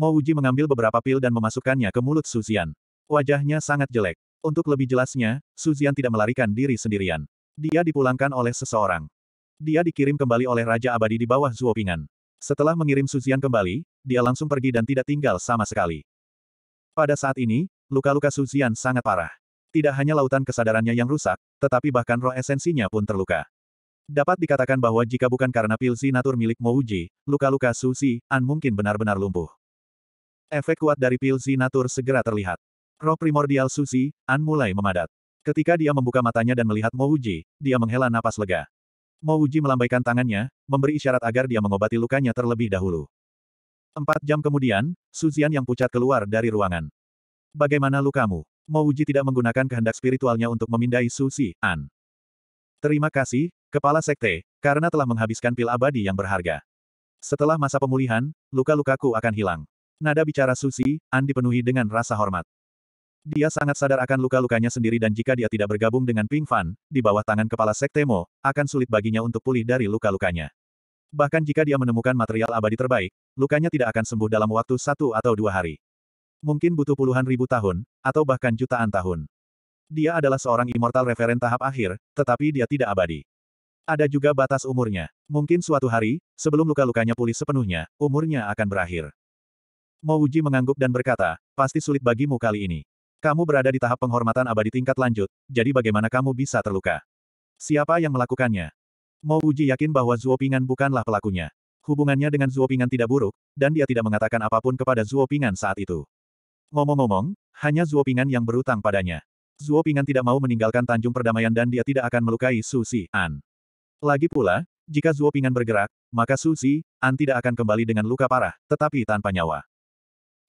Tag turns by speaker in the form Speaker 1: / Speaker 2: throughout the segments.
Speaker 1: Mo Uji mengambil beberapa pil dan memasukkannya ke mulut Suzian. Wajahnya sangat jelek. Untuk lebih jelasnya, Suzian tidak melarikan diri sendirian. Dia dipulangkan oleh seseorang. Dia dikirim kembali oleh Raja Abadi di bawah Zuopingan. Setelah mengirim Suzian kembali, dia langsung pergi dan tidak tinggal sama sekali. Pada saat ini, luka-luka Suzian sangat parah. Tidak hanya lautan kesadarannya yang rusak, tetapi bahkan roh esensinya pun terluka. Dapat dikatakan bahwa jika bukan karena pil Zinatur milik Mouji, luka-luka Suzi An mungkin benar-benar lumpuh. Efek kuat dari pil Zinatur segera terlihat. Roh primordial Susi, An mulai memadat. Ketika dia membuka matanya dan melihat Mouji, dia menghela napas lega. Mouji melambaikan tangannya, memberi isyarat agar dia mengobati lukanya terlebih dahulu. Empat jam kemudian, Suzian yang pucat keluar dari ruangan. Bagaimana lukamu? Mouji tidak menggunakan kehendak spiritualnya untuk memindai Susi, An. Terima kasih, Kepala Sekte, karena telah menghabiskan pil abadi yang berharga. Setelah masa pemulihan, luka-lukaku akan hilang. Nada bicara Susi, An dipenuhi dengan rasa hormat. Dia sangat sadar akan luka-lukanya sendiri dan jika dia tidak bergabung dengan Ping Fan, di bawah tangan kepala Sekte Mo, akan sulit baginya untuk pulih dari luka-lukanya. Bahkan jika dia menemukan material abadi terbaik, lukanya tidak akan sembuh dalam waktu satu atau dua hari. Mungkin butuh puluhan ribu tahun, atau bahkan jutaan tahun. Dia adalah seorang immortal referen tahap akhir, tetapi dia tidak abadi. Ada juga batas umurnya. Mungkin suatu hari, sebelum luka-lukanya pulih sepenuhnya, umurnya akan berakhir. Mo Uji mengangguk dan berkata, pasti sulit bagimu kali ini. Kamu berada di tahap penghormatan abadi tingkat lanjut, jadi bagaimana kamu bisa terluka? Siapa yang melakukannya? Mo Uji yakin bahwa Zuo Pingan bukanlah pelakunya. Hubungannya dengan Zuo Pingan tidak buruk, dan dia tidak mengatakan apapun kepada Zuo Pingan saat itu. Ngomong-ngomong, hanya Zuo Pingan yang berutang padanya. Zuo Pingan tidak mau meninggalkan Tanjung Perdamaian dan dia tidak akan melukai Su Si An. Lagi pula, jika Zuo Pingan bergerak, maka Su Si An tidak akan kembali dengan luka parah, tetapi tanpa nyawa.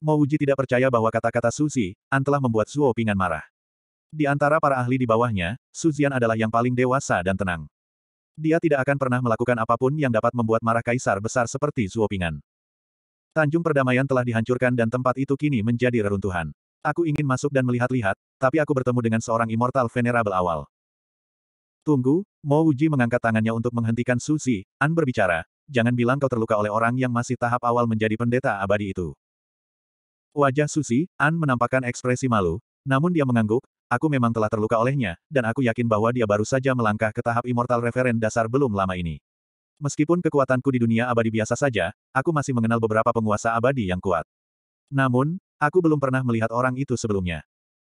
Speaker 1: Mo Uji tidak percaya bahwa kata-kata Suzi, An telah membuat Zuo Pingan marah. Di antara para ahli di bawahnya, Suzian adalah yang paling dewasa dan tenang. Dia tidak akan pernah melakukan apapun yang dapat membuat marah kaisar besar seperti Pingan. Tanjung perdamaian telah dihancurkan dan tempat itu kini menjadi reruntuhan. Aku ingin masuk dan melihat-lihat, tapi aku bertemu dengan seorang immortal venerable awal. Tunggu, Mo Uji mengangkat tangannya untuk menghentikan Suzi, An berbicara, jangan bilang kau terluka oleh orang yang masih tahap awal menjadi pendeta abadi itu. Wajah Susi, An menampakkan ekspresi malu, namun dia mengangguk, aku memang telah terluka olehnya, dan aku yakin bahwa dia baru saja melangkah ke tahap immortal referen dasar belum lama ini. Meskipun kekuatanku di dunia abadi biasa saja, aku masih mengenal beberapa penguasa abadi yang kuat. Namun, aku belum pernah melihat orang itu sebelumnya.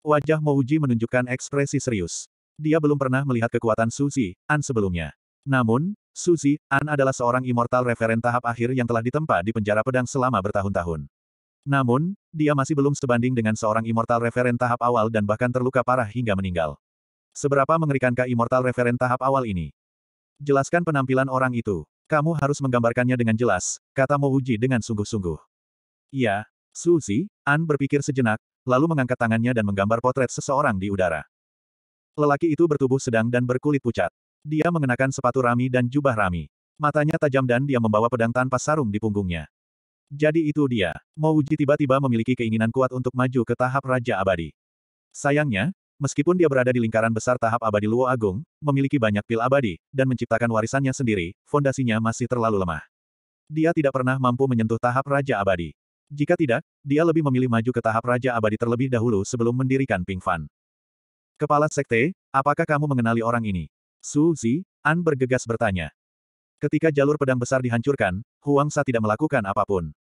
Speaker 1: Wajah Mouji menunjukkan ekspresi serius. Dia belum pernah melihat kekuatan Suzy, An sebelumnya. Namun, Suzy, An adalah seorang immortal referen tahap akhir yang telah ditempa di penjara pedang selama bertahun-tahun. Namun, dia masih belum sebanding dengan seorang Immortal Referent tahap awal dan bahkan terluka parah hingga meninggal. Seberapa mengerikankah Immortal Referent tahap awal ini? Jelaskan penampilan orang itu. Kamu harus menggambarkannya dengan jelas, kata Mouji dengan sungguh-sungguh. Iya, Suzi, An berpikir sejenak, lalu mengangkat tangannya dan menggambar potret seseorang di udara. Lelaki itu bertubuh sedang dan berkulit pucat. Dia mengenakan sepatu rami dan jubah rami. Matanya tajam dan dia membawa pedang tanpa sarung di punggungnya. Jadi itu dia. Mouji tiba-tiba memiliki keinginan kuat untuk maju ke tahap Raja Abadi. Sayangnya, meskipun dia berada di lingkaran besar tahap abadi Luo Agung, memiliki banyak pil abadi, dan menciptakan warisannya sendiri, fondasinya masih terlalu lemah. Dia tidak pernah mampu menyentuh tahap Raja Abadi. Jika tidak, dia lebih memilih maju ke tahap Raja Abadi terlebih dahulu sebelum mendirikan Ping Fan. Kepala Sekte, apakah kamu mengenali orang ini? Su Zi, An bergegas bertanya. Ketika jalur pedang besar dihancurkan, Huang Sa tidak melakukan apapun.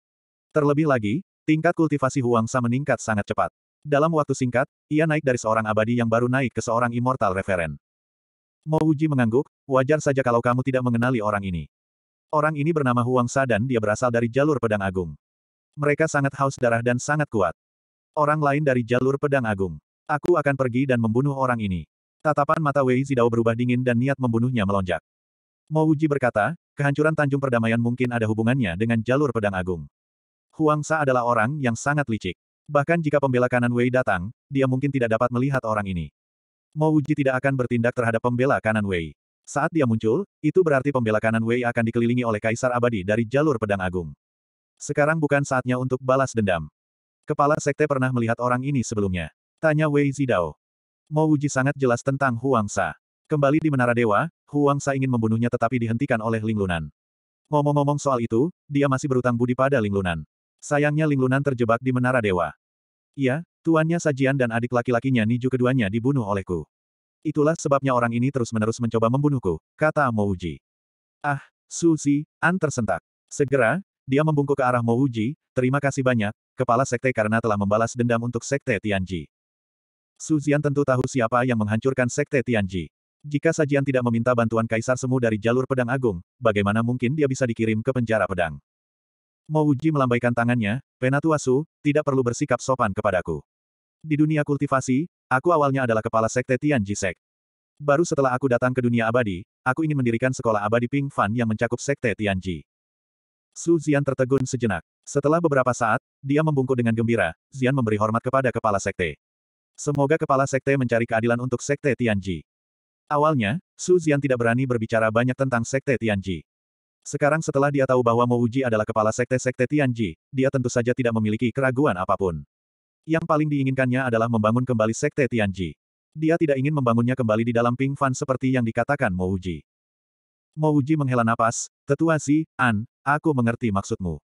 Speaker 1: Terlebih lagi, tingkat kultivasi Huang Sa meningkat sangat cepat. Dalam waktu singkat, ia naik dari seorang abadi yang baru naik ke seorang immortal referen. Mo Uji mengangguk, wajar saja kalau kamu tidak mengenali orang ini. Orang ini bernama Huang Sa dan dia berasal dari jalur pedang agung. Mereka sangat haus darah dan sangat kuat. Orang lain dari jalur pedang agung. Aku akan pergi dan membunuh orang ini. Tatapan mata Wei Zidao berubah dingin dan niat membunuhnya melonjak. Mo Uji berkata, kehancuran Tanjung Perdamaian mungkin ada hubungannya dengan jalur pedang agung. Huang Sa adalah orang yang sangat licik. Bahkan jika pembela kanan Wei datang, dia mungkin tidak dapat melihat orang ini. Mo Wuji tidak akan bertindak terhadap pembela kanan Wei. Saat dia muncul, itu berarti pembela kanan Wei akan dikelilingi oleh Kaisar Abadi dari jalur Pedang Agung. Sekarang bukan saatnya untuk balas dendam. Kepala Sekte pernah melihat orang ini sebelumnya. Tanya Wei Zidao. Mo Wuji sangat jelas tentang Huang Sa. Kembali di Menara Dewa, Huang Sa ingin membunuhnya tetapi dihentikan oleh Ling Lunan. Ngomong-ngomong soal itu, dia masih berutang budi pada Ling Lunan. Sayangnya Linglunan terjebak di Menara Dewa. Iya, tuannya Sajian dan adik laki-lakinya Niju keduanya dibunuh olehku. Itulah sebabnya orang ini terus-menerus mencoba membunuhku, kata Mouji. Ah, Susi, An tersentak. Segera, dia membungkuk ke arah Mouji, terima kasih banyak, kepala sekte karena telah membalas dendam untuk sekte Tianji. Su Suzian tentu tahu siapa yang menghancurkan sekte Tianji. Jika Sajian tidak meminta bantuan Kaisar Semu dari jalur pedang agung, bagaimana mungkin dia bisa dikirim ke penjara pedang? Mo Uji melambaikan tangannya, Penatuasu, tidak perlu bersikap sopan kepadaku. Di dunia kultivasi, aku awalnya adalah kepala sekte Tian Jisek. Baru setelah aku datang ke dunia abadi, aku ingin mendirikan sekolah abadi Ping Fan yang mencakup sekte Tianji. Su Zian tertegun sejenak. Setelah beberapa saat, dia membungkuk dengan gembira, Zian memberi hormat kepada kepala sekte. Semoga kepala sekte mencari keadilan untuk sekte Tianji. Awalnya, Su Zian tidak berani berbicara banyak tentang sekte Tianji. Sekarang setelah dia tahu bahwa Mouji adalah kepala sekte-sekte Tianji, dia tentu saja tidak memiliki keraguan apapun. Yang paling diinginkannya adalah membangun kembali sekte Tianji. Dia tidak ingin membangunnya kembali di dalam Ping Fan seperti yang dikatakan Mouji. Mouji menghela napas, Tetua Si An, aku mengerti maksudmu.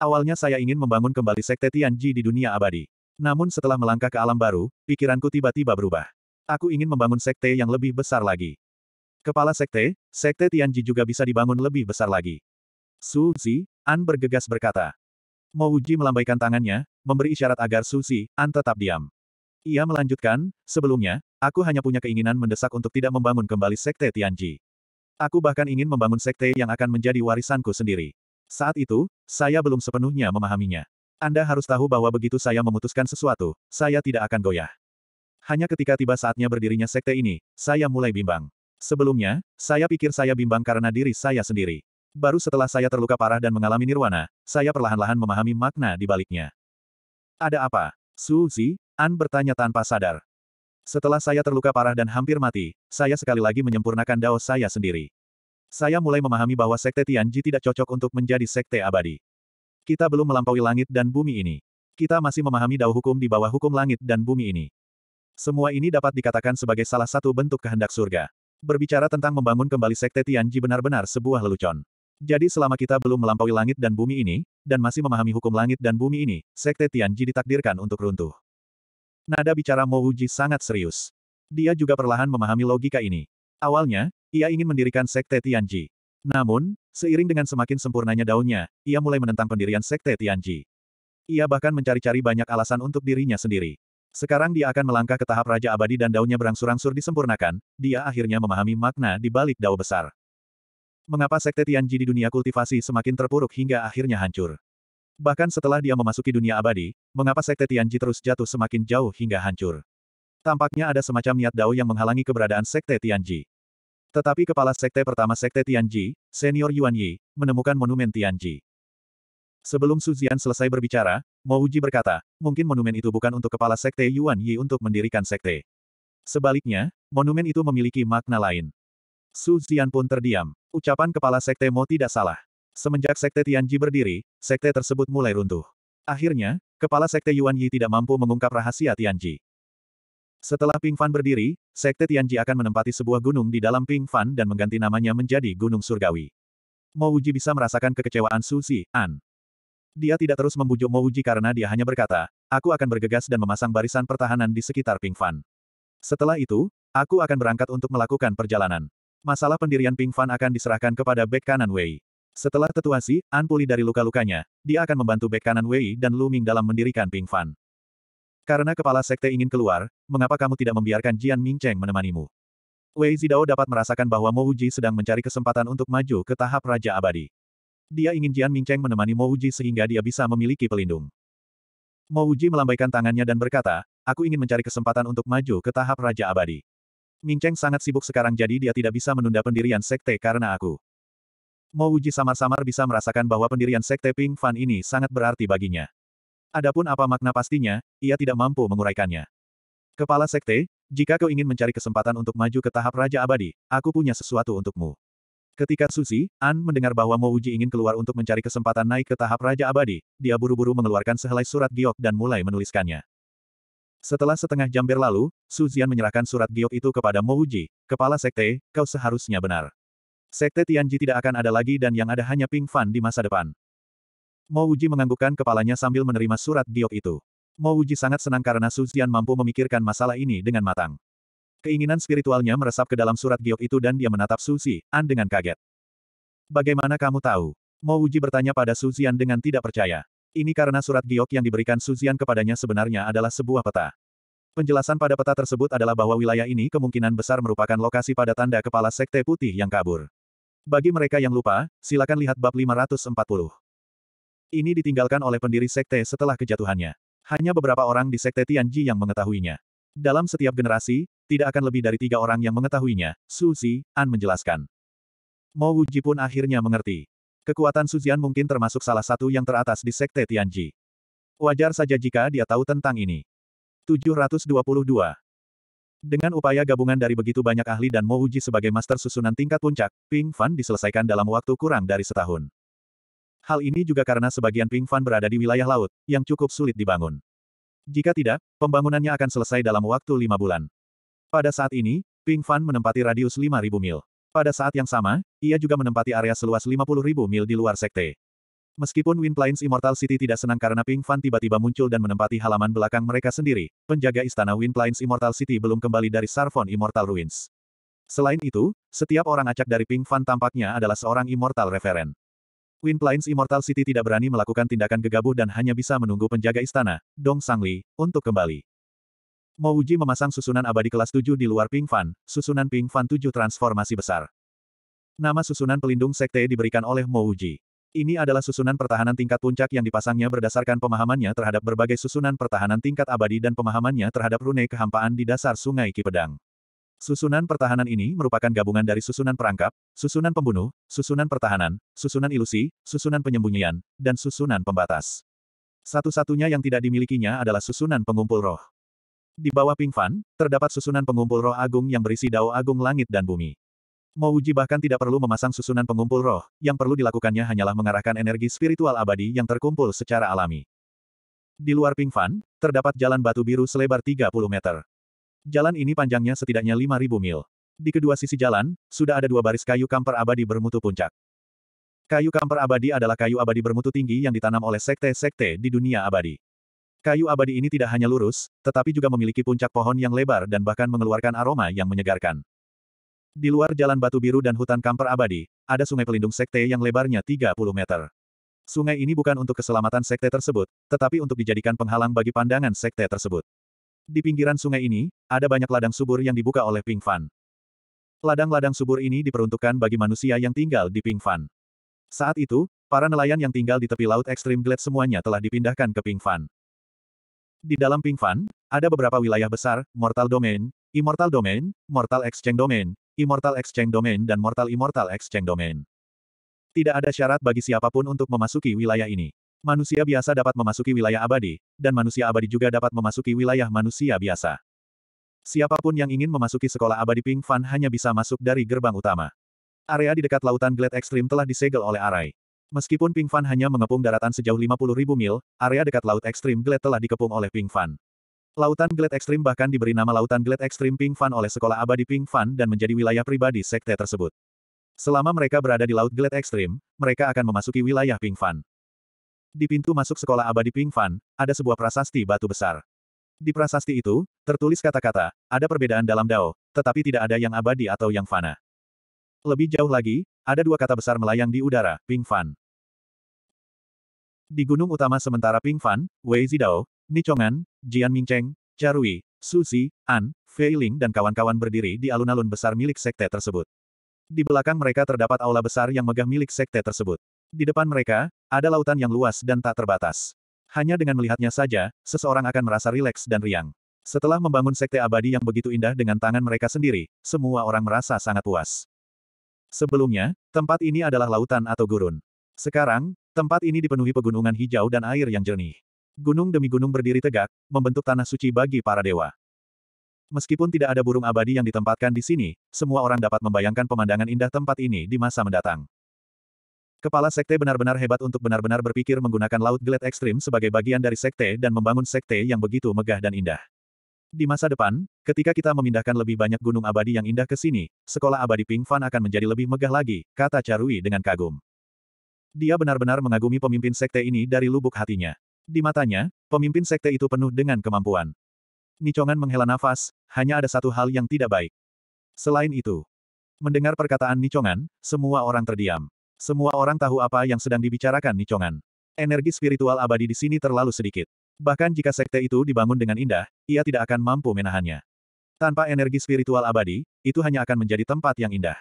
Speaker 1: Awalnya saya ingin membangun kembali sekte Tianji di dunia abadi. Namun setelah melangkah ke alam baru, pikiranku tiba-tiba berubah. Aku ingin membangun sekte yang lebih besar lagi. Kepala Sekte, Sekte Tianji juga bisa dibangun lebih besar lagi. Su Zi, An bergegas berkata. Mo Uji melambaikan tangannya, memberi isyarat agar Su Zi, An tetap diam. Ia melanjutkan, sebelumnya, aku hanya punya keinginan mendesak untuk tidak membangun kembali Sekte Tianji. Aku bahkan ingin membangun Sekte yang akan menjadi warisanku sendiri. Saat itu, saya belum sepenuhnya memahaminya. Anda harus tahu bahwa begitu saya memutuskan sesuatu, saya tidak akan goyah. Hanya ketika tiba saatnya berdirinya sekte ini, saya mulai bimbang. Sebelumnya, saya pikir saya bimbang karena diri saya sendiri. Baru setelah saya terluka parah dan mengalami nirwana, saya perlahan-lahan memahami makna di baliknya. Ada apa? Su Zi? An bertanya tanpa sadar. Setelah saya terluka parah dan hampir mati, saya sekali lagi menyempurnakan dao saya sendiri. Saya mulai memahami bahwa Sekte Tianji tidak cocok untuk menjadi Sekte Abadi. Kita belum melampaui langit dan bumi ini. Kita masih memahami dao hukum di bawah hukum langit dan bumi ini. Semua ini dapat dikatakan sebagai salah satu bentuk kehendak surga berbicara tentang membangun kembali Sekte Tianji benar-benar sebuah lelucon. Jadi selama kita belum melampaui langit dan bumi ini, dan masih memahami hukum langit dan bumi ini, Sekte Tianji ditakdirkan untuk runtuh. Nada bicara Mo Wuji sangat serius. Dia juga perlahan memahami logika ini. Awalnya, ia ingin mendirikan Sekte Tianji. Namun, seiring dengan semakin sempurnanya daunnya, ia mulai menentang pendirian Sekte Tianji. Ia bahkan mencari-cari banyak alasan untuk dirinya sendiri. Sekarang dia akan melangkah ke tahap Raja Abadi dan daunnya berangsur-angsur disempurnakan, dia akhirnya memahami makna di balik dao besar. Mengapa Sekte Tianji di dunia kultivasi semakin terpuruk hingga akhirnya hancur? Bahkan setelah dia memasuki dunia abadi, mengapa Sekte Tianji terus jatuh semakin jauh hingga hancur? Tampaknya ada semacam niat dao yang menghalangi keberadaan Sekte Tianji. Tetapi kepala Sekte pertama Sekte Tianji, Senior Yuan Yi, menemukan monumen Tianji. Sebelum Su Zian selesai berbicara, Mo Uji berkata, mungkin monumen itu bukan untuk kepala sekte Yuan Yi untuk mendirikan sekte. Sebaliknya, monumen itu memiliki makna lain. Su Zian pun terdiam. Ucapan kepala sekte Mo tidak salah. Semenjak sekte Tianji berdiri, sekte tersebut mulai runtuh. Akhirnya, kepala sekte Yuan Yi tidak mampu mengungkap rahasia Tianji. Setelah Ping Fan berdiri, sekte Tianji akan menempati sebuah gunung di dalam Ping Fan dan mengganti namanya menjadi Gunung Surgawi. Mo Wuji bisa merasakan kekecewaan Su Zian. Dia tidak terus membujuk Mo Uji karena dia hanya berkata, aku akan bergegas dan memasang barisan pertahanan di sekitar Ping Fan. Setelah itu, aku akan berangkat untuk melakukan perjalanan. Masalah pendirian Ping Fan akan diserahkan kepada bek kanan Wei. Setelah tetuasi, An pulih dari luka-lukanya, dia akan membantu bek kanan Wei dan Lu Ming dalam mendirikan Ping Fan. Karena kepala sekte ingin keluar, mengapa kamu tidak membiarkan Jian Ming Cheng menemanimu? Wei Zidao dapat merasakan bahwa Mo Uji sedang mencari kesempatan untuk maju ke tahap Raja Abadi. Dia ingin Jian Mingcheng menemani Mo Uji sehingga dia bisa memiliki pelindung. Mo Uji melambaikan tangannya dan berkata, aku ingin mencari kesempatan untuk maju ke tahap Raja Abadi. Mingcheng sangat sibuk sekarang jadi dia tidak bisa menunda pendirian sekte karena aku. Mo Uji samar-samar bisa merasakan bahwa pendirian sekte Ping Fan ini sangat berarti baginya. Adapun apa makna pastinya, ia tidak mampu menguraikannya. Kepala sekte, jika kau ingin mencari kesempatan untuk maju ke tahap Raja Abadi, aku punya sesuatu untukmu. Ketika Susi, An mendengar bahwa Mo Uji ingin keluar untuk mencari kesempatan naik ke tahap Raja Abadi, dia buru-buru mengeluarkan sehelai surat giok dan mulai menuliskannya. Setelah setengah jam berlalu, Suzian menyerahkan surat giok itu kepada Mo Uji, kepala sekte, kau seharusnya benar. Sekte Tianji tidak akan ada lagi dan yang ada hanya Ping Fan di masa depan. Mo Uji menganggukkan kepalanya sambil menerima surat giok itu. Mo Uji sangat senang karena Suzian mampu memikirkan masalah ini dengan matang. Keinginan spiritualnya meresap ke dalam surat giok itu dan dia menatap Su An dengan kaget. Bagaimana kamu tahu? Mo Uji bertanya pada Suzian dengan tidak percaya. Ini karena surat giok yang diberikan Suzian kepadanya sebenarnya adalah sebuah peta. Penjelasan pada peta tersebut adalah bahwa wilayah ini kemungkinan besar merupakan lokasi pada tanda kepala sekte putih yang kabur. Bagi mereka yang lupa, silakan lihat bab 540. Ini ditinggalkan oleh pendiri sekte setelah kejatuhannya. Hanya beberapa orang di sekte Tianji yang mengetahuinya. Dalam setiap generasi, tidak akan lebih dari tiga orang yang mengetahuinya, Su An menjelaskan. Mo Wuji pun akhirnya mengerti. Kekuatan Su mungkin termasuk salah satu yang teratas di Sekte Tianji. Wajar saja jika dia tahu tentang ini. 722. Dengan upaya gabungan dari begitu banyak ahli dan Mo Wuji sebagai master susunan tingkat puncak, Ping Fan diselesaikan dalam waktu kurang dari setahun. Hal ini juga karena sebagian Ping Fan berada di wilayah laut, yang cukup sulit dibangun. Jika tidak, pembangunannya akan selesai dalam waktu lima bulan. Pada saat ini, Ping Fan menempati radius 5.000 mil. Pada saat yang sama, ia juga menempati area seluas 50.000 mil di luar sekte. Meskipun Wind Plains Immortal City tidak senang karena Ping Fan tiba-tiba muncul dan menempati halaman belakang mereka sendiri, penjaga istana Wind Plains Immortal City belum kembali dari Sarfon Immortal Ruins. Selain itu, setiap orang acak dari Ping Fan tampaknya adalah seorang Immortal Referen. Wind Plains Immortal City tidak berani melakukan tindakan gegabah dan hanya bisa menunggu penjaga istana, Dong Sangli, untuk kembali. Mo Uji memasang susunan abadi kelas 7 di luar Ping Fan, susunan Ping Fan 7 transformasi besar. Nama susunan pelindung sekte diberikan oleh Mo Uji. Ini adalah susunan pertahanan tingkat puncak yang dipasangnya berdasarkan pemahamannya terhadap berbagai susunan pertahanan tingkat abadi dan pemahamannya terhadap rune kehampaan di dasar sungai Kipedang. Susunan pertahanan ini merupakan gabungan dari susunan perangkap, susunan pembunuh, susunan pertahanan, susunan ilusi, susunan penyembunyian, dan susunan pembatas. Satu-satunya yang tidak dimilikinya adalah susunan pengumpul roh. Di bawah Ping Fan, terdapat susunan pengumpul roh agung yang berisi dao agung langit dan bumi. Mouji bahkan tidak perlu memasang susunan pengumpul roh, yang perlu dilakukannya hanyalah mengarahkan energi spiritual abadi yang terkumpul secara alami. Di luar Ping Fan, terdapat jalan batu biru selebar 30 meter. Jalan ini panjangnya setidaknya 5.000 mil. Di kedua sisi jalan, sudah ada dua baris kayu kamper abadi bermutu puncak. Kayu kamper abadi adalah kayu abadi bermutu tinggi yang ditanam oleh sekte-sekte di dunia abadi. Kayu abadi ini tidak hanya lurus, tetapi juga memiliki puncak pohon yang lebar dan bahkan mengeluarkan aroma yang menyegarkan. Di luar jalan batu biru dan hutan kamper abadi, ada sungai pelindung sekte yang lebarnya 30 meter. Sungai ini bukan untuk keselamatan sekte tersebut, tetapi untuk dijadikan penghalang bagi pandangan sekte tersebut. Di pinggiran sungai ini, ada banyak ladang subur yang dibuka oleh Ping Fan. Ladang-ladang subur ini diperuntukkan bagi manusia yang tinggal di Ping Fan. Saat itu, para nelayan yang tinggal di tepi laut ekstrim Glade semuanya telah dipindahkan ke Ping Fan. Di dalam Ping Fan, ada beberapa wilayah besar, Mortal Domain, Immortal Domain, Mortal Exchange Domain, Immortal Exchange Domain dan Mortal Immortal Exchange Domain. Tidak ada syarat bagi siapapun untuk memasuki wilayah ini. Manusia biasa dapat memasuki wilayah abadi, dan manusia abadi juga dapat memasuki wilayah manusia biasa. Siapapun yang ingin memasuki sekolah abadi Ping Fan hanya bisa masuk dari gerbang utama. Area di dekat lautan Glade Ekstrim telah disegel oleh Arai. Meskipun Ping Fan hanya mengepung daratan sejauh 50.000 mil, area dekat Laut Ekstrim Glade telah dikepung oleh Ping Fan. Lautan Glade Ekstrim bahkan diberi nama Lautan Glade Ekstrim Ping Fan oleh Sekolah Abadi Ping Fan dan menjadi wilayah pribadi sekte tersebut. Selama mereka berada di Laut Glade Ekstrim, mereka akan memasuki wilayah Ping Fan. Di pintu masuk Sekolah Abadi Ping Fan, ada sebuah prasasti batu besar. Di prasasti itu, tertulis kata-kata, ada perbedaan dalam Dao, tetapi tidak ada yang abadi atau yang fana. Lebih jauh lagi, ada dua kata besar melayang di udara, Ping Fan. Di gunung utama sementara Ping Fan, Wei Zidao, Nichongan, Jian Mingcheng, Charui, Su Xi, An, Fei Ling dan kawan-kawan berdiri di alun-alun besar milik sekte tersebut. Di belakang mereka terdapat aula besar yang megah milik sekte tersebut. Di depan mereka, ada lautan yang luas dan tak terbatas. Hanya dengan melihatnya saja, seseorang akan merasa rileks dan riang. Setelah membangun sekte abadi yang begitu indah dengan tangan mereka sendiri, semua orang merasa sangat puas. Sebelumnya, tempat ini adalah lautan atau gurun. Sekarang, Tempat ini dipenuhi pegunungan hijau dan air yang jernih. Gunung demi gunung berdiri tegak, membentuk tanah suci bagi para dewa. Meskipun tidak ada burung abadi yang ditempatkan di sini, semua orang dapat membayangkan pemandangan indah tempat ini di masa mendatang. Kepala sekte benar-benar hebat untuk benar-benar berpikir menggunakan laut gelet ekstrim sebagai bagian dari sekte dan membangun sekte yang begitu megah dan indah. Di masa depan, ketika kita memindahkan lebih banyak gunung abadi yang indah ke sini, sekolah abadi Ping Fan akan menjadi lebih megah lagi, kata Charui dengan kagum. Dia benar-benar mengagumi pemimpin sekte ini dari lubuk hatinya. Di matanya, pemimpin sekte itu penuh dengan kemampuan. Nichongan menghela nafas, hanya ada satu hal yang tidak baik. Selain itu, mendengar perkataan Nichongan, semua orang terdiam. Semua orang tahu apa yang sedang dibicarakan Nichongan. Energi spiritual abadi di sini terlalu sedikit. Bahkan jika sekte itu dibangun dengan indah, ia tidak akan mampu menahannya. Tanpa energi spiritual abadi, itu hanya akan menjadi tempat yang indah.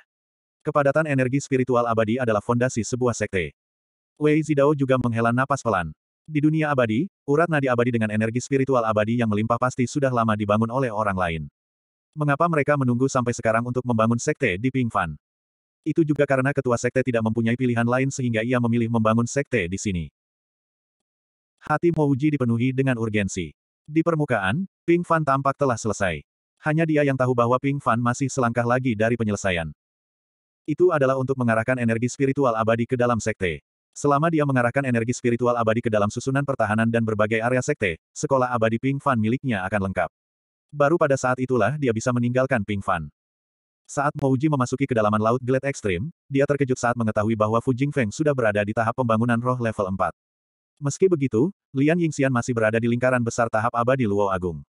Speaker 1: Kepadatan energi spiritual abadi adalah fondasi sebuah sekte. Wei Zidao juga menghela napas pelan. Di dunia abadi, urat nadi abadi dengan energi spiritual abadi yang melimpah pasti sudah lama dibangun oleh orang lain. Mengapa mereka menunggu sampai sekarang untuk membangun sekte di Pingfan? Itu juga karena ketua sekte tidak mempunyai pilihan lain sehingga ia memilih membangun sekte di sini. Hati Mouji dipenuhi dengan urgensi. Di permukaan, Ping Fan tampak telah selesai. Hanya dia yang tahu bahwa Ping Fan masih selangkah lagi dari penyelesaian. Itu adalah untuk mengarahkan energi spiritual abadi ke dalam sekte. Selama dia mengarahkan energi spiritual abadi ke dalam susunan pertahanan dan berbagai area sekte, sekolah abadi Ping Fan miliknya akan lengkap. Baru pada saat itulah dia bisa meninggalkan Ping Fan. Saat Mouji memasuki kedalaman laut Glade Ekstrim, dia terkejut saat mengetahui bahwa Fu Jingfeng sudah berada di tahap pembangunan roh level 4. Meski begitu, Lian Yingxian masih berada di lingkaran besar tahap abadi Luo Agung.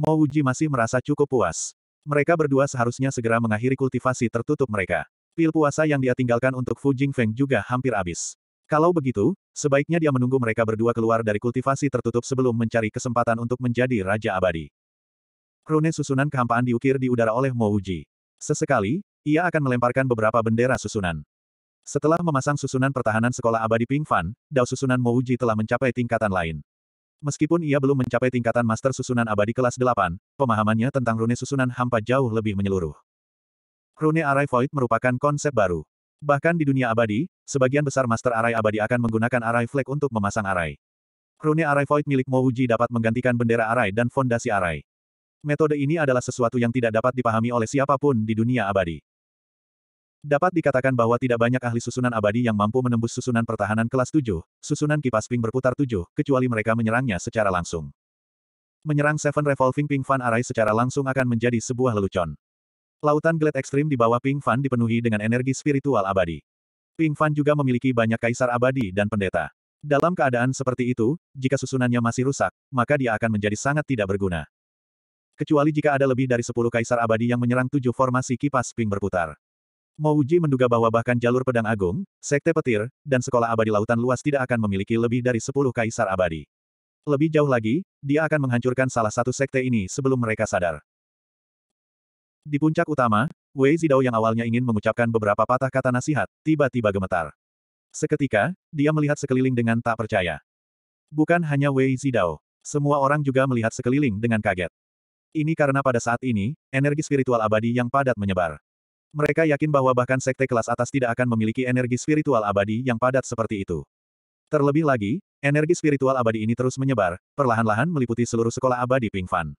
Speaker 1: Mouji masih merasa cukup puas. Mereka berdua seharusnya segera mengakhiri kultivasi tertutup mereka. Pil puasa yang dia tinggalkan untuk Fu Jingfeng juga hampir habis. Kalau begitu, sebaiknya dia menunggu mereka berdua keluar dari kultivasi tertutup sebelum mencari kesempatan untuk menjadi Raja Abadi. Rune susunan kehampaan diukir di udara oleh Mo Uji. Sesekali, ia akan melemparkan beberapa bendera susunan. Setelah memasang susunan pertahanan sekolah abadi Ping Fan, Dao susunan Mo Uji telah mencapai tingkatan lain. Meskipun ia belum mencapai tingkatan master susunan abadi kelas 8, pemahamannya tentang rune susunan hampa jauh lebih menyeluruh. Rune Array Void merupakan konsep baru. Bahkan di dunia abadi, sebagian besar Master Array abadi akan menggunakan Array Flag untuk memasang Array. Rune Array Void milik Mouji dapat menggantikan bendera Array dan fondasi Array. Metode ini adalah sesuatu yang tidak dapat dipahami oleh siapapun di dunia abadi. Dapat dikatakan bahwa tidak banyak ahli susunan abadi yang mampu menembus susunan pertahanan kelas 7, susunan kipas ping berputar 7, kecuali mereka menyerangnya secara langsung. Menyerang Seven Revolving Ping Fan Array secara langsung akan menjadi sebuah lelucon. Lautan Glade ekstrim di bawah Ping Fan dipenuhi dengan energi spiritual abadi. Ping Fan juga memiliki banyak kaisar abadi dan pendeta. Dalam keadaan seperti itu, jika susunannya masih rusak, maka dia akan menjadi sangat tidak berguna. Kecuali jika ada lebih dari 10 kaisar abadi yang menyerang tujuh formasi kipas Ping berputar. Mouji menduga bahwa bahkan jalur pedang agung, sekte petir, dan sekolah abadi lautan luas tidak akan memiliki lebih dari 10 kaisar abadi. Lebih jauh lagi, dia akan menghancurkan salah satu sekte ini sebelum mereka sadar. Di puncak utama, Wei Zidao yang awalnya ingin mengucapkan beberapa patah kata nasihat, tiba-tiba gemetar. Seketika, dia melihat sekeliling dengan tak percaya. Bukan hanya Wei Zidao, semua orang juga melihat sekeliling dengan kaget. Ini karena pada saat ini, energi spiritual abadi yang padat menyebar. Mereka yakin bahwa bahkan sekte kelas atas tidak akan memiliki energi spiritual abadi yang padat seperti itu. Terlebih lagi, energi spiritual abadi ini terus menyebar, perlahan-lahan meliputi seluruh sekolah abadi Ping Fan.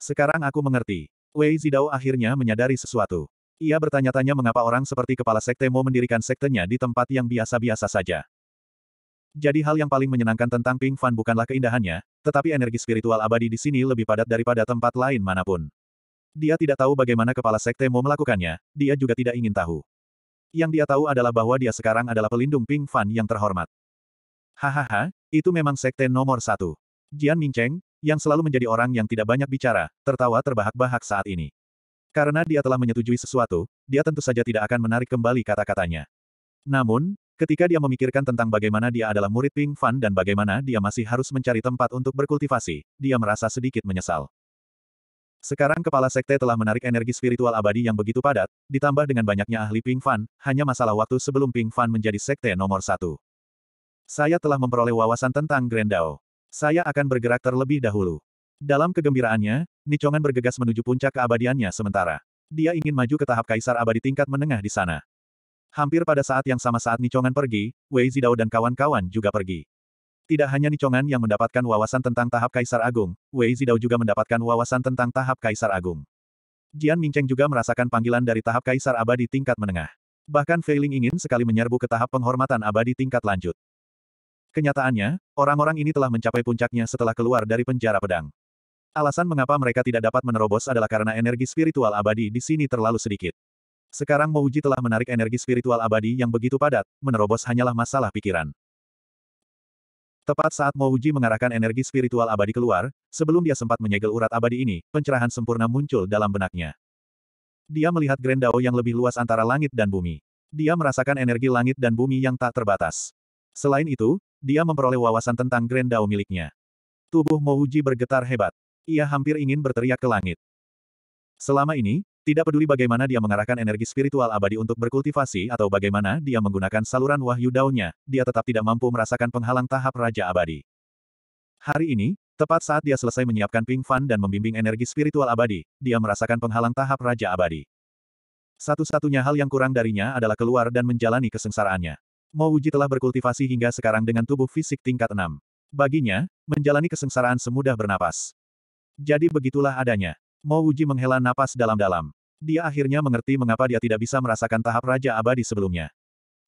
Speaker 1: Sekarang aku mengerti. Wei Zidao akhirnya menyadari sesuatu. Ia bertanya-tanya mengapa orang seperti kepala sekte mau mendirikan sektenya di tempat yang biasa-biasa saja. Jadi hal yang paling menyenangkan tentang Ping Fan bukanlah keindahannya, tetapi energi spiritual abadi di sini lebih padat daripada tempat lain manapun. Dia tidak tahu bagaimana kepala sekte mau melakukannya, dia juga tidak ingin tahu. Yang dia tahu adalah bahwa dia sekarang adalah pelindung Ping Fan yang terhormat. Hahaha, itu memang sekte nomor satu. Jian Mingcheng, yang selalu menjadi orang yang tidak banyak bicara, tertawa terbahak-bahak saat ini. Karena dia telah menyetujui sesuatu, dia tentu saja tidak akan menarik kembali kata-katanya. Namun, ketika dia memikirkan tentang bagaimana dia adalah murid Ping Fan dan bagaimana dia masih harus mencari tempat untuk berkultivasi, dia merasa sedikit menyesal. Sekarang kepala sekte telah menarik energi spiritual abadi yang begitu padat, ditambah dengan banyaknya ahli Ping Fan, hanya masalah waktu sebelum Ping Fan menjadi sekte nomor satu. Saya telah memperoleh wawasan tentang Grand Dao. Saya akan bergerak terlebih dahulu. Dalam kegembiraannya, Nichongan bergegas menuju puncak keabadiannya sementara. Dia ingin maju ke tahap kaisar abadi tingkat menengah di sana. Hampir pada saat yang sama saat Nichongan pergi, Wei Zidao dan kawan-kawan juga pergi. Tidak hanya Nichongan yang mendapatkan wawasan tentang tahap kaisar agung, Wei Zidao juga mendapatkan wawasan tentang tahap kaisar agung. Jian Mingcheng juga merasakan panggilan dari tahap kaisar abadi tingkat menengah. Bahkan Feiling ingin sekali menyerbu ke tahap penghormatan abadi tingkat lanjut. Kenyataannya, orang-orang ini telah mencapai puncaknya setelah keluar dari penjara pedang. Alasan mengapa mereka tidak dapat menerobos adalah karena energi spiritual abadi di sini terlalu sedikit. Sekarang Mouji telah menarik energi spiritual abadi yang begitu padat, menerobos hanyalah masalah pikiran. Tepat saat Mouji mengarahkan energi spiritual abadi keluar, sebelum dia sempat menyegel urat abadi ini, pencerahan sempurna muncul dalam benaknya. Dia melihat Grendao yang lebih luas antara langit dan bumi. Dia merasakan energi langit dan bumi yang tak terbatas. Selain itu, dia memperoleh wawasan tentang Grand Dao miliknya. Tubuh Mouji bergetar hebat. Ia hampir ingin berteriak ke langit. Selama ini, tidak peduli bagaimana dia mengarahkan energi spiritual abadi untuk berkultivasi atau bagaimana dia menggunakan saluran wahyu daunnya, dia tetap tidak mampu merasakan penghalang tahap Raja Abadi. Hari ini, tepat saat dia selesai menyiapkan Ping Fan dan membimbing energi spiritual abadi, dia merasakan penghalang tahap Raja Abadi. Satu-satunya hal yang kurang darinya adalah keluar dan menjalani kesengsaraannya. Mo Wuji telah berkultivasi hingga sekarang dengan tubuh fisik tingkat 6. Baginya, menjalani kesengsaraan semudah bernapas. Jadi begitulah adanya. Mo Wuji menghela napas dalam-dalam. Dia akhirnya mengerti mengapa dia tidak bisa merasakan tahap Raja Abadi sebelumnya.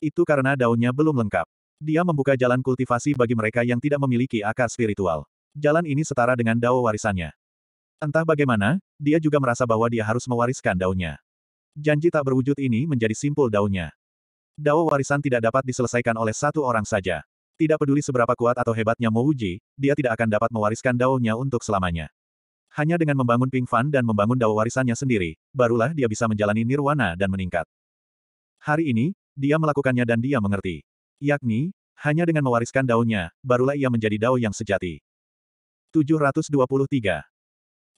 Speaker 1: Itu karena daunnya belum lengkap. Dia membuka jalan kultivasi bagi mereka yang tidak memiliki akar spiritual. Jalan ini setara dengan dao warisannya. Entah bagaimana, dia juga merasa bahwa dia harus mewariskan daunnya. Janji tak berwujud ini menjadi simpul daunnya. Dao warisan tidak dapat diselesaikan oleh satu orang saja. Tidak peduli seberapa kuat atau hebatnya Mo Wuji, dia tidak akan dapat mewariskan dao untuk selamanya. Hanya dengan membangun Ping Fan dan membangun Dao warisannya sendiri, barulah dia bisa menjalani nirwana dan meningkat. Hari ini, dia melakukannya dan dia mengerti. Yakni, hanya dengan mewariskan daunnya, barulah ia menjadi Dao yang sejati. 723.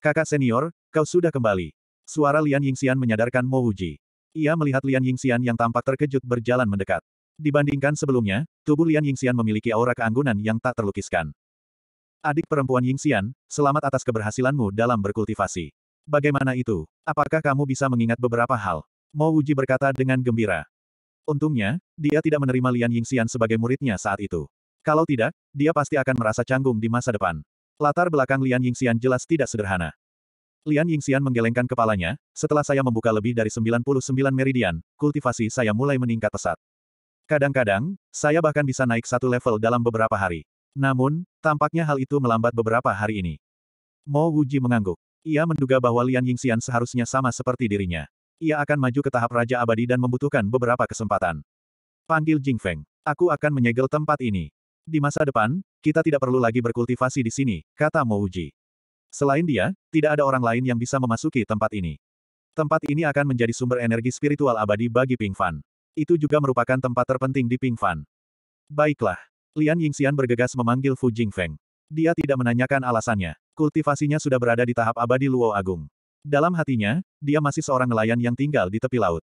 Speaker 1: Kakak senior, kau sudah kembali. Suara Lian Yingxian menyadarkan Mo Wuji. Ia melihat Lian Yingxian yang tampak terkejut berjalan mendekat. Dibandingkan sebelumnya, tubuh Lian Yingxian memiliki aura keanggunan yang tak terlukiskan. Adik perempuan Yingxian, selamat atas keberhasilanmu dalam berkultivasi. Bagaimana itu? Apakah kamu bisa mengingat beberapa hal? Mo Wuji berkata dengan gembira. Untungnya, dia tidak menerima Lian Yingxian sebagai muridnya saat itu. Kalau tidak, dia pasti akan merasa canggung di masa depan. Latar belakang Lian Yingxian jelas tidak sederhana. Lian Yingxian menggelengkan kepalanya, setelah saya membuka lebih dari 99 meridian, kultivasi saya mulai meningkat pesat. Kadang-kadang, saya bahkan bisa naik satu level dalam beberapa hari. Namun, tampaknya hal itu melambat beberapa hari ini. Mo Wuji mengangguk. Ia menduga bahwa Lian Yingxian seharusnya sama seperti dirinya. Ia akan maju ke tahap Raja Abadi dan membutuhkan beberapa kesempatan. Panggil Jing Feng. Aku akan menyegel tempat ini. Di masa depan, kita tidak perlu lagi berkultivasi di sini, kata Mo Wuji. Selain dia, tidak ada orang lain yang bisa memasuki tempat ini. Tempat ini akan menjadi sumber energi spiritual abadi bagi Ping Fan. Itu juga merupakan tempat terpenting di Ping Fan. Baiklah. Lian Yingxian bergegas memanggil Fu Jingfeng. Dia tidak menanyakan alasannya. Kultivasinya sudah berada di tahap abadi Luo Agung. Dalam hatinya, dia masih seorang nelayan yang tinggal di tepi laut.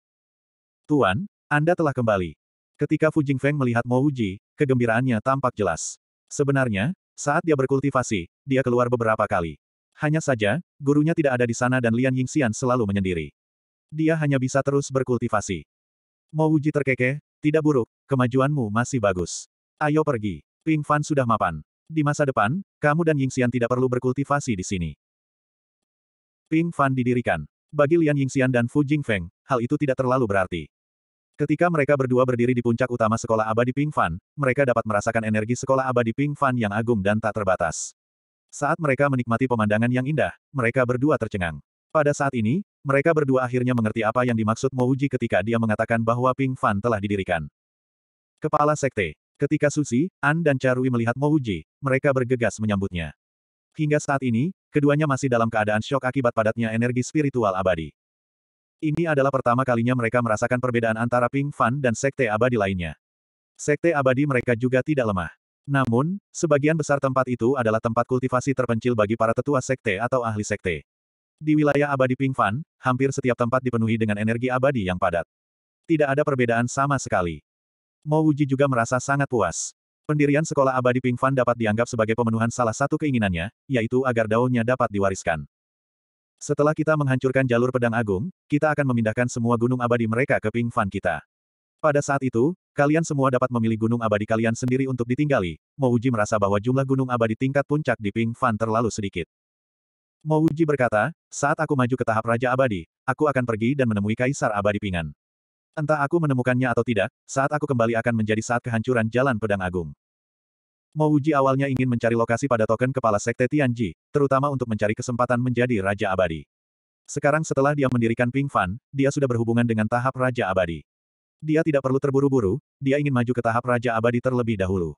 Speaker 1: Tuan, Anda telah kembali. Ketika Fu Jingfeng melihat Mo Wuji, kegembiraannya tampak jelas. Sebenarnya, saat dia berkultivasi, dia keluar beberapa kali. Hanya saja, gurunya tidak ada di sana dan Lian Yingxian selalu menyendiri. Dia hanya bisa terus berkultivasi. Mau uji terkekeh, tidak buruk, kemajuanmu masih bagus. Ayo pergi. Ping Fan sudah mapan. Di masa depan, kamu dan Yingxian tidak perlu berkultivasi di sini. Ping Fan didirikan. Bagi Lian Yingxian dan Fu Jingfeng, hal itu tidak terlalu berarti. Ketika mereka berdua berdiri di puncak utama sekolah abadi Ping Fan, mereka dapat merasakan energi sekolah abadi Ping Fan yang agung dan tak terbatas. Saat mereka menikmati pemandangan yang indah, mereka berdua tercengang. Pada saat ini, mereka berdua akhirnya mengerti apa yang dimaksud Mouji ketika dia mengatakan bahwa Ping Fan telah didirikan. Kepala Sekte. Ketika Susi, An dan Charui melihat Mouji, mereka bergegas menyambutnya. Hingga saat ini, keduanya masih dalam keadaan syok akibat padatnya energi spiritual abadi. Ini adalah pertama kalinya mereka merasakan perbedaan antara Ping Fan dan Sekte Abadi lainnya. Sekte Abadi mereka juga tidak lemah. Namun, sebagian besar tempat itu adalah tempat kultivasi terpencil bagi para tetua sekte atau ahli sekte. Di wilayah abadi Pingfan, hampir setiap tempat dipenuhi dengan energi abadi yang padat. Tidak ada perbedaan sama sekali. Mo Wuji juga merasa sangat puas. Pendirian sekolah abadi Pingfan dapat dianggap sebagai pemenuhan salah satu keinginannya, yaitu agar daunnya dapat diwariskan. Setelah kita menghancurkan jalur pedang agung, kita akan memindahkan semua gunung abadi mereka ke Pingfan kita. Pada saat itu, Kalian semua dapat memilih gunung abadi kalian sendiri untuk ditinggali. Mouji merasa bahwa jumlah gunung abadi tingkat puncak di Ping Fan terlalu sedikit. Mouji berkata, saat aku maju ke tahap Raja Abadi, aku akan pergi dan menemui Kaisar Abadi Pingan. Entah aku menemukannya atau tidak, saat aku kembali akan menjadi saat kehancuran Jalan Pedang Agung. Mouji awalnya ingin mencari lokasi pada token kepala Sekte Tianji, terutama untuk mencari kesempatan menjadi Raja Abadi. Sekarang setelah dia mendirikan Ping Fan, dia sudah berhubungan dengan tahap Raja Abadi. Dia tidak perlu terburu-buru, dia ingin maju ke tahap Raja Abadi terlebih dahulu.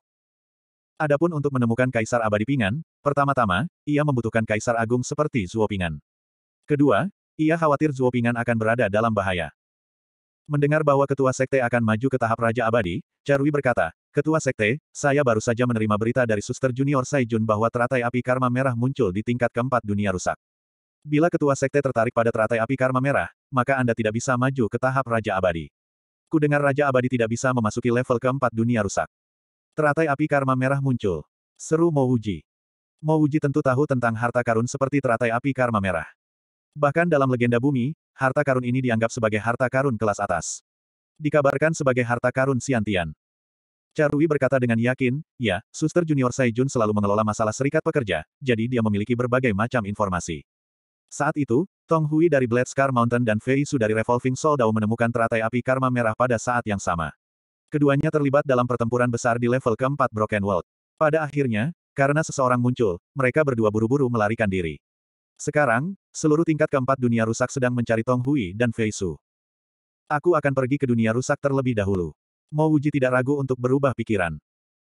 Speaker 1: Adapun untuk menemukan Kaisar Abadi Pingan, pertama-tama, ia membutuhkan Kaisar Agung seperti Zuo Pingan. Kedua, ia khawatir Zuo Pingan akan berada dalam bahaya. Mendengar bahwa ketua sekte akan maju ke tahap Raja Abadi, Charui berkata, Ketua Sekte, saya baru saja menerima berita dari Suster Junior Jun bahwa teratai api karma merah muncul di tingkat keempat dunia rusak. Bila Ketua Sekte tertarik pada teratai api karma merah, maka Anda tidak bisa maju ke tahap Raja Abadi. Kudengar Raja Abadi tidak bisa memasuki level keempat dunia rusak. Teratai api karma merah muncul. Seru Mouji. Mouji tentu tahu tentang harta karun seperti teratai api karma merah. Bahkan dalam legenda bumi, harta karun ini dianggap sebagai harta karun kelas atas. Dikabarkan sebagai harta karun Siantian. Carui berkata dengan yakin, ya, suster junior Saijun selalu mengelola masalah serikat pekerja, jadi dia memiliki berbagai macam informasi. Saat itu, Tong Hui dari Blade Scar Mountain dan Fei Su dari Revolving Soul Dao menemukan teratai api karma merah pada saat yang sama. Keduanya terlibat dalam pertempuran besar di level keempat Broken World. Pada akhirnya, karena seseorang muncul, mereka berdua buru-buru melarikan diri. Sekarang, seluruh tingkat keempat dunia rusak sedang mencari Tong Hui dan Fei Su. Aku akan pergi ke dunia rusak terlebih dahulu. Mo Wuji tidak ragu untuk berubah pikiran.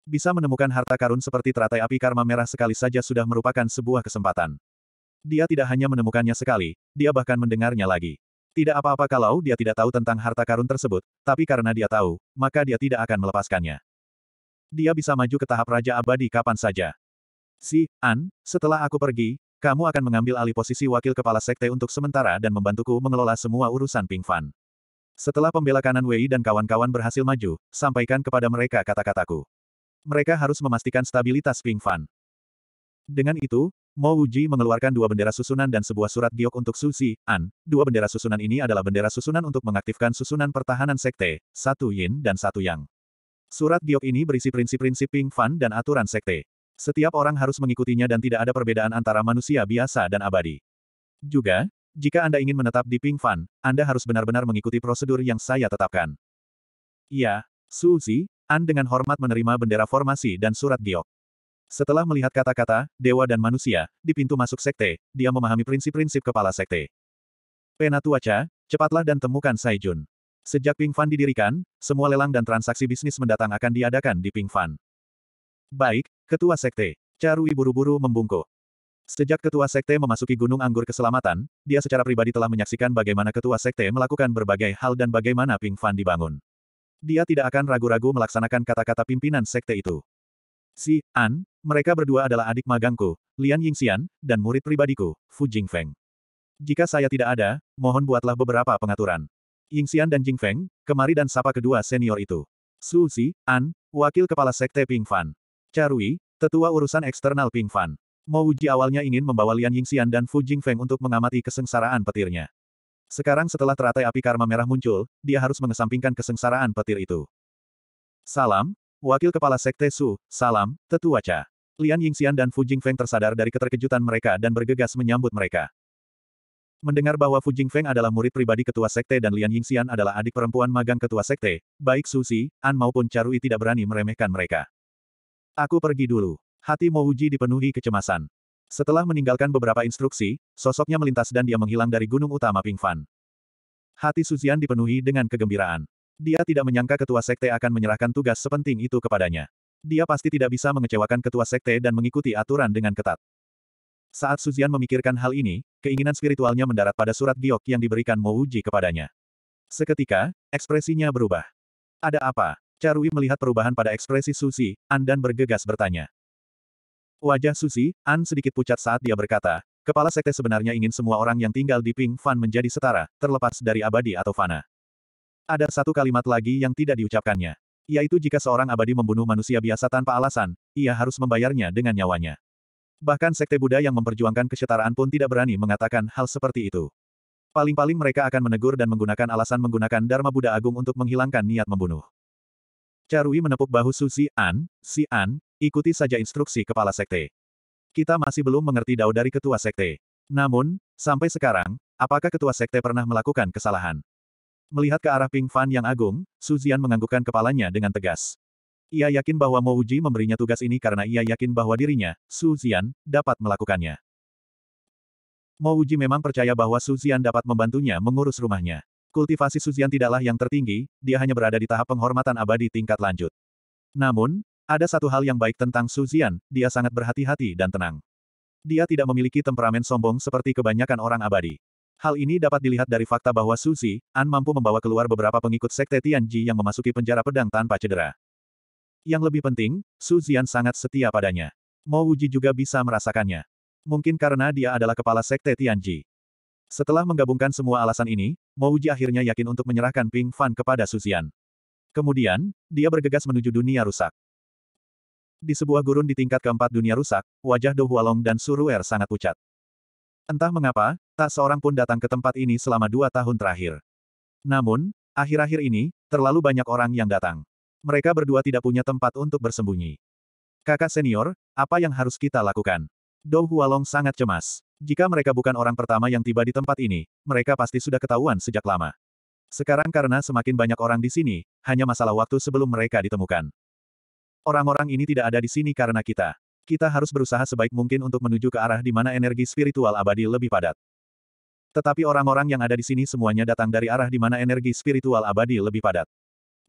Speaker 1: Bisa menemukan harta karun seperti teratai api karma merah sekali saja sudah merupakan sebuah kesempatan. Dia tidak hanya menemukannya sekali, dia bahkan mendengarnya lagi. Tidak apa-apa kalau dia tidak tahu tentang harta karun tersebut, tapi karena dia tahu, maka dia tidak akan melepaskannya. Dia bisa maju ke tahap Raja Abadi kapan saja. Si, An, setelah aku pergi, kamu akan mengambil alih posisi wakil kepala sekte untuk sementara dan membantuku mengelola semua urusan Ping Fan. Setelah pembela kanan Wei dan kawan-kawan berhasil maju, sampaikan kepada mereka kata-kataku. Mereka harus memastikan stabilitas Ping Fan. Dengan itu, Mo Uji mengeluarkan dua bendera susunan dan sebuah surat giok untuk Su Xi, An. Dua bendera susunan ini adalah bendera susunan untuk mengaktifkan susunan pertahanan sekte, satu yin dan satu yang. Surat giok ini berisi prinsip-prinsip Ping Fan dan aturan sekte. Setiap orang harus mengikutinya dan tidak ada perbedaan antara manusia biasa dan abadi. Juga, jika Anda ingin menetap di Ping Fan, Anda harus benar-benar mengikuti prosedur yang saya tetapkan. Ya, Su Xi, An dengan hormat menerima bendera formasi dan surat giok. Setelah melihat kata-kata, dewa dan manusia, di pintu masuk sekte, dia memahami prinsip-prinsip kepala sekte. Penatuaca, cepatlah dan temukan Sai Jun. Sejak Ping Fan didirikan, semua lelang dan transaksi bisnis mendatang akan diadakan di Ping Fan. Baik, Ketua Sekte. Caru buru-buru membungkuk. Sejak Ketua Sekte memasuki Gunung Anggur Keselamatan, dia secara pribadi telah menyaksikan bagaimana Ketua Sekte melakukan berbagai hal dan bagaimana Ping Fan dibangun. Dia tidak akan ragu-ragu melaksanakan kata-kata pimpinan Sekte itu. Si, An, mereka berdua adalah adik magangku, Lian Yingxian, dan murid pribadiku, Fu Jingfeng. Jika saya tidak ada, mohon buatlah beberapa pengaturan. Yingxian dan Jingfeng, kemari dan sapa kedua senior itu. Su Si, An, wakil kepala sekte Ping Fan. Charui, tetua urusan eksternal Ping Fan. Mo Wuji awalnya ingin membawa Lian Yingxian dan Fu Jingfeng untuk mengamati kesengsaraan petirnya. Sekarang setelah teratai api karma merah muncul, dia harus mengesampingkan kesengsaraan petir itu. Salam, Wakil Kepala Sekte Su, Salam, Tetua Cha. Lian Yingxian dan Fu Jingfeng tersadar dari keterkejutan mereka dan bergegas menyambut mereka. Mendengar bahwa Fu Jingfeng adalah murid pribadi ketua sekte dan Lian Yingxian adalah adik perempuan magang ketua sekte, baik Su Susi, An maupun Charui tidak berani meremehkan mereka. Aku pergi dulu. Hati Mo Mouji dipenuhi kecemasan. Setelah meninggalkan beberapa instruksi, sosoknya melintas dan dia menghilang dari gunung utama Pingfan. Hati Suzian dipenuhi dengan kegembiraan. Dia tidak menyangka ketua sekte akan menyerahkan tugas sepenting itu kepadanya. Dia pasti tidak bisa mengecewakan ketua sekte dan mengikuti aturan dengan ketat. Saat Suzian memikirkan hal ini, keinginan spiritualnya mendarat pada surat giok yang diberikan Mouji kepadanya. Seketika, ekspresinya berubah. Ada apa? Carui melihat perubahan pada ekspresi Susi, An dan bergegas bertanya. Wajah Susi, An sedikit pucat saat dia berkata, Kepala Sekte sebenarnya ingin semua orang yang tinggal di Ping Fan menjadi setara, terlepas dari abadi atau fana. Ada satu kalimat lagi yang tidak diucapkannya. Yaitu jika seorang abadi membunuh manusia biasa tanpa alasan, ia harus membayarnya dengan nyawanya. Bahkan sekte Buddha yang memperjuangkan kesetaraan pun tidak berani mengatakan hal seperti itu. Paling-paling mereka akan menegur dan menggunakan alasan menggunakan Dharma Buddha Agung untuk menghilangkan niat membunuh. Carui menepuk bahu Susi, An, Si An, ikuti saja instruksi kepala sekte. Kita masih belum mengerti dao dari ketua sekte. Namun, sampai sekarang, apakah ketua sekte pernah melakukan kesalahan? Melihat ke arah Ping Fan yang agung, Su Zian menganggukkan kepalanya dengan tegas. Ia yakin bahwa Mo Uji memberinya tugas ini karena ia yakin bahwa dirinya, Su Zian, dapat melakukannya. Mo Uji memang percaya bahwa Su Zian dapat membantunya mengurus rumahnya. Kultivasi Su Zian tidaklah yang tertinggi, dia hanya berada di tahap penghormatan abadi tingkat lanjut. Namun, ada satu hal yang baik tentang Su Zian, dia sangat berhati-hati dan tenang. Dia tidak memiliki temperamen sombong seperti kebanyakan orang abadi. Hal ini dapat dilihat dari fakta bahwa Suzi, An mampu membawa keluar beberapa pengikut sekte Tianji yang memasuki penjara pedang tanpa cedera. Yang lebih penting, Suzian sangat setia padanya. Mo Wuji juga bisa merasakannya. Mungkin karena dia adalah kepala sekte Tianji. Setelah menggabungkan semua alasan ini, Mo Wuji akhirnya yakin untuk menyerahkan Ping Fan kepada Suzian. Kemudian, dia bergegas menuju dunia rusak. Di sebuah gurun di tingkat keempat dunia rusak, wajah Do Hualong dan Suruer sangat pucat. Entah mengapa, Tak seorang pun datang ke tempat ini selama dua tahun terakhir. Namun, akhir-akhir ini, terlalu banyak orang yang datang. Mereka berdua tidak punya tempat untuk bersembunyi. Kakak senior, apa yang harus kita lakukan? Dou Hualong sangat cemas. Jika mereka bukan orang pertama yang tiba di tempat ini, mereka pasti sudah ketahuan sejak lama. Sekarang karena semakin banyak orang di sini, hanya masalah waktu sebelum mereka ditemukan. Orang-orang ini tidak ada di sini karena kita. Kita harus berusaha sebaik mungkin untuk menuju ke arah di mana energi spiritual abadi lebih padat. Tetapi orang-orang yang ada di sini semuanya datang dari arah di mana energi spiritual abadi lebih padat.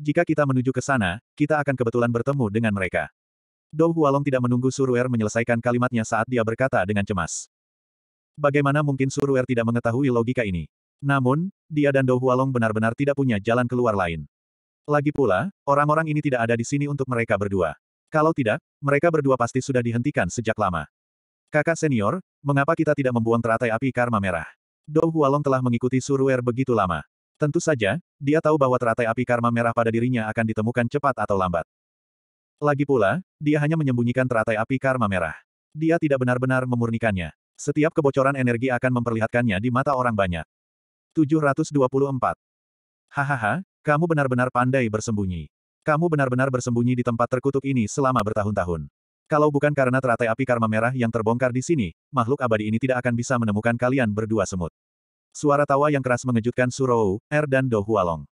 Speaker 1: Jika kita menuju ke sana, kita akan kebetulan bertemu dengan mereka. Dou Hualong tidak menunggu Suruer menyelesaikan kalimatnya saat dia berkata dengan cemas. Bagaimana mungkin Suruer tidak mengetahui logika ini? Namun, dia dan Dou Hualong benar-benar tidak punya jalan keluar lain. Lagi pula, orang-orang ini tidak ada di sini untuk mereka berdua. Kalau tidak, mereka berdua pasti sudah dihentikan sejak lama. Kakak senior, mengapa kita tidak membuang teratai api karma merah? Dou Hualong telah mengikuti Suruer begitu lama. Tentu saja, dia tahu bahwa teratai api karma merah pada dirinya akan ditemukan cepat atau lambat. Lagi pula, dia hanya menyembunyikan teratai api karma merah. Dia tidak benar-benar memurnikannya. Setiap kebocoran energi akan memperlihatkannya di mata orang banyak. 724. Hahaha, kamu benar-benar pandai bersembunyi. Kamu benar-benar bersembunyi di tempat terkutuk ini selama bertahun-tahun. Kalau bukan karena teratai api karma merah yang terbongkar di sini, makhluk abadi ini tidak akan bisa menemukan kalian berdua semut. Suara tawa yang keras mengejutkan Surou, Er dan Do Hualong.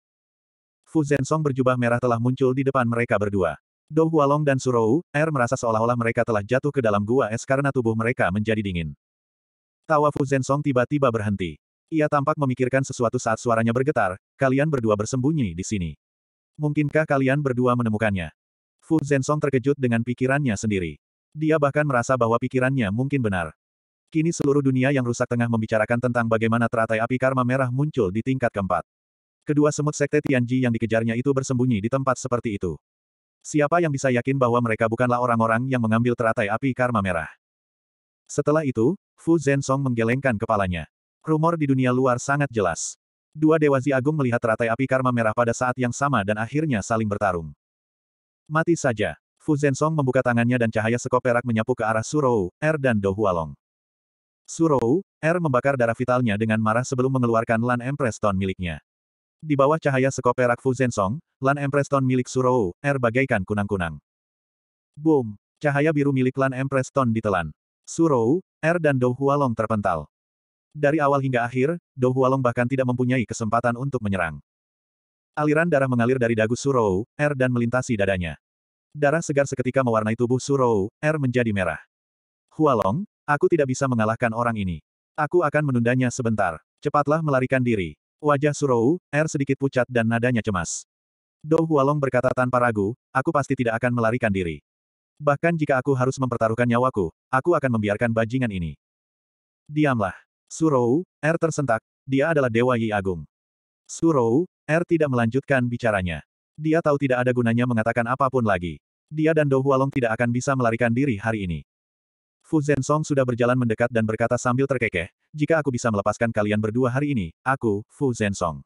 Speaker 1: Fu Zensong berjubah merah telah muncul di depan mereka berdua. Do Hualong dan Surou, Er merasa seolah-olah mereka telah jatuh ke dalam gua es karena tubuh mereka menjadi dingin. Tawa Fu Zensong tiba-tiba berhenti. Ia tampak memikirkan sesuatu saat suaranya bergetar, kalian berdua bersembunyi di sini. Mungkinkah kalian berdua menemukannya? Fu Zensong terkejut dengan pikirannya sendiri. Dia bahkan merasa bahwa pikirannya mungkin benar. Kini seluruh dunia yang rusak tengah membicarakan tentang bagaimana teratai api karma merah muncul di tingkat keempat. Kedua semut sekte Tianji yang dikejarnya itu bersembunyi di tempat seperti itu. Siapa yang bisa yakin bahwa mereka bukanlah orang-orang yang mengambil teratai api karma merah? Setelah itu, Fu Zensong menggelengkan kepalanya. Rumor di dunia luar sangat jelas. Dua Dewa Zi Agung melihat teratai api karma merah pada saat yang sama dan akhirnya saling bertarung. Mati saja. Fu Zensong membuka tangannya dan cahaya sekop perak menyapu ke arah Surou, Er dan Do Hualong. Surou, Er membakar darah vitalnya dengan marah sebelum mengeluarkan Lan Empress miliknya. Di bawah cahaya sekop perak Fu Zensong, Lan Empress Stone milik Surou, Er bagaikan kunang-kunang. Boom! Cahaya biru milik Lan Empress Stone ditelan. Surou, Er dan Do Hualong terpental. Dari awal hingga akhir, Do Hualong bahkan tidak mempunyai kesempatan untuk menyerang. Aliran darah mengalir dari dagu Surou, Er dan melintasi dadanya. Darah segar seketika mewarnai tubuh Surou, Er menjadi merah. Hualong, aku tidak bisa mengalahkan orang ini. Aku akan menundanya sebentar. Cepatlah melarikan diri. Wajah Surou, Er sedikit pucat dan nadanya cemas. Dou Hualong berkata tanpa ragu, aku pasti tidak akan melarikan diri. Bahkan jika aku harus mempertaruhkan nyawaku, aku akan membiarkan bajingan ini. Diamlah. Surou, Er tersentak, dia adalah Dewa Yi Agung. Surou, R tidak melanjutkan bicaranya. Dia tahu tidak ada gunanya mengatakan apapun lagi. Dia dan Dou Hualong tidak akan bisa melarikan diri hari ini. Fu Zensong sudah berjalan mendekat dan berkata sambil terkekeh, jika aku bisa melepaskan kalian berdua hari ini, aku, Fu Zensong.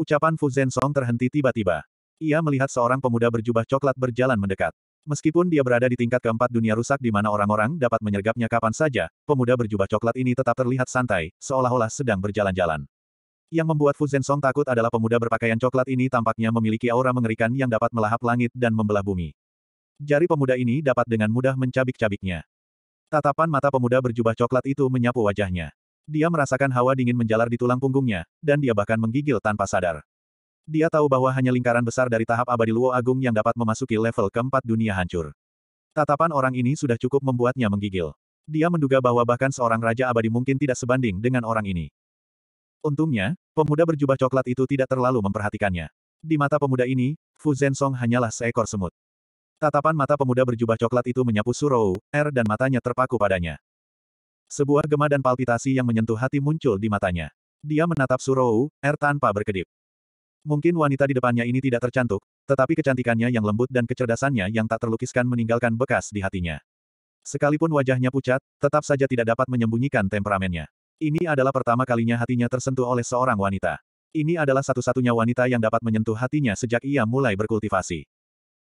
Speaker 1: Ucapan Fu Zensong terhenti tiba-tiba. Ia melihat seorang pemuda berjubah coklat berjalan mendekat. Meskipun dia berada di tingkat keempat dunia rusak di mana orang-orang dapat menyergapnya kapan saja, pemuda berjubah coklat ini tetap terlihat santai, seolah-olah sedang berjalan-jalan. Yang membuat Fu Song takut adalah pemuda berpakaian coklat ini tampaknya memiliki aura mengerikan yang dapat melahap langit dan membelah bumi. Jari pemuda ini dapat dengan mudah mencabik-cabiknya. Tatapan mata pemuda berjubah coklat itu menyapu wajahnya. Dia merasakan hawa dingin menjalar di tulang punggungnya, dan dia bahkan menggigil tanpa sadar. Dia tahu bahwa hanya lingkaran besar dari tahap abadi Luo Agung yang dapat memasuki level keempat dunia hancur. Tatapan orang ini sudah cukup membuatnya menggigil. Dia menduga bahwa bahkan seorang raja abadi mungkin tidak sebanding dengan orang ini. Untungnya, Pemuda berjubah coklat itu tidak terlalu memperhatikannya. Di mata pemuda ini, Fu Zensong hanyalah seekor semut. Tatapan mata pemuda berjubah coklat itu menyapu Surou, Er dan matanya terpaku padanya. Sebuah gema dan palpitasi yang menyentuh hati muncul di matanya. Dia menatap Surou, Er tanpa berkedip. Mungkin wanita di depannya ini tidak tercantik, tetapi kecantikannya yang lembut dan kecerdasannya yang tak terlukiskan meninggalkan bekas di hatinya. Sekalipun wajahnya pucat, tetap saja tidak dapat menyembunyikan temperamennya. Ini adalah pertama kalinya hatinya tersentuh oleh seorang wanita. Ini adalah satu-satunya wanita yang dapat menyentuh hatinya sejak ia mulai berkultivasi.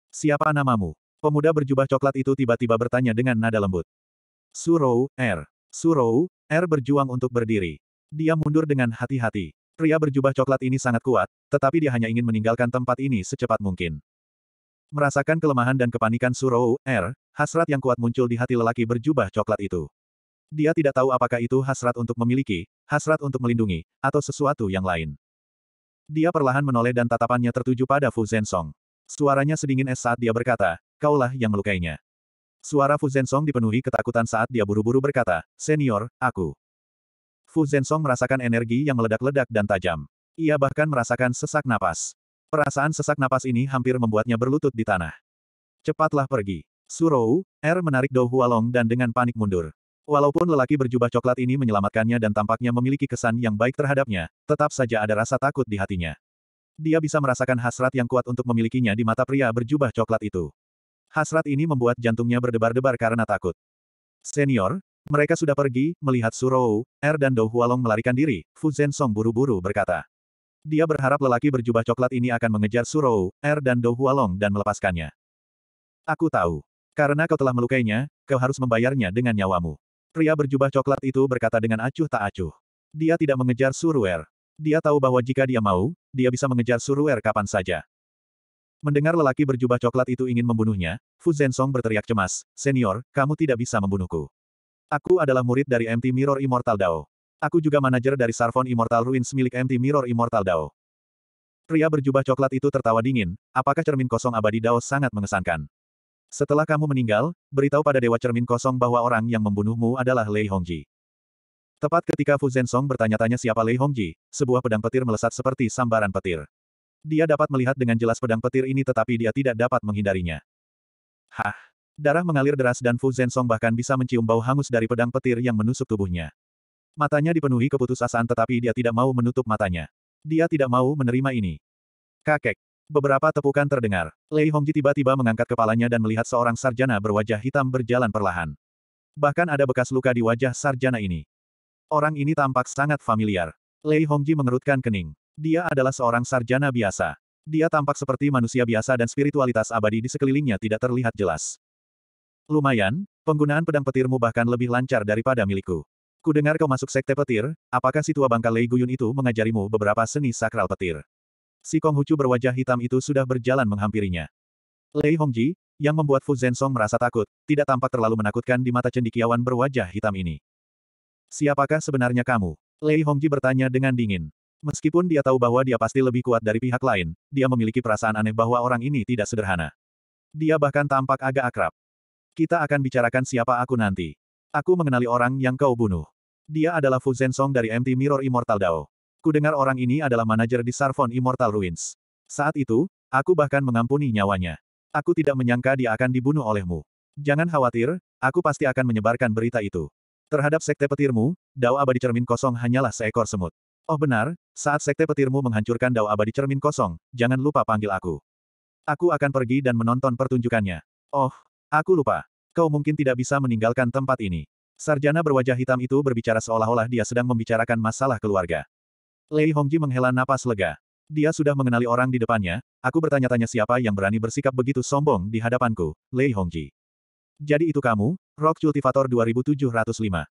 Speaker 1: Siapa namamu? Pemuda berjubah coklat itu tiba-tiba bertanya dengan nada lembut. Surou, R. Er. Surou, R er berjuang untuk berdiri. Dia mundur dengan hati-hati. Pria berjubah coklat ini sangat kuat, tetapi dia hanya ingin meninggalkan tempat ini secepat mungkin. Merasakan kelemahan dan kepanikan Surou, R, er, hasrat yang kuat muncul di hati lelaki berjubah coklat itu. Dia tidak tahu apakah itu hasrat untuk memiliki, hasrat untuk melindungi, atau sesuatu yang lain. Dia perlahan menoleh dan tatapannya tertuju pada Fu Zensong. Suaranya sedingin es saat dia berkata, kaulah yang melukainya. Suara Fu Zensong dipenuhi ketakutan saat dia buru-buru berkata, senior, aku. Fu Zensong merasakan energi yang meledak-ledak dan tajam. Ia bahkan merasakan sesak napas. Perasaan sesak napas ini hampir membuatnya berlutut di tanah. Cepatlah pergi. Surou, Er menarik Dou Hualong dan dengan panik mundur. Walaupun lelaki berjubah coklat ini menyelamatkannya dan tampaknya memiliki kesan yang baik terhadapnya, tetap saja ada rasa takut di hatinya. Dia bisa merasakan hasrat yang kuat untuk memilikinya di mata pria berjubah coklat itu. Hasrat ini membuat jantungnya berdebar-debar karena takut. Senior, mereka sudah pergi, melihat Surou, Er dan Dou Hualong melarikan diri, Fu Zensong buru-buru berkata. Dia berharap lelaki berjubah coklat ini akan mengejar Surou, Er dan Dou Hualong dan melepaskannya. Aku tahu. Karena kau telah melukainya, kau harus membayarnya dengan nyawamu. Pria berjubah coklat itu berkata dengan acuh tak acuh. Dia tidak mengejar Suruer. Dia tahu bahwa jika dia mau, dia bisa mengejar Suruer kapan saja. Mendengar lelaki berjubah coklat itu ingin membunuhnya, Fu Zensong berteriak cemas, Senior, kamu tidak bisa membunuhku. Aku adalah murid dari MT Mirror Immortal Dao. Aku juga manajer dari Sarfon Immortal Ruins milik MT Mirror Immortal Dao. Pria berjubah coklat itu tertawa dingin, apakah cermin kosong abadi Dao sangat mengesankan. Setelah kamu meninggal, beritahu pada Dewa Cermin Kosong bahwa orang yang membunuhmu adalah Lei Hongji. Tepat ketika Fu Zensong bertanya-tanya siapa Lei Hongji, sebuah pedang petir melesat seperti sambaran petir. Dia dapat melihat dengan jelas pedang petir ini tetapi dia tidak dapat menghindarinya. Hah! Darah mengalir deras dan Fu Zensong bahkan bisa mencium bau hangus dari pedang petir yang menusuk tubuhnya. Matanya dipenuhi keputusasaan tetapi dia tidak mau menutup matanya. Dia tidak mau menerima ini. Kakek, Beberapa tepukan terdengar. Lei Hongji tiba-tiba mengangkat kepalanya dan melihat seorang sarjana berwajah hitam berjalan perlahan. Bahkan ada bekas luka di wajah sarjana ini. Orang ini tampak sangat familiar. Lei Hongji mengerutkan kening. Dia adalah seorang sarjana biasa. Dia tampak seperti manusia biasa dan spiritualitas abadi di sekelilingnya tidak terlihat jelas. Lumayan, penggunaan pedang petirmu bahkan lebih lancar daripada milikku. Kudengar kau masuk sekte petir, apakah si tua bangka Lei Guyun itu mengajarimu beberapa seni sakral petir? si Kong Hucu berwajah hitam itu sudah berjalan menghampirinya. Lei Hongji, yang membuat Fu Zensong merasa takut, tidak tampak terlalu menakutkan di mata cendikiawan berwajah hitam ini. Siapakah sebenarnya kamu? Lei Hongji bertanya dengan dingin. Meskipun dia tahu bahwa dia pasti lebih kuat dari pihak lain, dia memiliki perasaan aneh bahwa orang ini tidak sederhana. Dia bahkan tampak agak akrab. Kita akan bicarakan siapa aku nanti. Aku mengenali orang yang kau bunuh. Dia adalah Fu Zensong dari MT Mirror Immortal Dao. Ku dengar orang ini adalah manajer di Sarfon Immortal Ruins. Saat itu, aku bahkan mengampuni nyawanya. Aku tidak menyangka dia akan dibunuh olehmu. Jangan khawatir, aku pasti akan menyebarkan berita itu. Terhadap sekte petirmu, dao abadi cermin kosong hanyalah seekor semut. Oh benar, saat sekte petirmu menghancurkan dao abadi cermin kosong, jangan lupa panggil aku. Aku akan pergi dan menonton pertunjukannya. Oh, aku lupa. Kau mungkin tidak bisa meninggalkan tempat ini. Sarjana berwajah hitam itu berbicara seolah-olah dia sedang membicarakan masalah keluarga. Lei Hongji menghela napas lega. Dia sudah mengenali orang di depannya, aku bertanya-tanya siapa yang berani bersikap begitu sombong di hadapanku, Lei Hongji. Jadi itu kamu, Rock Cultivator 2705.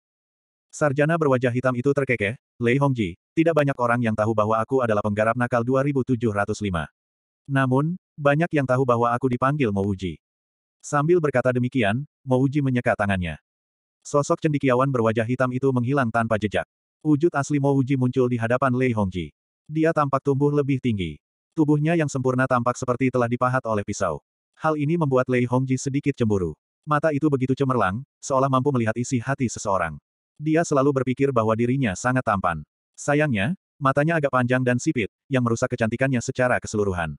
Speaker 1: Sarjana berwajah hitam itu terkekeh, Lei Hongji, tidak banyak orang yang tahu bahwa aku adalah penggarap nakal 2705. Namun, banyak yang tahu bahwa aku dipanggil Uji. Sambil berkata demikian, Uji menyeka tangannya. Sosok cendikiawan berwajah hitam itu menghilang tanpa jejak. Wujud asli Mo Uji muncul di hadapan Lei Hongji. Dia tampak tumbuh lebih tinggi. Tubuhnya yang sempurna tampak seperti telah dipahat oleh pisau. Hal ini membuat Lei Hongji sedikit cemburu. Mata itu begitu cemerlang, seolah mampu melihat isi hati seseorang. Dia selalu berpikir bahwa dirinya sangat tampan. Sayangnya, matanya agak panjang dan sipit, yang merusak kecantikannya secara keseluruhan.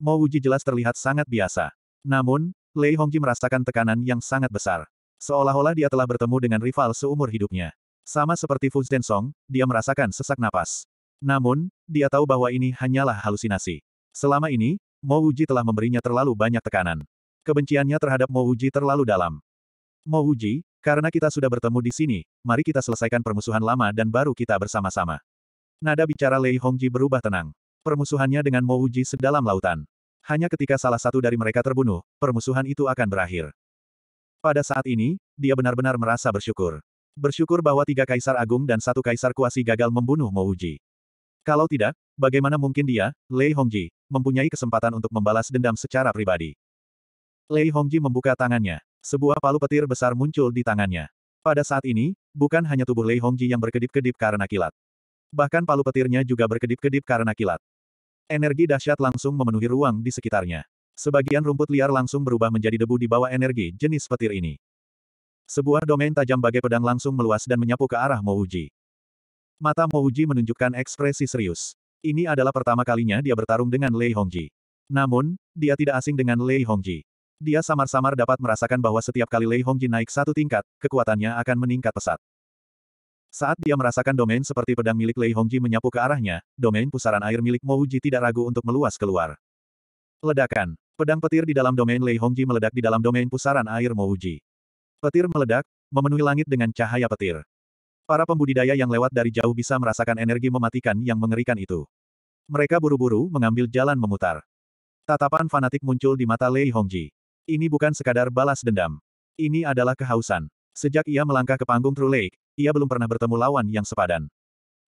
Speaker 1: Mo Wuji jelas terlihat sangat biasa. Namun, Lei Hongji merasakan tekanan yang sangat besar. Seolah-olah dia telah bertemu dengan rival seumur hidupnya. Sama seperti Fu Song, dia merasakan sesak napas. Namun, dia tahu bahwa ini hanyalah halusinasi. Selama ini, Mo Wuji telah memberinya terlalu banyak tekanan. Kebenciannya terhadap Mo Wuji terlalu dalam. Mo Wuji, karena kita sudah bertemu di sini, mari kita selesaikan permusuhan lama dan baru kita bersama-sama. Nada bicara Lei Hongji berubah tenang. Permusuhannya dengan Mo Wuji sedalam lautan. Hanya ketika salah satu dari mereka terbunuh, permusuhan itu akan berakhir. Pada saat ini, dia benar-benar merasa bersyukur bersyukur bahwa tiga kaisar agung dan satu kaisar kuasi gagal membunuh Mouji. Kalau tidak, bagaimana mungkin dia, Lei Hongji, mempunyai kesempatan untuk membalas dendam secara pribadi. Lei Hongji membuka tangannya. Sebuah palu petir besar muncul di tangannya. Pada saat ini, bukan hanya tubuh Lei Hongji yang berkedip-kedip karena kilat. Bahkan palu petirnya juga berkedip-kedip karena kilat. Energi dahsyat langsung memenuhi ruang di sekitarnya. Sebagian rumput liar langsung berubah menjadi debu di bawah energi jenis petir ini. Sebuah domain tajam bagai pedang langsung meluas dan menyapu ke arah Mouji. Mata Mouji menunjukkan ekspresi serius. Ini adalah pertama kalinya dia bertarung dengan Lei Hongji. Namun, dia tidak asing dengan Lei Hongji. Dia samar-samar dapat merasakan bahwa setiap kali Lei Hongji naik satu tingkat, kekuatannya akan meningkat pesat. Saat dia merasakan domain seperti pedang milik Lei Hongji menyapu ke arahnya, domain pusaran air milik Mouji tidak ragu untuk meluas keluar. Ledakan. Pedang petir di dalam domain Lei Hongji meledak di dalam domain pusaran air Mouji. Petir meledak, memenuhi langit dengan cahaya petir. Para pembudidaya yang lewat dari jauh bisa merasakan energi mematikan yang mengerikan itu. Mereka buru-buru mengambil jalan memutar. Tatapan fanatik muncul di mata Lei Hongji. Ini bukan sekadar balas dendam. Ini adalah kehausan. Sejak ia melangkah ke panggung True Lake, ia belum pernah bertemu lawan yang sepadan.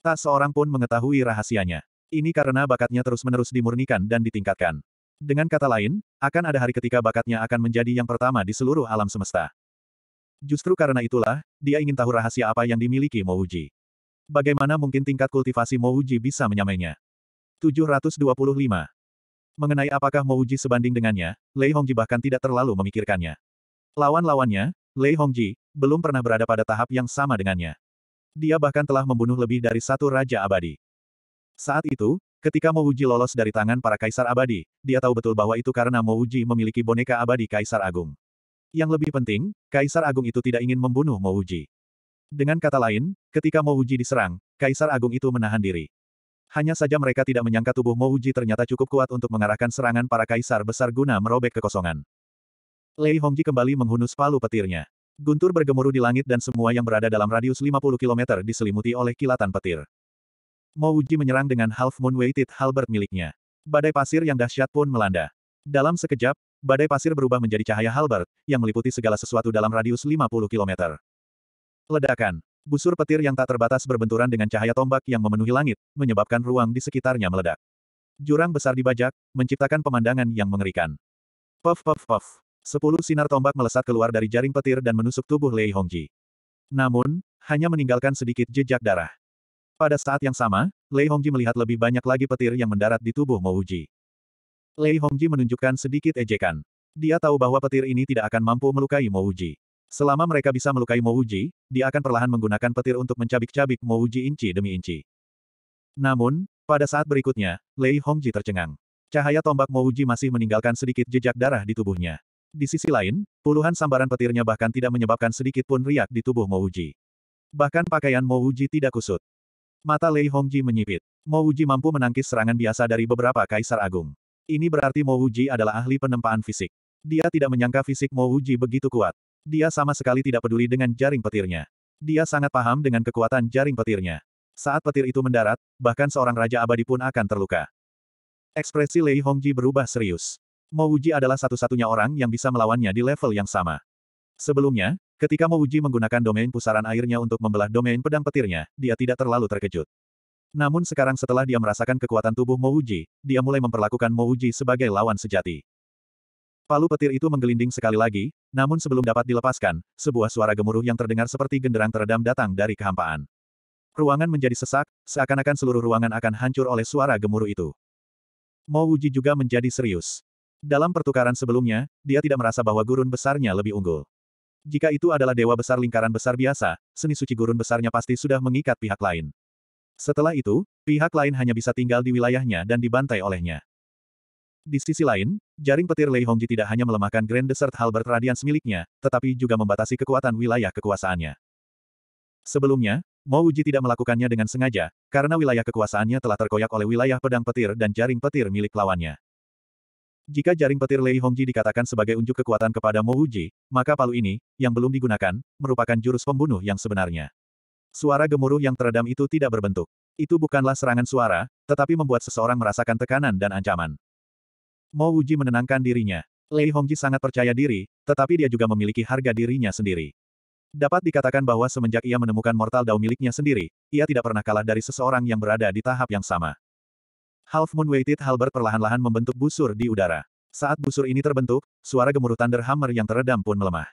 Speaker 1: Tak seorang pun mengetahui rahasianya. Ini karena bakatnya terus-menerus dimurnikan dan ditingkatkan. Dengan kata lain, akan ada hari ketika bakatnya akan menjadi yang pertama di seluruh alam semesta. Justru karena itulah, dia ingin tahu rahasia apa yang dimiliki Mouji. Bagaimana mungkin tingkat kultivasi Mouji bisa menyamainya? 725. Mengenai apakah Mouji sebanding dengannya, Lei Hongji bahkan tidak terlalu memikirkannya. Lawan-lawannya, Lei Hongji, belum pernah berada pada tahap yang sama dengannya. Dia bahkan telah membunuh lebih dari satu Raja Abadi. Saat itu, ketika Mouji lolos dari tangan para Kaisar Abadi, dia tahu betul bahwa itu karena Mouji memiliki boneka abadi Kaisar Agung. Yang lebih penting, Kaisar Agung itu tidak ingin membunuh Uji. Dengan kata lain, ketika Uji diserang, Kaisar Agung itu menahan diri. Hanya saja mereka tidak menyangka tubuh Uji ternyata cukup kuat untuk mengarahkan serangan para kaisar besar guna merobek kekosongan. Lei Hongji kembali menghunus palu petirnya. Guntur bergemuruh di langit dan semua yang berada dalam radius 50 km diselimuti oleh kilatan petir. Uji menyerang dengan half moon weighted halberd miliknya. Badai pasir yang dahsyat pun melanda. Dalam sekejap, Badai pasir berubah menjadi cahaya halberd, yang meliputi segala sesuatu dalam radius 50 km. Ledakan. Busur petir yang tak terbatas berbenturan dengan cahaya tombak yang memenuhi langit, menyebabkan ruang di sekitarnya meledak. Jurang besar dibajak, menciptakan pemandangan yang mengerikan. Puff puff puff. Sepuluh sinar tombak melesat keluar dari jaring petir dan menusuk tubuh Lei Hongji. Namun, hanya meninggalkan sedikit jejak darah. Pada saat yang sama, Lei Hongji melihat lebih banyak lagi petir yang mendarat di tubuh Mo Lei Hongji menunjukkan sedikit ejekan. Dia tahu bahwa petir ini tidak akan mampu melukai Mo Uji. Selama mereka bisa melukai Mo Uji, dia akan perlahan menggunakan petir untuk mencabik-cabik Mo Uji inci demi inci. Namun, pada saat berikutnya, Lei Hongji tercengang. Cahaya tombak Mo Uji masih meninggalkan sedikit jejak darah di tubuhnya. Di sisi lain, puluhan sambaran petirnya bahkan tidak menyebabkan sedikit pun riak di tubuh Mo Uji. Bahkan pakaian Mo Uji tidak kusut. Mata Lei Hongji menyipit. Mo Uji mampu menangkis serangan biasa dari beberapa kaisar agung. Ini berarti Mo Wuji adalah ahli penempaan fisik. Dia tidak menyangka fisik Mo Wuji begitu kuat. Dia sama sekali tidak peduli dengan jaring petirnya. Dia sangat paham dengan kekuatan jaring petirnya. Saat petir itu mendarat, bahkan seorang raja abadi pun akan terluka. Ekspresi Lei Hongji berubah serius. Mo Wuji adalah satu-satunya orang yang bisa melawannya di level yang sama. Sebelumnya, ketika Mo Wuji menggunakan domain pusaran airnya untuk membelah domain pedang petirnya, dia tidak terlalu terkejut. Namun sekarang setelah dia merasakan kekuatan tubuh Mouji, dia mulai memperlakukan Mouji sebagai lawan sejati. Palu petir itu menggelinding sekali lagi, namun sebelum dapat dilepaskan, sebuah suara gemuruh yang terdengar seperti genderang teredam datang dari kehampaan. Ruangan menjadi sesak, seakan-akan seluruh ruangan akan hancur oleh suara gemuruh itu. Mouji juga menjadi serius. Dalam pertukaran sebelumnya, dia tidak merasa bahwa gurun besarnya lebih unggul. Jika itu adalah dewa besar lingkaran besar biasa, seni suci gurun besarnya pasti sudah mengikat pihak lain. Setelah itu, pihak lain hanya bisa tinggal di wilayahnya dan dibantai olehnya. Di sisi lain, jaring petir Lei Hongji tidak hanya melemahkan Grand Desert Halberd Radiance miliknya, tetapi juga membatasi kekuatan wilayah kekuasaannya. Sebelumnya, Mo Uji tidak melakukannya dengan sengaja, karena wilayah kekuasaannya telah terkoyak oleh wilayah pedang petir dan jaring petir milik lawannya. Jika jaring petir Lei Hongji dikatakan sebagai unjuk kekuatan kepada Mo Uji, maka palu ini, yang belum digunakan, merupakan jurus pembunuh yang sebenarnya. Suara gemuruh yang teredam itu tidak berbentuk. Itu bukanlah serangan suara, tetapi membuat seseorang merasakan tekanan dan ancaman. Mo Wuji menenangkan dirinya. Lei Hongji sangat percaya diri, tetapi dia juga memiliki harga dirinya sendiri. Dapat dikatakan bahwa semenjak ia menemukan mortal dao miliknya sendiri, ia tidak pernah kalah dari seseorang yang berada di tahap yang sama. Half Moon Weighted Halberd perlahan-lahan membentuk busur di udara. Saat busur ini terbentuk, suara gemuruh Thunder Hammer yang teredam pun melemah.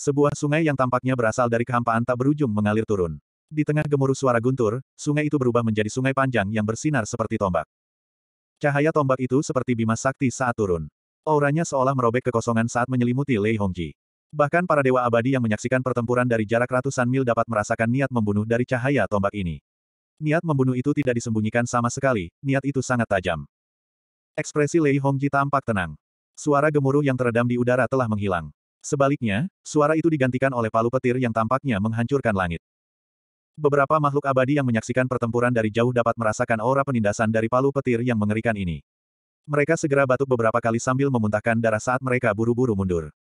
Speaker 1: Sebuah sungai yang tampaknya berasal dari kehampaan tak berujung mengalir turun. Di tengah gemuruh suara guntur, sungai itu berubah menjadi sungai panjang yang bersinar seperti tombak. Cahaya tombak itu seperti bima sakti saat turun. Auranya seolah merobek kekosongan saat menyelimuti Lei Hongji. Bahkan para dewa abadi yang menyaksikan pertempuran dari jarak ratusan mil dapat merasakan niat membunuh dari cahaya tombak ini. Niat membunuh itu tidak disembunyikan sama sekali, niat itu sangat tajam. Ekspresi Lei Hongji tampak tenang. Suara gemuruh yang teredam di udara telah menghilang. Sebaliknya, suara itu digantikan oleh palu petir yang tampaknya menghancurkan langit. Beberapa makhluk abadi yang menyaksikan pertempuran dari jauh dapat merasakan aura penindasan dari palu petir yang mengerikan ini. Mereka segera batuk beberapa kali sambil memuntahkan darah saat mereka buru-buru mundur.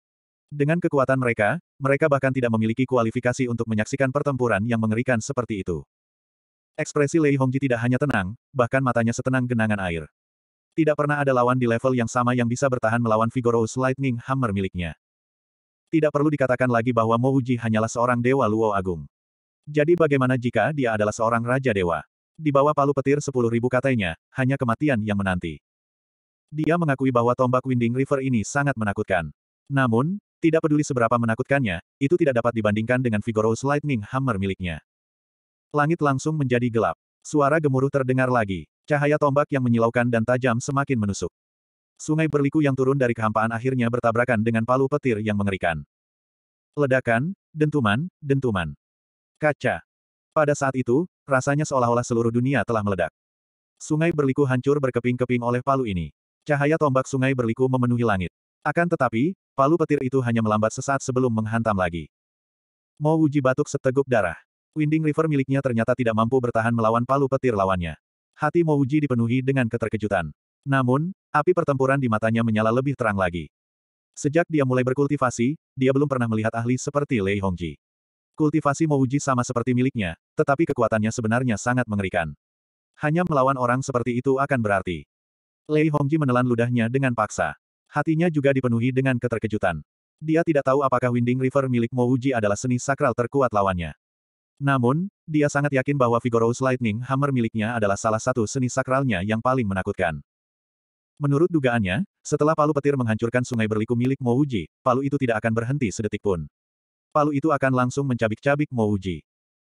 Speaker 1: Dengan kekuatan mereka, mereka bahkan tidak memiliki kualifikasi untuk menyaksikan pertempuran yang mengerikan seperti itu. Ekspresi Lei Hongji tidak hanya tenang, bahkan matanya setenang genangan air. Tidak pernah ada lawan di level yang sama yang bisa bertahan melawan Vigorous Lightning Hammer miliknya. Tidak perlu dikatakan lagi bahwa Uji hanyalah seorang dewa Luo Agung. Jadi bagaimana jika dia adalah seorang raja dewa? Di bawah palu petir sepuluh ribu katanya, hanya kematian yang menanti. Dia mengakui bahwa tombak Winding River ini sangat menakutkan. Namun, tidak peduli seberapa menakutkannya, itu tidak dapat dibandingkan dengan Vigorous Lightning Hammer miliknya. Langit langsung menjadi gelap. Suara gemuruh terdengar lagi. Cahaya tombak yang menyilaukan dan tajam semakin menusuk. Sungai berliku yang turun dari kehampaan akhirnya bertabrakan dengan palu petir yang mengerikan. Ledakan, dentuman, dentuman. Kaca. Pada saat itu, rasanya seolah-olah seluruh dunia telah meledak. Sungai berliku hancur berkeping-keping oleh palu ini. Cahaya tombak sungai berliku memenuhi langit. Akan tetapi, palu petir itu hanya melambat sesaat sebelum menghantam lagi. Mo Uji batuk seteguk darah. Winding River miliknya ternyata tidak mampu bertahan melawan palu petir lawannya. Hati Mo dipenuhi dengan keterkejutan. Namun, api pertempuran di matanya menyala lebih terang lagi. Sejak dia mulai berkultivasi, dia belum pernah melihat ahli seperti Lei Hongji. Kultivasi Mouji sama seperti miliknya, tetapi kekuatannya sebenarnya sangat mengerikan. Hanya melawan orang seperti itu akan berarti. Lei Hongji menelan ludahnya dengan paksa. Hatinya juga dipenuhi dengan keterkejutan. Dia tidak tahu apakah Winding River milik Mouji adalah seni sakral terkuat lawannya. Namun, dia sangat yakin bahwa Vigorous Lightning Hammer miliknya adalah salah satu seni sakralnya yang paling menakutkan. Menurut dugaannya, setelah palu petir menghancurkan sungai berliku milik Mouji, palu itu tidak akan berhenti sedetik pun. Palu itu akan langsung mencabik-cabik Mouji.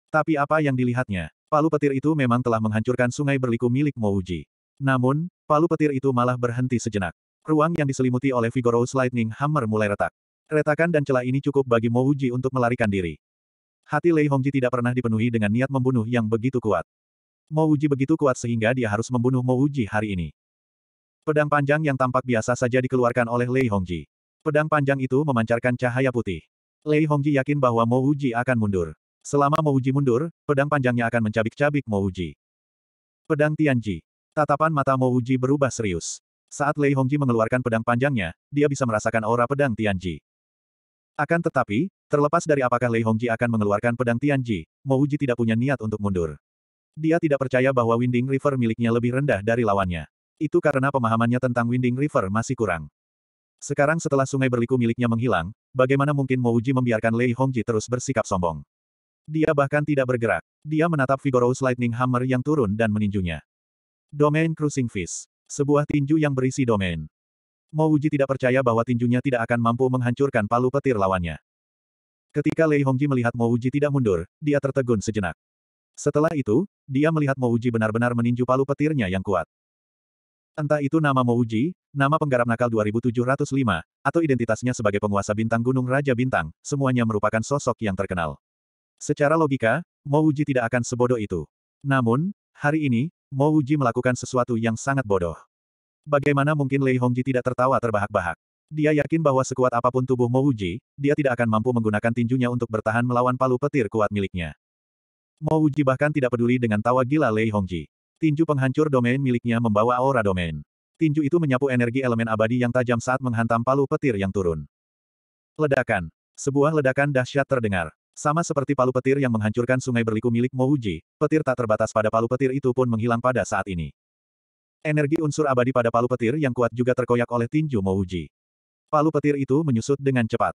Speaker 1: Tapi apa yang dilihatnya? Palu petir itu memang telah menghancurkan sungai berliku milik Mouji. Namun, palu petir itu malah berhenti sejenak. Ruang yang diselimuti oleh Vigorous Lightning Hammer mulai retak. Retakan dan celah ini cukup bagi Mouji untuk melarikan diri. Hati Lei Hongji tidak pernah dipenuhi dengan niat membunuh yang begitu kuat. Mouji begitu kuat sehingga dia harus membunuh Mouji hari ini. Pedang panjang yang tampak biasa saja dikeluarkan oleh Lei Hongji. Pedang panjang itu memancarkan cahaya putih. Lei Hongji yakin bahwa Mo Uji akan mundur. Selama Mo Uji mundur, pedang panjangnya akan mencabik-cabik Mo Uji. Pedang Tianji. Tatapan mata Mo Uji berubah serius. Saat Lei Hongji mengeluarkan pedang panjangnya, dia bisa merasakan aura pedang Tianji. Akan tetapi, terlepas dari apakah Lei Hongji akan mengeluarkan pedang Tianji, Mo Uji tidak punya niat untuk mundur. Dia tidak percaya bahwa Winding River miliknya lebih rendah dari lawannya. Itu karena pemahamannya tentang Winding River masih kurang. Sekarang setelah sungai berliku miliknya menghilang, bagaimana mungkin Mouji membiarkan Lei Hongji terus bersikap sombong? Dia bahkan tidak bergerak. Dia menatap Vigorous Lightning Hammer yang turun dan meninjunya. Domain Cruising Fist. Sebuah tinju yang berisi domain. Mouji tidak percaya bahwa tinjunya tidak akan mampu menghancurkan palu petir lawannya. Ketika Lei Hongji melihat Mouji tidak mundur, dia tertegun sejenak. Setelah itu, dia melihat Mouji benar-benar meninju palu petirnya yang kuat. Entah itu nama Mouji, nama penggarap nakal 2705, atau identitasnya sebagai penguasa bintang gunung Raja Bintang, semuanya merupakan sosok yang terkenal. Secara logika, Mouji tidak akan sebodoh itu. Namun, hari ini, Mouji melakukan sesuatu yang sangat bodoh. Bagaimana mungkin Lei Hongji tidak tertawa terbahak-bahak? Dia yakin bahwa sekuat apapun tubuh Mouji, dia tidak akan mampu menggunakan tinjunya untuk bertahan melawan palu petir kuat miliknya. Mouji bahkan tidak peduli dengan tawa gila Lei Hongji. Tinju penghancur domain miliknya membawa aura domain. Tinju itu menyapu energi elemen abadi yang tajam saat menghantam palu petir yang turun. Ledakan. Sebuah ledakan dahsyat terdengar. Sama seperti palu petir yang menghancurkan sungai berliku milik Mouji, petir tak terbatas pada palu petir itu pun menghilang pada saat ini. Energi unsur abadi pada palu petir yang kuat juga terkoyak oleh tinju Mouji. Palu petir itu menyusut dengan cepat.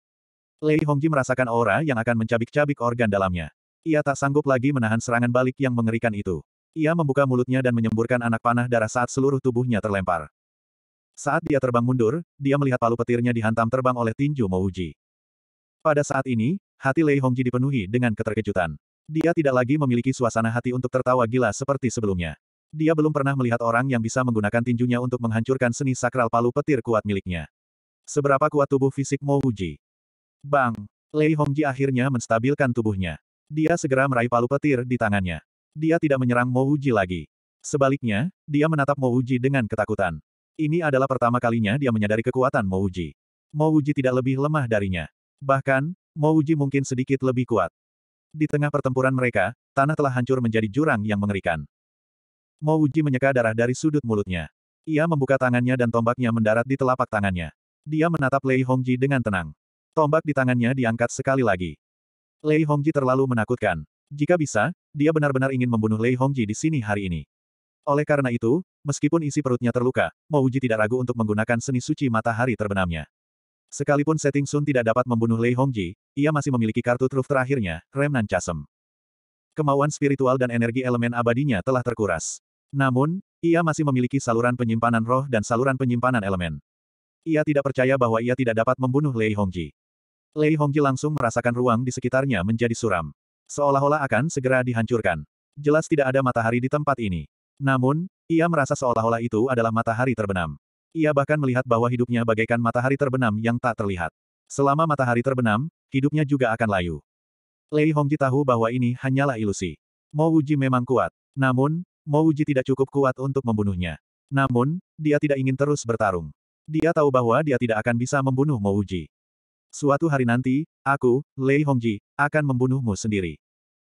Speaker 1: Lei Hongji merasakan aura yang akan mencabik-cabik organ dalamnya. Ia tak sanggup lagi menahan serangan balik yang mengerikan itu. Ia membuka mulutnya dan menyemburkan anak panah darah saat seluruh tubuhnya terlempar. Saat dia terbang mundur, dia melihat palu petirnya dihantam terbang oleh tinju Mouji. Pada saat ini, hati Lei Hongji dipenuhi dengan keterkejutan. Dia tidak lagi memiliki suasana hati untuk tertawa gila seperti sebelumnya. Dia belum pernah melihat orang yang bisa menggunakan tinjunya untuk menghancurkan seni sakral palu petir kuat miliknya. Seberapa kuat tubuh fisik Mo Mouji? Bang! Lei Hongji akhirnya menstabilkan tubuhnya. Dia segera meraih palu petir di tangannya dia tidak menyerang Mo Uji lagi. Sebaliknya, dia menatap Mo Uji dengan ketakutan. Ini adalah pertama kalinya dia menyadari kekuatan Mo Uji. Mo Uji tidak lebih lemah darinya. Bahkan, Mo Uji mungkin sedikit lebih kuat. Di tengah pertempuran mereka, tanah telah hancur menjadi jurang yang mengerikan. Mo Uji menyeka darah dari sudut mulutnya. Ia membuka tangannya dan tombaknya mendarat di telapak tangannya. Dia menatap Lei Hongji dengan tenang. Tombak di tangannya diangkat sekali lagi. Lei Hongji terlalu menakutkan. Jika bisa, dia benar-benar ingin membunuh Lei Hongji di sini hari ini. Oleh karena itu, meskipun isi perutnya terluka, Uji tidak ragu untuk menggunakan seni suci matahari terbenamnya. Sekalipun Setting Sun tidak dapat membunuh Lei Hongji, ia masih memiliki kartu truf terakhirnya, Remnan Chasm. Kemauan spiritual dan energi elemen abadinya telah terkuras. Namun, ia masih memiliki saluran penyimpanan roh dan saluran penyimpanan elemen. Ia tidak percaya bahwa ia tidak dapat membunuh Lei Hongji. Lei Hongji langsung merasakan ruang di sekitarnya menjadi suram. Seolah-olah akan segera dihancurkan. Jelas tidak ada matahari di tempat ini. Namun, ia merasa seolah-olah itu adalah matahari terbenam. Ia bahkan melihat bahwa hidupnya bagaikan matahari terbenam yang tak terlihat. Selama matahari terbenam, hidupnya juga akan layu. Lei Hongji tahu bahwa ini hanyalah ilusi. Mo Wuji memang kuat. Namun, Mo Wuji tidak cukup kuat untuk membunuhnya. Namun, dia tidak ingin terus bertarung. Dia tahu bahwa dia tidak akan bisa membunuh Mo Wuji. Suatu hari nanti, aku, Lei Hongji, akan membunuhmu sendiri.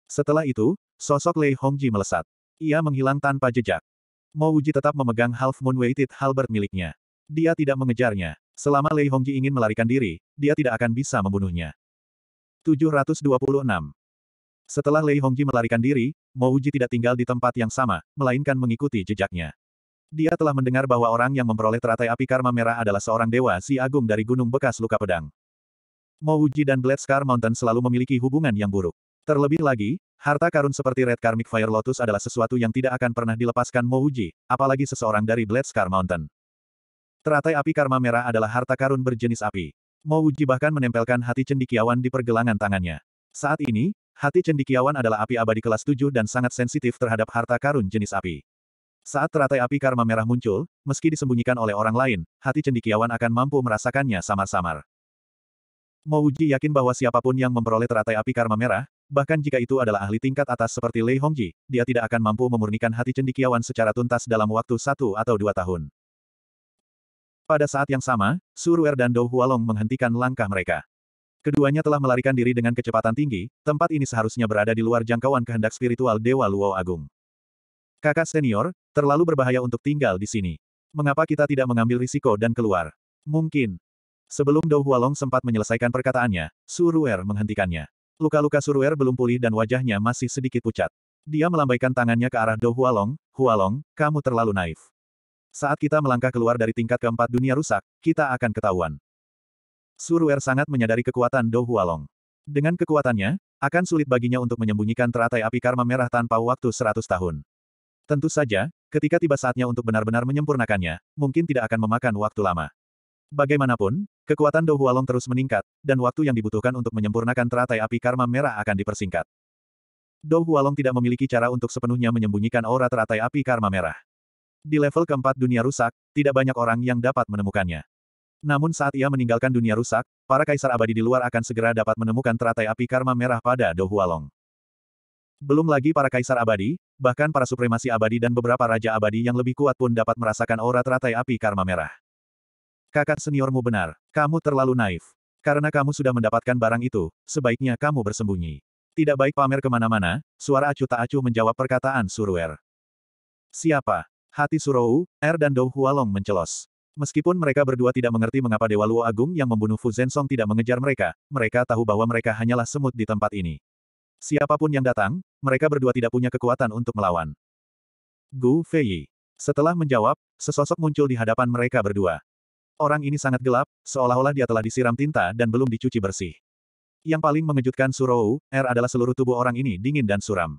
Speaker 1: Setelah itu, sosok Lei Hongji melesat. Ia menghilang tanpa jejak. Mo Wuji tetap memegang Half Moon Weighted Halberd miliknya. Dia tidak mengejarnya. Selama Lei Hongji ingin melarikan diri, dia tidak akan bisa membunuhnya. 726 Setelah Lei Hongji melarikan diri, Mo Wuji tidak tinggal di tempat yang sama, melainkan mengikuti jejaknya. Dia telah mendengar bahwa orang yang memperoleh teratai api karma merah adalah seorang dewa si agung dari gunung bekas luka pedang. Mouji dan Blade Scar Mountain selalu memiliki hubungan yang buruk. Terlebih lagi, harta karun seperti Red Karmic Fire Lotus adalah sesuatu yang tidak akan pernah dilepaskan Mouji, apalagi seseorang dari Blade Scar Mountain. Teratai api karma merah adalah harta karun berjenis api. Mouji bahkan menempelkan hati cendikiawan di pergelangan tangannya. Saat ini, hati cendikiawan adalah api abadi kelas 7 dan sangat sensitif terhadap harta karun jenis api. Saat teratai api karma merah muncul, meski disembunyikan oleh orang lain, hati cendikiawan akan mampu merasakannya samar-samar. Mo Uji yakin bahwa siapapun yang memperoleh teratai api karma merah, bahkan jika itu adalah ahli tingkat atas seperti Lei Hongji, dia tidak akan mampu memurnikan hati cendikiawan secara tuntas dalam waktu satu atau dua tahun. Pada saat yang sama, Suruer dan Dou Hualong menghentikan langkah mereka. Keduanya telah melarikan diri dengan kecepatan tinggi, tempat ini seharusnya berada di luar jangkauan kehendak spiritual Dewa Luo Agung. Kakak senior, terlalu berbahaya untuk tinggal di sini. Mengapa kita tidak mengambil risiko dan keluar? Mungkin, Sebelum Dou Hualong sempat menyelesaikan perkataannya, Suruer menghentikannya. Luka-luka Suruer belum pulih dan wajahnya masih sedikit pucat. Dia melambaikan tangannya ke arah Dou Hualong, Hualong, kamu terlalu naif. Saat kita melangkah keluar dari tingkat keempat dunia rusak, kita akan ketahuan. Suruer sangat menyadari kekuatan Dou Hualong. Dengan kekuatannya, akan sulit baginya untuk menyembunyikan teratai api karma merah tanpa waktu seratus tahun. Tentu saja, ketika tiba saatnya untuk benar-benar menyempurnakannya, mungkin tidak akan memakan waktu lama. Bagaimanapun, Kekuatan Dou Hualong terus meningkat, dan waktu yang dibutuhkan untuk menyempurnakan teratai api karma merah akan dipersingkat. Dou Hualong tidak memiliki cara untuk sepenuhnya menyembunyikan aura teratai api karma merah. Di level keempat dunia rusak, tidak banyak orang yang dapat menemukannya. Namun saat ia meninggalkan dunia rusak, para kaisar abadi di luar akan segera dapat menemukan teratai api karma merah pada Dou Hualong. Belum lagi para kaisar abadi, bahkan para supremasi abadi dan beberapa raja abadi yang lebih kuat pun dapat merasakan aura teratai api karma merah. Kakak seniormu benar, kamu terlalu naif. Karena kamu sudah mendapatkan barang itu, sebaiknya kamu bersembunyi. Tidak baik pamer kemana-mana, suara acuh tak acuh menjawab perkataan Suruer. Siapa? Hati Surou, Er dan Dou Hualong mencelos. Meskipun mereka berdua tidak mengerti mengapa Dewa Luo Agung yang membunuh Fu Zensong tidak mengejar mereka, mereka tahu bahwa mereka hanyalah semut di tempat ini. Siapapun yang datang, mereka berdua tidak punya kekuatan untuk melawan. Gu Fei. Setelah menjawab, sesosok muncul di hadapan mereka berdua. Orang ini sangat gelap, seolah-olah dia telah disiram tinta dan belum dicuci bersih. Yang paling mengejutkan Surou, R er adalah seluruh tubuh orang ini dingin dan suram.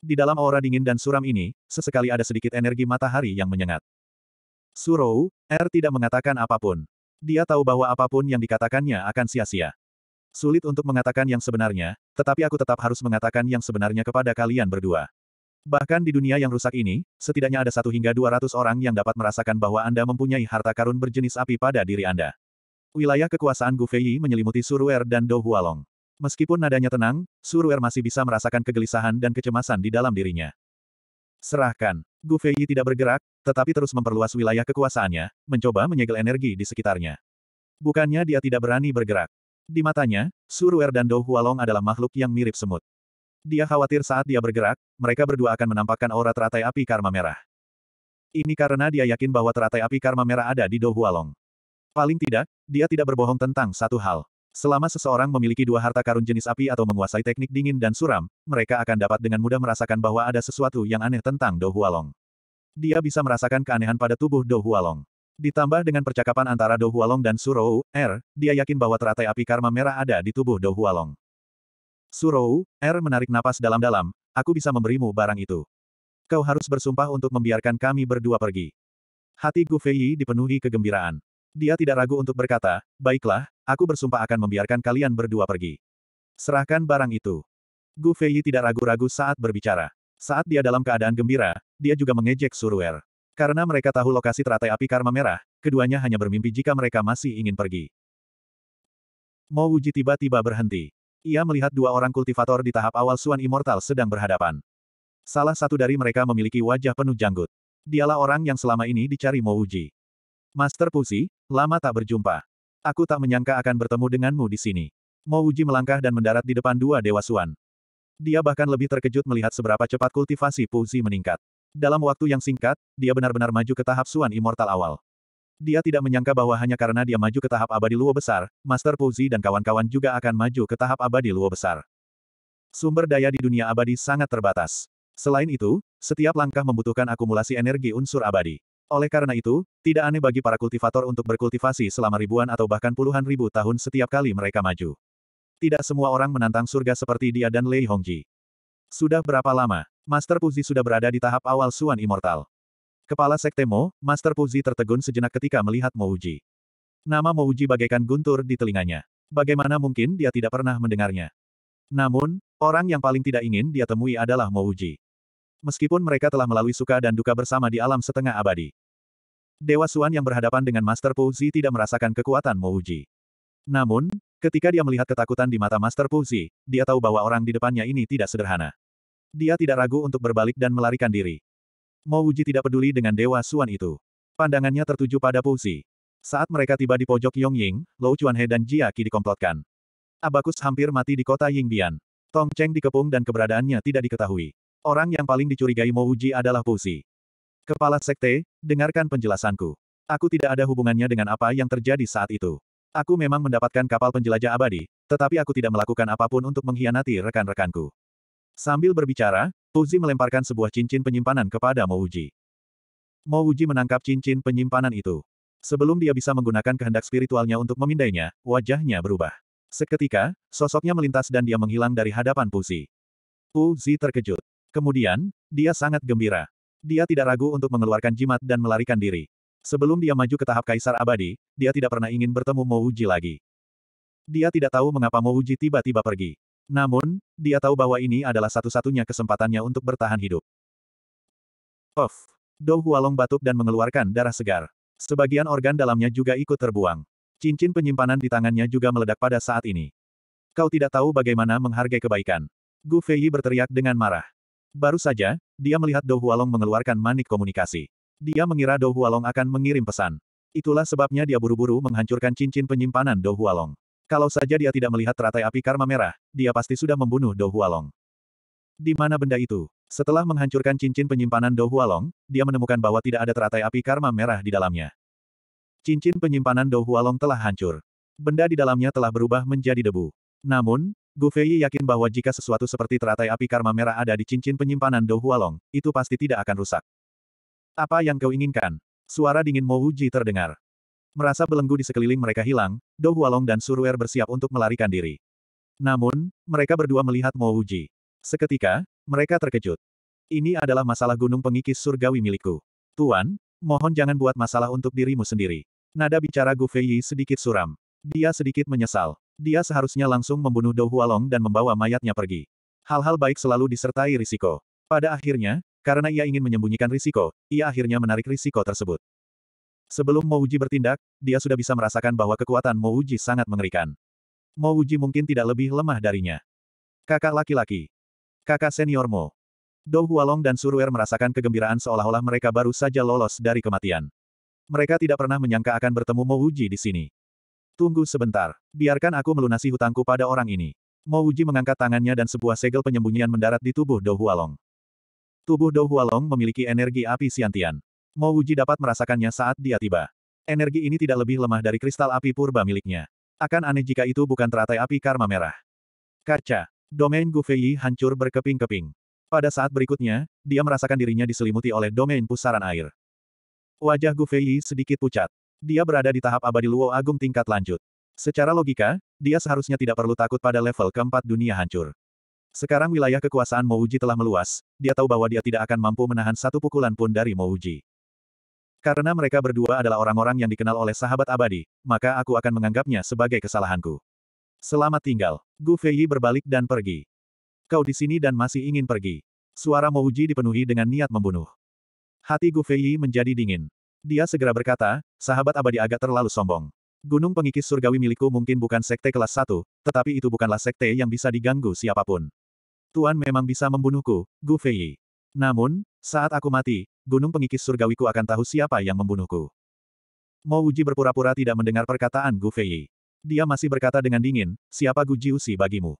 Speaker 1: Di dalam aura dingin dan suram ini, sesekali ada sedikit energi matahari yang menyengat. Surou, R er tidak mengatakan apapun. Dia tahu bahwa apapun yang dikatakannya akan sia-sia. Sulit untuk mengatakan yang sebenarnya, tetapi aku tetap harus mengatakan yang sebenarnya kepada kalian berdua. Bahkan di dunia yang rusak ini, setidaknya ada satu hingga dua ratus orang yang dapat merasakan bahwa Anda mempunyai harta karun berjenis api pada diri Anda. Wilayah kekuasaan Gu Fei menyelimuti Suruer dan Dou Hualong. Meskipun nadanya tenang, Suruer masih bisa merasakan kegelisahan dan kecemasan di dalam dirinya. Serahkan. Gu Fei tidak bergerak, tetapi terus memperluas wilayah kekuasaannya, mencoba menyegel energi di sekitarnya. Bukannya dia tidak berani bergerak. Di matanya, Suruer dan Dou Hualong adalah makhluk yang mirip semut. Dia khawatir saat dia bergerak, mereka berdua akan menampakkan aura teratai api karma merah. Ini karena dia yakin bahwa teratai api karma merah ada di Dohualong. Hualong. Paling tidak, dia tidak berbohong tentang satu hal. Selama seseorang memiliki dua harta karun jenis api atau menguasai teknik dingin dan suram, mereka akan dapat dengan mudah merasakan bahwa ada sesuatu yang aneh tentang Do Hualong. Dia bisa merasakan keanehan pada tubuh Do Hualong. Ditambah dengan percakapan antara Do Hualong dan Surou, R, er, dia yakin bahwa teratai api karma merah ada di tubuh Do Hualong. Surou, R er menarik napas dalam-dalam, aku bisa memberimu barang itu. Kau harus bersumpah untuk membiarkan kami berdua pergi. Hati Gu Feiyi dipenuhi kegembiraan. Dia tidak ragu untuk berkata, baiklah, aku bersumpah akan membiarkan kalian berdua pergi. Serahkan barang itu. Gu Feiyi tidak ragu-ragu saat berbicara. Saat dia dalam keadaan gembira, dia juga mengejek Suruer. Karena mereka tahu lokasi teratai api karma merah, keduanya hanya bermimpi jika mereka masih ingin pergi. Mau Wuji tiba-tiba berhenti. Ia melihat dua orang kultivator di tahap awal Suan Immortal sedang berhadapan. Salah satu dari mereka memiliki wajah penuh janggut. Dialah orang yang selama ini dicari Uji. Master Pusi, lama tak berjumpa. Aku tak menyangka akan bertemu denganmu di sini. Uji melangkah dan mendarat di depan dua dewa Suan. Dia bahkan lebih terkejut melihat seberapa cepat kultivasi Puzi meningkat. Dalam waktu yang singkat, dia benar-benar maju ke tahap Suan Immortal awal. Dia tidak menyangka bahwa hanya karena dia maju ke tahap abadi luo besar, Master Puzi dan kawan-kawan juga akan maju ke tahap abadi luo besar. Sumber daya di dunia abadi sangat terbatas. Selain itu, setiap langkah membutuhkan akumulasi energi unsur abadi. Oleh karena itu, tidak aneh bagi para kultivator untuk berkultivasi selama ribuan atau bahkan puluhan ribu tahun setiap kali mereka maju. Tidak semua orang menantang surga seperti dia dan Lei Hongji. Sudah berapa lama, Master Puzi sudah berada di tahap awal Suan Immortal? Kepala Sekte Mo, Master Puzi tertegun sejenak ketika melihat Mouji. Nama Mouji bagaikan guntur di telinganya. Bagaimana mungkin dia tidak pernah mendengarnya? Namun, orang yang paling tidak ingin dia temui adalah Mouji. Meskipun mereka telah melalui suka dan duka bersama di alam setengah abadi. Dewa Suan yang berhadapan dengan Master Puzi tidak merasakan kekuatan Mouji. Namun, ketika dia melihat ketakutan di mata Master Puzi, dia tahu bahwa orang di depannya ini tidak sederhana. Dia tidak ragu untuk berbalik dan melarikan diri. Mo Uji tidak peduli dengan Dewa Suan itu. Pandangannya tertuju pada Puzi. Saat mereka tiba di pojok Yongying, Lou He dan Jia Qi dikomplotkan. Abakus hampir mati di kota Yingbian. Tong Cheng dikepung dan keberadaannya tidak diketahui. Orang yang paling dicurigai Mo Uji adalah Puzi. Kepala Sekte, dengarkan penjelasanku. Aku tidak ada hubungannya dengan apa yang terjadi saat itu. Aku memang mendapatkan kapal penjelajah abadi, tetapi aku tidak melakukan apapun untuk mengkhianati rekan-rekanku. Sambil berbicara, Uzi melemparkan sebuah cincin penyimpanan kepada Mouji. Mouji menangkap cincin penyimpanan itu. Sebelum dia bisa menggunakan kehendak spiritualnya untuk memindainya, wajahnya berubah. Seketika, sosoknya melintas dan dia menghilang dari hadapan Puzi. Puzi terkejut. Kemudian, dia sangat gembira. Dia tidak ragu untuk mengeluarkan jimat dan melarikan diri. Sebelum dia maju ke tahap Kaisar Abadi, dia tidak pernah ingin bertemu Mouji lagi. Dia tidak tahu mengapa Mouji tiba-tiba pergi. Namun, dia tahu bahwa ini adalah satu-satunya kesempatannya untuk bertahan hidup. Of, Dou Hualong batuk dan mengeluarkan darah segar. Sebagian organ dalamnya juga ikut terbuang. Cincin penyimpanan di tangannya juga meledak pada saat ini. Kau tidak tahu bagaimana menghargai kebaikan. Gu Fei berteriak dengan marah. Baru saja, dia melihat Dou Hualong mengeluarkan manik komunikasi. Dia mengira Dou Hualong akan mengirim pesan. Itulah sebabnya dia buru-buru menghancurkan cincin penyimpanan Dou Hualong. Kalau saja dia tidak melihat teratai api karma merah, dia pasti sudah membunuh Dou Hualong. Di mana benda itu? Setelah menghancurkan cincin penyimpanan Dou Hualong, dia menemukan bahwa tidak ada teratai api karma merah di dalamnya. Cincin penyimpanan Dou Hualong telah hancur. Benda di dalamnya telah berubah menjadi debu. Namun, Gu Fei yakin bahwa jika sesuatu seperti teratai api karma merah ada di cincin penyimpanan Dou Hualong, itu pasti tidak akan rusak. Apa yang kau inginkan? Suara dingin Mo Wuji terdengar. Merasa belenggu di sekeliling mereka hilang, Dou Hualong dan Suruer bersiap untuk melarikan diri. Namun, mereka berdua melihat Mo Uji. Seketika, mereka terkejut. Ini adalah masalah gunung pengikis surgawi milikku. Tuan, mohon jangan buat masalah untuk dirimu sendiri. Nada bicara Gu Feiyi sedikit suram. Dia sedikit menyesal. Dia seharusnya langsung membunuh Dou Hualong dan membawa mayatnya pergi. Hal-hal baik selalu disertai risiko. Pada akhirnya, karena ia ingin menyembunyikan risiko, ia akhirnya menarik risiko tersebut. Sebelum Mouji bertindak, dia sudah bisa merasakan bahwa kekuatan Mouji sangat mengerikan. Mouji mungkin tidak lebih lemah darinya. Kakak laki-laki. Kakak seniormu. Dou Hualong dan Suruer merasakan kegembiraan seolah-olah mereka baru saja lolos dari kematian. Mereka tidak pernah menyangka akan bertemu Mouji di sini. Tunggu sebentar. Biarkan aku melunasi hutangku pada orang ini. Mouji mengangkat tangannya dan sebuah segel penyembunyian mendarat di tubuh Dou Hualong. Tubuh Dou Hualong memiliki energi api siantian. Mo Wuji dapat merasakannya saat dia tiba. Energi ini tidak lebih lemah dari kristal api purba miliknya. Akan aneh jika itu bukan teratai api karma merah. Kaca. Domain Gu Gufei hancur berkeping-keping. Pada saat berikutnya, dia merasakan dirinya diselimuti oleh domain pusaran air. Wajah Gu Gufei sedikit pucat. Dia berada di tahap abadi Luo Agung tingkat lanjut. Secara logika, dia seharusnya tidak perlu takut pada level keempat dunia hancur. Sekarang wilayah kekuasaan Mouji telah meluas, dia tahu bahwa dia tidak akan mampu menahan satu pukulan pun dari Mouji. Karena mereka berdua adalah orang-orang yang dikenal oleh sahabat abadi, maka aku akan menganggapnya sebagai kesalahanku. Selamat tinggal. Gu Feiyi berbalik dan pergi. Kau di sini dan masih ingin pergi. Suara Mouji dipenuhi dengan niat membunuh. Hati Gu Feiyi menjadi dingin. Dia segera berkata, sahabat abadi agak terlalu sombong. Gunung pengikis surgawi milikku mungkin bukan sekte kelas Satu, tetapi itu bukanlah sekte yang bisa diganggu siapapun. Tuan memang bisa membunuhku, Gu Feiyi. Namun, saat aku mati, gunung pengikis surgawiku akan tahu siapa yang membunuhku. Mo Wuji berpura-pura tidak mendengar perkataan Gu Fei. Dia masih berkata dengan dingin, siapa Gu Jiusi bagimu?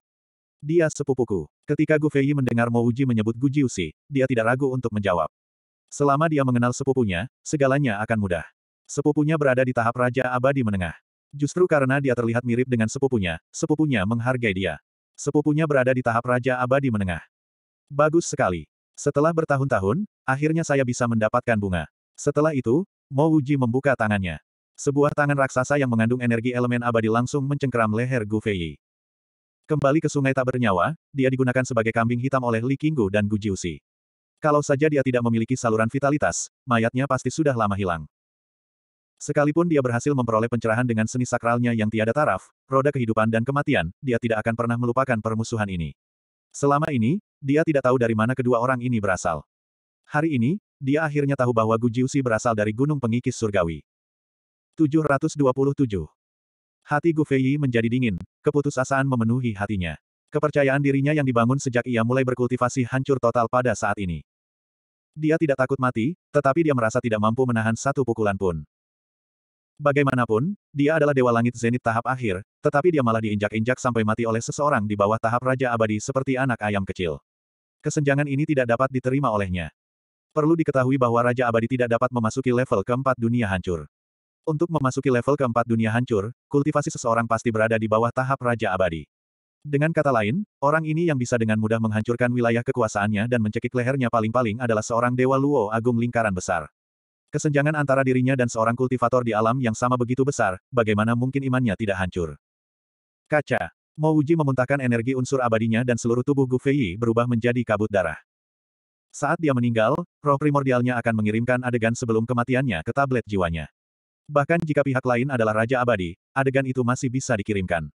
Speaker 1: Dia sepupuku. Ketika Gu Fei mendengar Mo Wuji menyebut Gu Jiusi, dia tidak ragu untuk menjawab. Selama dia mengenal sepupunya, segalanya akan mudah. Sepupunya berada di tahap Raja Abadi Menengah. Justru karena dia terlihat mirip dengan sepupunya, sepupunya menghargai dia. Sepupunya berada di tahap Raja Abadi Menengah. Bagus sekali. Setelah bertahun-tahun, akhirnya saya bisa mendapatkan bunga. Setelah itu, Mo Wuji membuka tangannya. Sebuah tangan raksasa yang mengandung energi elemen abadi langsung mencengkeram leher Gu Fei. Kembali ke sungai tak bernyawa, dia digunakan sebagai kambing hitam oleh Li Qinggu dan Gu Jiusi. Kalau saja dia tidak memiliki saluran vitalitas, mayatnya pasti sudah lama hilang. Sekalipun dia berhasil memperoleh pencerahan dengan seni sakralnya yang tiada taraf, roda kehidupan dan kematian, dia tidak akan pernah melupakan permusuhan ini. Selama ini, dia tidak tahu dari mana kedua orang ini berasal. Hari ini, dia akhirnya tahu bahwa Gu Jiusi berasal dari Gunung Pengikis Surgawi. 727. Hati Gu Feiyi menjadi dingin, keputusasaan memenuhi hatinya. Kepercayaan dirinya yang dibangun sejak ia mulai berkultivasi hancur total pada saat ini. Dia tidak takut mati, tetapi dia merasa tidak mampu menahan satu pukulan pun. Bagaimanapun, dia adalah Dewa Langit Zenit tahap akhir, tetapi dia malah diinjak-injak sampai mati oleh seseorang di bawah tahap Raja Abadi seperti anak ayam kecil kesenjangan ini tidak dapat diterima olehnya. Perlu diketahui bahwa Raja Abadi tidak dapat memasuki level keempat dunia hancur. Untuk memasuki level keempat dunia hancur, kultivasi seseorang pasti berada di bawah tahap Raja Abadi. Dengan kata lain, orang ini yang bisa dengan mudah menghancurkan wilayah kekuasaannya dan mencekik lehernya paling-paling adalah seorang Dewa Luo Agung Lingkaran Besar. Kesenjangan antara dirinya dan seorang kultivator di alam yang sama begitu besar, bagaimana mungkin imannya tidak hancur? Kaca. Mo Uji memuntahkan energi unsur abadinya dan seluruh tubuh Gu Fei berubah menjadi kabut darah. Saat dia meninggal, roh primordialnya akan mengirimkan adegan sebelum kematiannya ke tablet jiwanya. Bahkan jika pihak lain adalah Raja Abadi, adegan itu masih bisa dikirimkan.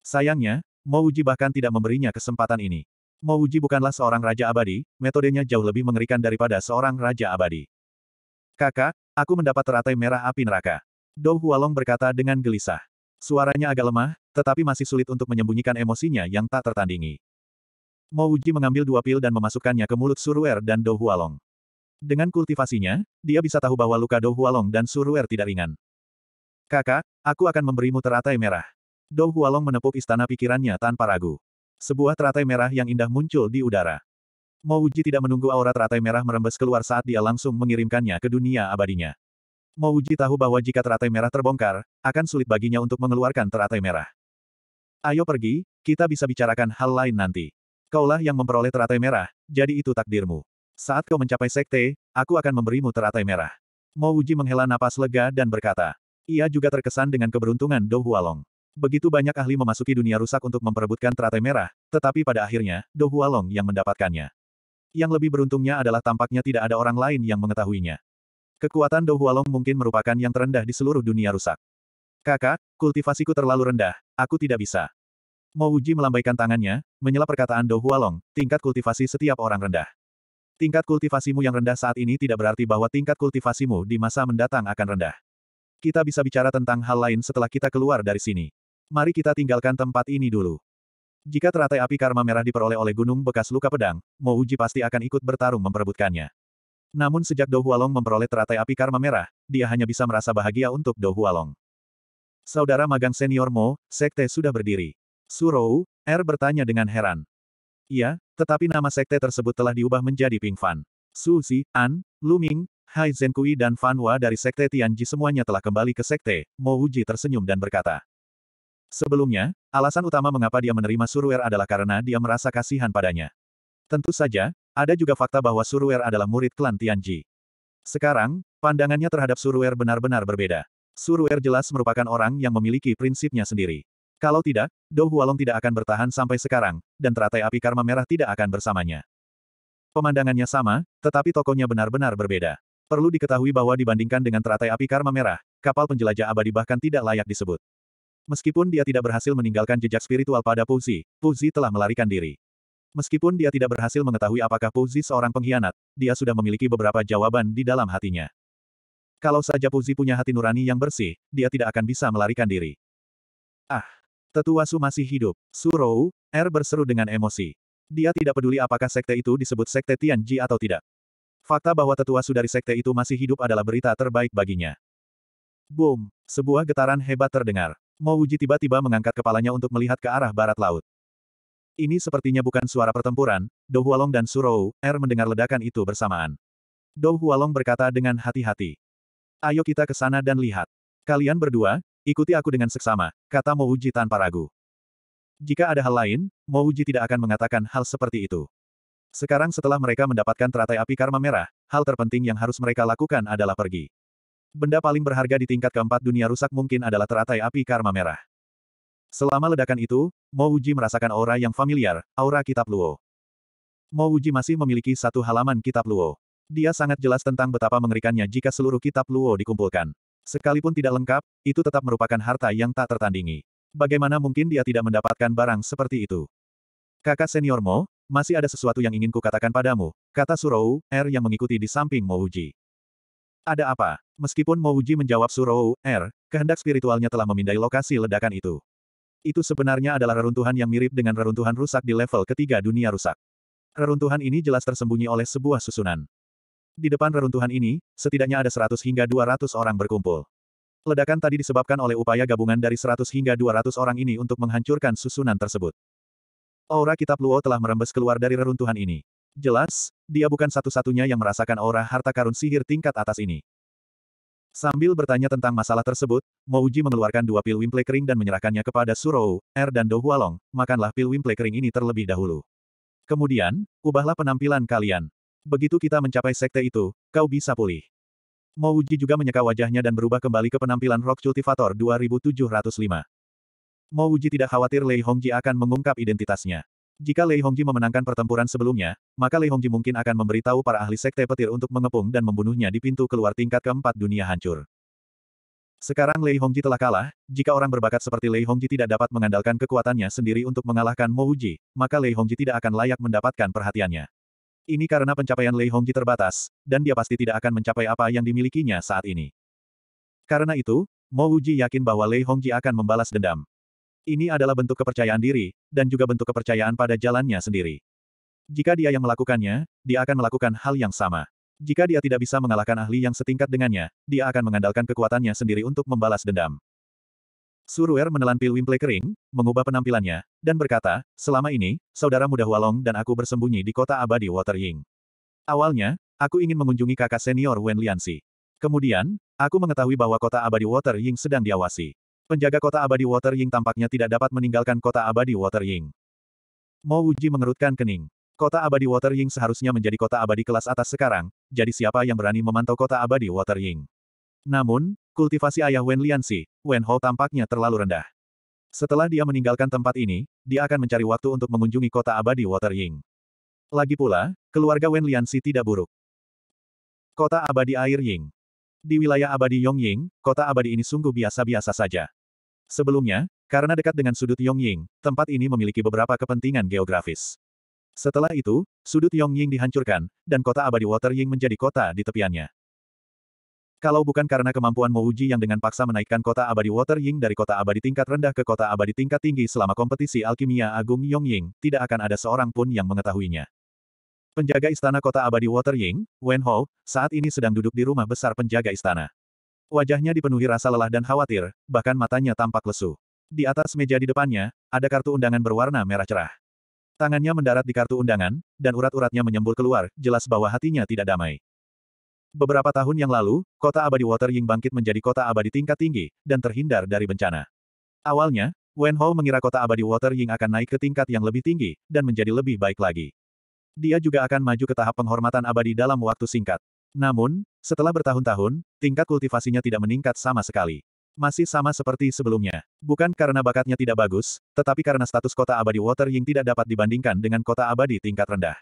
Speaker 1: Sayangnya, Mo Uji bahkan tidak memberinya kesempatan ini. Mo Uji bukanlah seorang Raja Abadi, metodenya jauh lebih mengerikan daripada seorang Raja Abadi. Kakak, aku mendapat teratai merah api neraka. Dou Hualong berkata dengan gelisah. Suaranya agak lemah, tetapi masih sulit untuk menyembunyikan emosinya yang tak tertandingi. Mo Uji mengambil dua pil dan memasukkannya ke mulut Suruer dan Dou Hualong. Dengan kultivasinya, dia bisa tahu bahwa luka Dou Hualong dan Suruer tidak ringan. Kakak, aku akan memberimu teratai merah. Dou Hualong menepuk istana pikirannya tanpa ragu. Sebuah teratai merah yang indah muncul di udara. Mo Uji tidak menunggu aura teratai merah merembes keluar saat dia langsung mengirimkannya ke dunia abadinya. Mo Uji tahu bahwa jika teratai merah terbongkar, akan sulit baginya untuk mengeluarkan teratai merah. Ayo pergi, kita bisa bicarakan hal lain nanti. Kaulah yang memperoleh teratai merah, jadi itu takdirmu. Saat kau mencapai sekte, aku akan memberimu teratai merah. Mo Wuji menghela napas lega dan berkata. Ia juga terkesan dengan keberuntungan Do Hualong. Begitu banyak ahli memasuki dunia rusak untuk memperebutkan teratai merah, tetapi pada akhirnya, Do Hualong yang mendapatkannya. Yang lebih beruntungnya adalah tampaknya tidak ada orang lain yang mengetahuinya. Kekuatan Do Hualong mungkin merupakan yang terendah di seluruh dunia rusak. Kakak, kultivasiku terlalu rendah, aku tidak bisa. Mo Uji melambaikan tangannya, menyela perkataan Do Hualong, tingkat kultivasi setiap orang rendah. Tingkat kultivasimu yang rendah saat ini tidak berarti bahwa tingkat kultivasimu di masa mendatang akan rendah. Kita bisa bicara tentang hal lain setelah kita keluar dari sini. Mari kita tinggalkan tempat ini dulu. Jika teratai api karma merah diperoleh oleh gunung bekas luka pedang, Mo Uji pasti akan ikut bertarung memperebutkannya. Namun sejak Do Hualong memperoleh teratai api karma merah, dia hanya bisa merasa bahagia untuk Do Hualong. Saudara magang senior Mo, sekte sudah berdiri. Surou, R er bertanya dengan heran. Iya, tetapi nama sekte tersebut telah diubah menjadi Ping Fan. Su Zi, An, Lu Ming, Hai Zhen Kui dan Fan Hua dari sekte Tianji semuanya telah kembali ke sekte, Mo Uji tersenyum dan berkata. Sebelumnya, alasan utama mengapa dia menerima Suruer adalah karena dia merasa kasihan padanya. Tentu saja, ada juga fakta bahwa Suruer adalah murid klan Tianji. Sekarang, pandangannya terhadap Suruer benar-benar berbeda. Suruer jelas merupakan orang yang memiliki prinsipnya sendiri. Kalau tidak, Dou Hualong tidak akan bertahan sampai sekarang, dan teratai api karma merah tidak akan bersamanya. Pemandangannya sama, tetapi tokonya benar-benar berbeda. Perlu diketahui bahwa dibandingkan dengan teratai api karma merah, kapal penjelajah abadi bahkan tidak layak disebut. Meskipun dia tidak berhasil meninggalkan jejak spiritual pada Puzi, Puzi telah melarikan diri. Meskipun dia tidak berhasil mengetahui apakah Puzi seorang pengkhianat, dia sudah memiliki beberapa jawaban di dalam hatinya. Kalau saja Puzi punya hati nurani yang bersih, dia tidak akan bisa melarikan diri. Ah! Tetua Su masih hidup. Rou, Er berseru dengan emosi. Dia tidak peduli apakah sekte itu disebut sekte Tianji atau tidak. Fakta bahwa tetua Su dari sekte itu masih hidup adalah berita terbaik baginya. Boom! Sebuah getaran hebat terdengar. Wuji tiba-tiba mengangkat kepalanya untuk melihat ke arah barat laut. Ini sepertinya bukan suara pertempuran, Dou Hualong dan Rou, Er mendengar ledakan itu bersamaan. Dou Hualong berkata dengan hati-hati. Ayo kita ke sana dan lihat. Kalian berdua, ikuti aku dengan seksama, kata Mouji tanpa ragu. Jika ada hal lain, Mouji tidak akan mengatakan hal seperti itu. Sekarang setelah mereka mendapatkan teratai api karma merah, hal terpenting yang harus mereka lakukan adalah pergi. Benda paling berharga di tingkat keempat dunia rusak mungkin adalah teratai api karma merah. Selama ledakan itu, Mouji merasakan aura yang familiar, aura kitab Luo. Mouji masih memiliki satu halaman kitab Luo. Dia sangat jelas tentang betapa mengerikannya jika seluruh kitab Luo dikumpulkan. Sekalipun tidak lengkap, itu tetap merupakan harta yang tak tertandingi. Bagaimana mungkin dia tidak mendapatkan barang seperti itu? Kakak senior Mo, masih ada sesuatu yang ingin kukatakan padamu, kata Surou, R er yang mengikuti di samping Mouji. Ada apa? Meskipun Mouji menjawab Surou, R, er, kehendak spiritualnya telah memindai lokasi ledakan itu. Itu sebenarnya adalah reruntuhan yang mirip dengan reruntuhan rusak di level ketiga dunia rusak. Reruntuhan ini jelas tersembunyi oleh sebuah susunan. Di depan reruntuhan ini, setidaknya ada 100 hingga 200 orang berkumpul. Ledakan tadi disebabkan oleh upaya gabungan dari 100 hingga 200 orang ini untuk menghancurkan susunan tersebut. Aura kitab Luo telah merembes keluar dari reruntuhan ini. Jelas, dia bukan satu-satunya yang merasakan aura harta karun sihir tingkat atas ini. Sambil bertanya tentang masalah tersebut, Mouji mengeluarkan dua pil wimple kering dan menyerahkannya kepada Surou, Er dan Do Hualong, makanlah pil wimple kering ini terlebih dahulu. Kemudian, ubahlah penampilan kalian. Begitu kita mencapai sekte itu, kau bisa pulih. Mo Wuji juga menyeka wajahnya dan berubah kembali ke penampilan Rock Cultivator 2705. Mo Wuji tidak khawatir Lei Hongji akan mengungkap identitasnya. Jika Lei Hongji memenangkan pertempuran sebelumnya, maka Lei Hongji mungkin akan memberitahu para ahli sekte petir untuk mengepung dan membunuhnya di pintu keluar tingkat keempat dunia hancur. Sekarang Lei Hongji telah kalah, jika orang berbakat seperti Lei Hongji tidak dapat mengandalkan kekuatannya sendiri untuk mengalahkan Mo Wuji, maka Lei Hongji tidak akan layak mendapatkan perhatiannya. Ini karena pencapaian Lei Hongji terbatas, dan dia pasti tidak akan mencapai apa yang dimilikinya saat ini. Karena itu, Mo Uji yakin bahwa Lei Hongji akan membalas dendam. Ini adalah bentuk kepercayaan diri, dan juga bentuk kepercayaan pada jalannya sendiri. Jika dia yang melakukannya, dia akan melakukan hal yang sama. Jika dia tidak bisa mengalahkan ahli yang setingkat dengannya, dia akan mengandalkan kekuatannya sendiri untuk membalas dendam. Suruer menelan pil Wimple kering, mengubah penampilannya, dan berkata, selama ini, saudara muda Hualong dan aku bersembunyi di kota abadi Water Ying. Awalnya, aku ingin mengunjungi kakak senior Wen Lianxi. Kemudian, aku mengetahui bahwa kota abadi Water Ying sedang diawasi. Penjaga kota abadi Water Ying tampaknya tidak dapat meninggalkan kota abadi Water Ying. Mo Wuji mengerutkan kening. Kota abadi Water Ying seharusnya menjadi kota abadi kelas atas sekarang, jadi siapa yang berani memantau kota abadi Water Ying? Namun, Kultivasi ayah Wen Lianxi, Wen Hou tampaknya terlalu rendah. Setelah dia meninggalkan tempat ini, dia akan mencari waktu untuk mengunjungi kota abadi Water Ying. Lagi pula, keluarga Wen Lianxi tidak buruk. Kota abadi air Ying. Di wilayah abadi Yongying, kota abadi ini sungguh biasa-biasa saja. Sebelumnya, karena dekat dengan sudut Yongying, tempat ini memiliki beberapa kepentingan geografis. Setelah itu, sudut Yongying dihancurkan, dan kota abadi Water Ying menjadi kota di tepiannya. Kalau bukan karena kemampuan Mo Uji yang dengan paksa menaikkan kota abadi Water Ying dari kota abadi tingkat rendah ke kota abadi tingkat tinggi selama kompetisi alkimia agung Yong Ying, tidak akan ada seorang pun yang mengetahuinya. Penjaga istana kota abadi Water Ying, Wen Hou, saat ini sedang duduk di rumah besar penjaga istana. Wajahnya dipenuhi rasa lelah dan khawatir, bahkan matanya tampak lesu. Di atas meja di depannya, ada kartu undangan berwarna merah cerah. Tangannya mendarat di kartu undangan, dan urat-uratnya menyembur keluar, jelas bahwa hatinya tidak damai. Beberapa tahun yang lalu, kota abadi Water Ying bangkit menjadi kota abadi tingkat tinggi, dan terhindar dari bencana. Awalnya, Wen Hao mengira kota abadi Water Ying akan naik ke tingkat yang lebih tinggi, dan menjadi lebih baik lagi. Dia juga akan maju ke tahap penghormatan abadi dalam waktu singkat. Namun, setelah bertahun-tahun, tingkat kultivasinya tidak meningkat sama sekali. Masih sama seperti sebelumnya. Bukan karena bakatnya tidak bagus, tetapi karena status kota abadi Water Ying tidak dapat dibandingkan dengan kota abadi tingkat rendah.